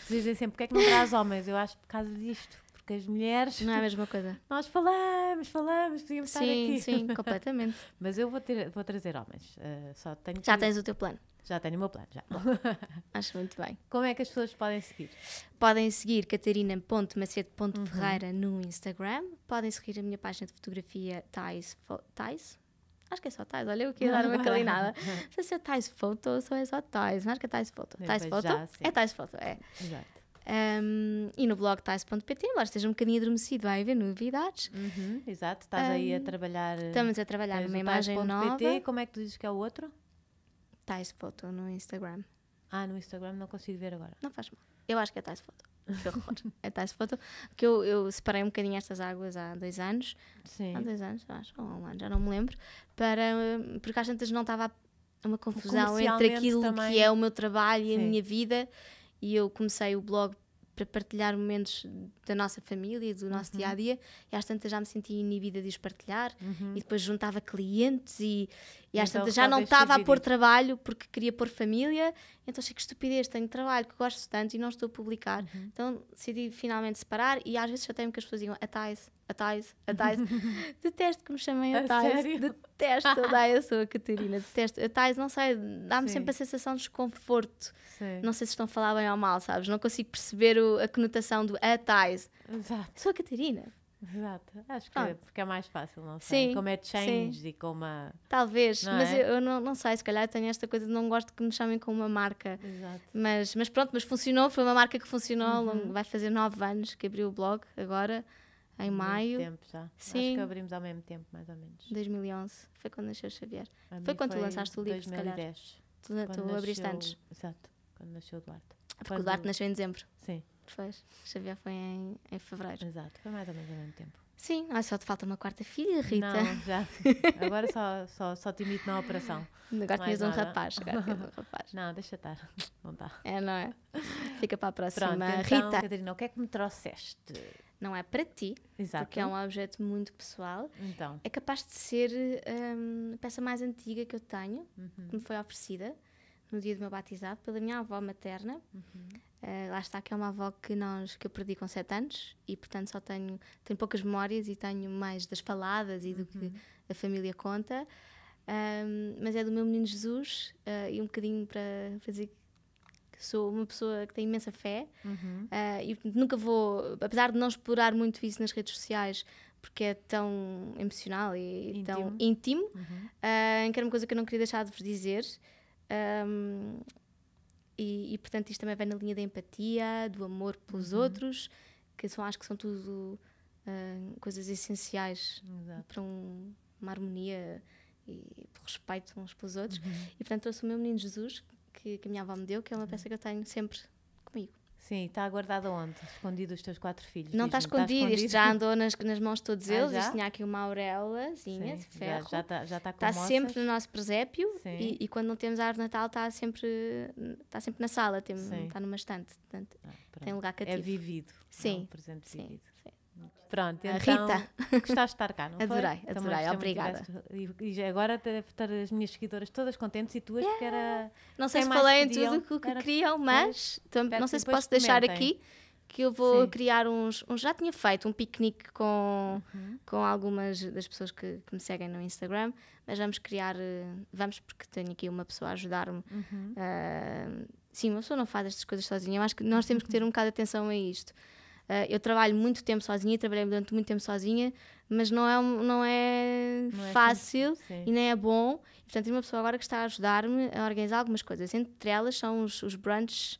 Dizem sempre, porque é que não traz homens? Eu acho por causa disto porque as mulheres. Não é a mesma coisa. Nós falamos, falamos, podíamos sim, estar aqui. Sim, sim, completamente. Mas eu vou, ter, vou trazer homens. Uh, só tenho Já tens o teu plano. Já tenho o meu plano, já. Acho muito bem. Como é que as pessoas podem seguir? Podem seguir catarina.macete.ferreira uhum. no Instagram. Podem seguir a minha página de fotografia Tais. Tais? Acho que é só Tais, olha eu que dar uma calinada. Não sei se é Tais Photo ou se é só Tais, acho que é Tais Photo. Tais Photo? Já, é Tais Photo, é. Exato. Um, e no blog tais.pt, embora esteja um bocadinho adormecido, vai haver novidades. Uhum, exato, estás um, aí a trabalhar. Estamos a trabalhar numa imagem nova. .pt, como é que tu dizes que é o outro? Tais Foto no Instagram. Ah, no Instagram não consigo ver agora. Não faz mal. Eu acho que é Tais Foto. é Tais Foto. Que eu, eu separei um bocadinho estas águas há dois anos. Sim. Há dois anos, acho, ou um ano, já não me lembro. Para, porque às tantas não estava uma confusão entre aquilo também. que é o meu trabalho e Sim. a minha vida e eu comecei o blog para partilhar momentos da nossa família, do nosso uhum. dia a dia, e às tantas já me sentia inibida de os partilhar, uhum. e depois juntava clientes, e, e às então, tantas já não estava a pôr trabalho porque queria pôr família, então achei que estupidez, tenho trabalho que gosto tanto e não estou a publicar. Uhum. Então decidi finalmente separar e às vezes já tenho que as pessoas diziam a Thais, a Thais, a Thais. detesto que me chamem a, Thais. Sério? Detesto a eu sou a Catarina. Detesto. A Thais, não sei, dá-me sempre a sensação de desconforto. Sim. Não sei se estão a falar bem ou mal, sabes? Não consigo perceber o, a conotação do a Thais. Exato. Sou a Catarina. Exato, acho que ah. é, porque é mais fácil, não sei. Sim, como é change sim. e como a. Talvez, não mas é? eu, eu, não, não sei, se calhar tenho esta coisa de não gosto que me chamem com uma marca. Exato. Mas, mas pronto, mas funcionou, foi uma marca que funcionou, uhum. vai fazer nove anos que abriu o blog agora, em Muito maio. tempo já. Sim. Acho que abrimos ao mesmo tempo, mais ou menos. 2011, foi quando nasceu Xavier. Foi quando foi tu lançaste o livro, 2010, se calhar. Tu, tu abriste antes. Exato, quando nasceu o Duarte. Porque quando... o Duarte nasceu em dezembro. Sim. Pois, Xavier foi em, em fevereiro. Exato, foi mais ou menos ao mesmo tempo. Sim, ah, só te falta uma quarta filha, Rita. Não, já. Agora só, só, só te imito na operação. Agora tinhas um rapaz. Agora um rapaz. Não, deixa estar. Não dá. É, não é? Fica para a próxima. Pronto, então, Rita. Catarina, o que é que me trouxeste? Não é para ti, Exato. porque é um objeto muito pessoal. Então. É capaz de ser um, a peça mais antiga que eu tenho, uhum. que me foi oferecida no dia do meu batizado pela minha avó materna. Uhum. Uh, lá está que é uma avó que nós que eu perdi com 7 anos e portanto só tenho tenho poucas memórias e tenho mais das faladas e do uhum. que a família conta. Um, mas é do meu menino Jesus uh, e um bocadinho para fazer que sou uma pessoa que tem imensa fé uhum. uh, e nunca vou, apesar de não explorar muito isso nas redes sociais, porque é tão emocional e, íntimo. tão íntimo, uhum. uh, que era uma coisa que eu não queria deixar de vos dizer. Um, e, e, portanto, isto também vai na linha da empatia, do amor pelos uhum. outros, que são, acho que são tudo uh, coisas essenciais Exato. para um, uma harmonia e respeito uns pelos outros. Uhum. E portanto, trouxe o meu menino Jesus, que, que a minha avó me deu, que é uma uhum. peça que eu tenho sempre Sim, está guardado onde? Escondido os teus quatro filhos? Não está escondido, isto já andou nas, nas mãos de todos ah, eles, já? isto tinha aqui uma auréolazinha de ferro. Já, está já já tá com Está sempre no nosso presépio e, e, quando não temos a árvore natal está sempre, tá sempre na sala, tem, está numa estante, portanto ah, tem lugar é cativo. É vivido, Sim. é um presente Sim. vivido. Pronto, então, Rita. gostaste de estar cá, não Adorei, foi? adorei, obrigada. e, e agora deve estar as minhas seguidoras todas contentes e tuas, yeah. porque era. Não sei se falei em tudo o que, que queriam, mas não sei se posso comentem. deixar aqui que eu vou Sim. criar uns, uns, Já tinha feito um piquenique com, uhum. com algumas das pessoas que, que, me seguem no Instagram, mas vamos criar. Eh, vamos, porque tenho aqui uma pessoa a ajudar-me. Uhum. Uh, sim, uma pessoa não faz estas coisas sozinha. Eu acho que nós temos que ter um bocado de atenção a isto. Uh, eu trabalho muito tempo sozinha, trabalhei durante muito tempo sozinha, mas não é, não é, não é fácil sim. Sim. e nem é bom. E, portanto, tenho uma pessoa agora que está a ajudar-me a organizar algumas coisas. Entre elas são os, os brunches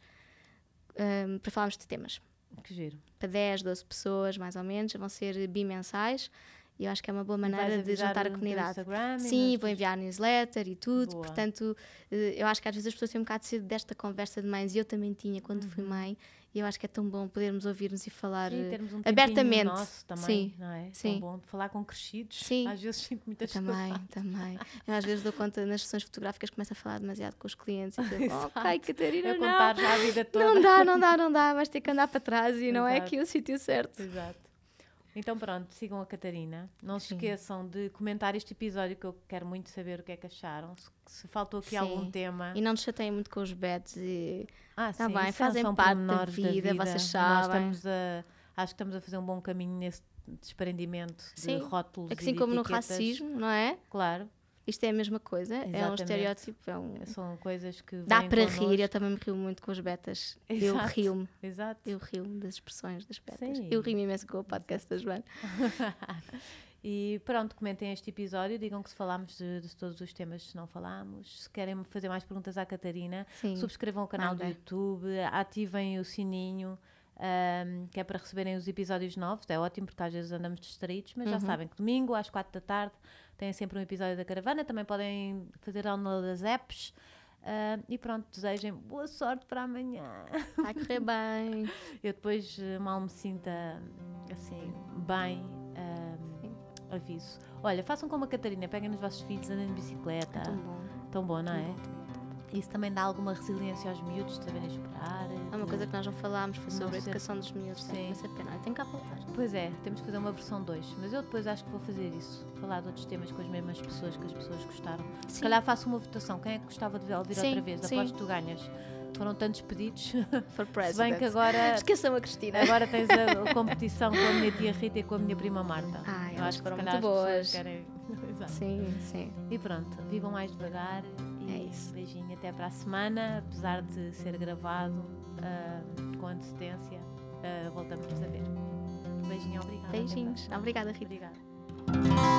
ehm, para falarmos de temas. Que giro. Para 10, 12 pessoas, mais ou menos, vão ser bimensais. E eu acho que é uma boa maneira de juntar a comunidade. Sim, vou enviar newsletter e tudo. Boa. Portanto, eh, eu acho que às vezes as pessoas têm um bocado de cedo desta conversa de mães. E eu também tinha quando uhum. fui mãe. E eu acho que é tão bom podermos ouvir-nos e falar Sim, eh, termos um abertamente. Nosso também, Sim. não é? é sim. Tão bom falar com crescidos. Sim. Às vezes sinto muitas coisas. Também, também. Eu às vezes dou conta nas sessões fotográficas começo a falar demasiado com os clientes e digo, ok, Catarina, eu não. contar já a vida toda. Não dá, não dá, não dá, vais ter que andar para trás e Exato. não é aqui o sítio certo. Exato. Então pronto, sigam a Catarina. Não Sim. se esqueçam de comentar este episódio que eu quero muito saber o que é que acharam. Se, faltou aqui Sim. algum tema. E não nos chateiem muito com os bets e ah, tá sim, bem, é fazem parte da vida, da vida, vocês sabem. Nós estamos a, acho que estamos a fazer um bom caminho nesse desprendimento Sim. de é rótulos. Assim como etiquetas. no racismo, não é? Claro isto é a mesma coisa, Exatamente. é um estereótipo. É um... São coisas que. Dá para connosco. rir, eu também me rio muito com os betas. Exato. Eu rio-me. Exato. Eu rio-me das expressões das betas. Sim. Eu rio-me imenso com o podcast da Joana. E pronto, comentem este episódio, digam que se falámos de, de, todos os temas, se não falámos. Se querem fazer mais perguntas à Catarina, Sim. subscrevam o canal do YouTube, ativem o sininho. Um, que é para receberem os episódios novos, é ótimo porque às vezes andamos distraídos, mas uhum. já sabem que domingo às quatro da tarde têm sempre um episódio da caravana, também podem fazer download das apps. Uh, e pronto, desejem boa sorte para amanhã. Vai correr bem. Eu depois eh, mal me sinta assim, bem. Uh, aviso. Olha, façam como a Catarina, peguem nos vossos filhos, andem de bicicleta. É tão bom. Tão bom, não é? bom. Isso também dá alguma resiliência aos miúdos, saberem esperar. é uma coisa que nós não falámos, foi sobre não a educação dos miúdos. Tá? Sim. Mas é pena, tem que apontar Pois é, temos de fazer uma versão 2. Mas eu depois acho que vou fazer isso. Falar de outros temas com as mesmas pessoas que as pessoas gostaram. Sim. Se calhar faço uma votação. Quem é que gostava de ouvir sim, outra vez? Sim. Aposto que tu ganhas foram tantos pedidos. For president. Se bem que agora. Esqueçam a Cristina. Agora tens a competição com a minha tia Rita e com a minha prima Marta. acho que foram muito boas. Querem... sim, sim. E pronto, vivam mais devagar é isso. Beijinho até para a semana, apesar de ser gravado uh, com antecedência, uh, voltamos a ver. Beijinho, obrigada. Beijinhos. Obrigada, Rita. Obrigada.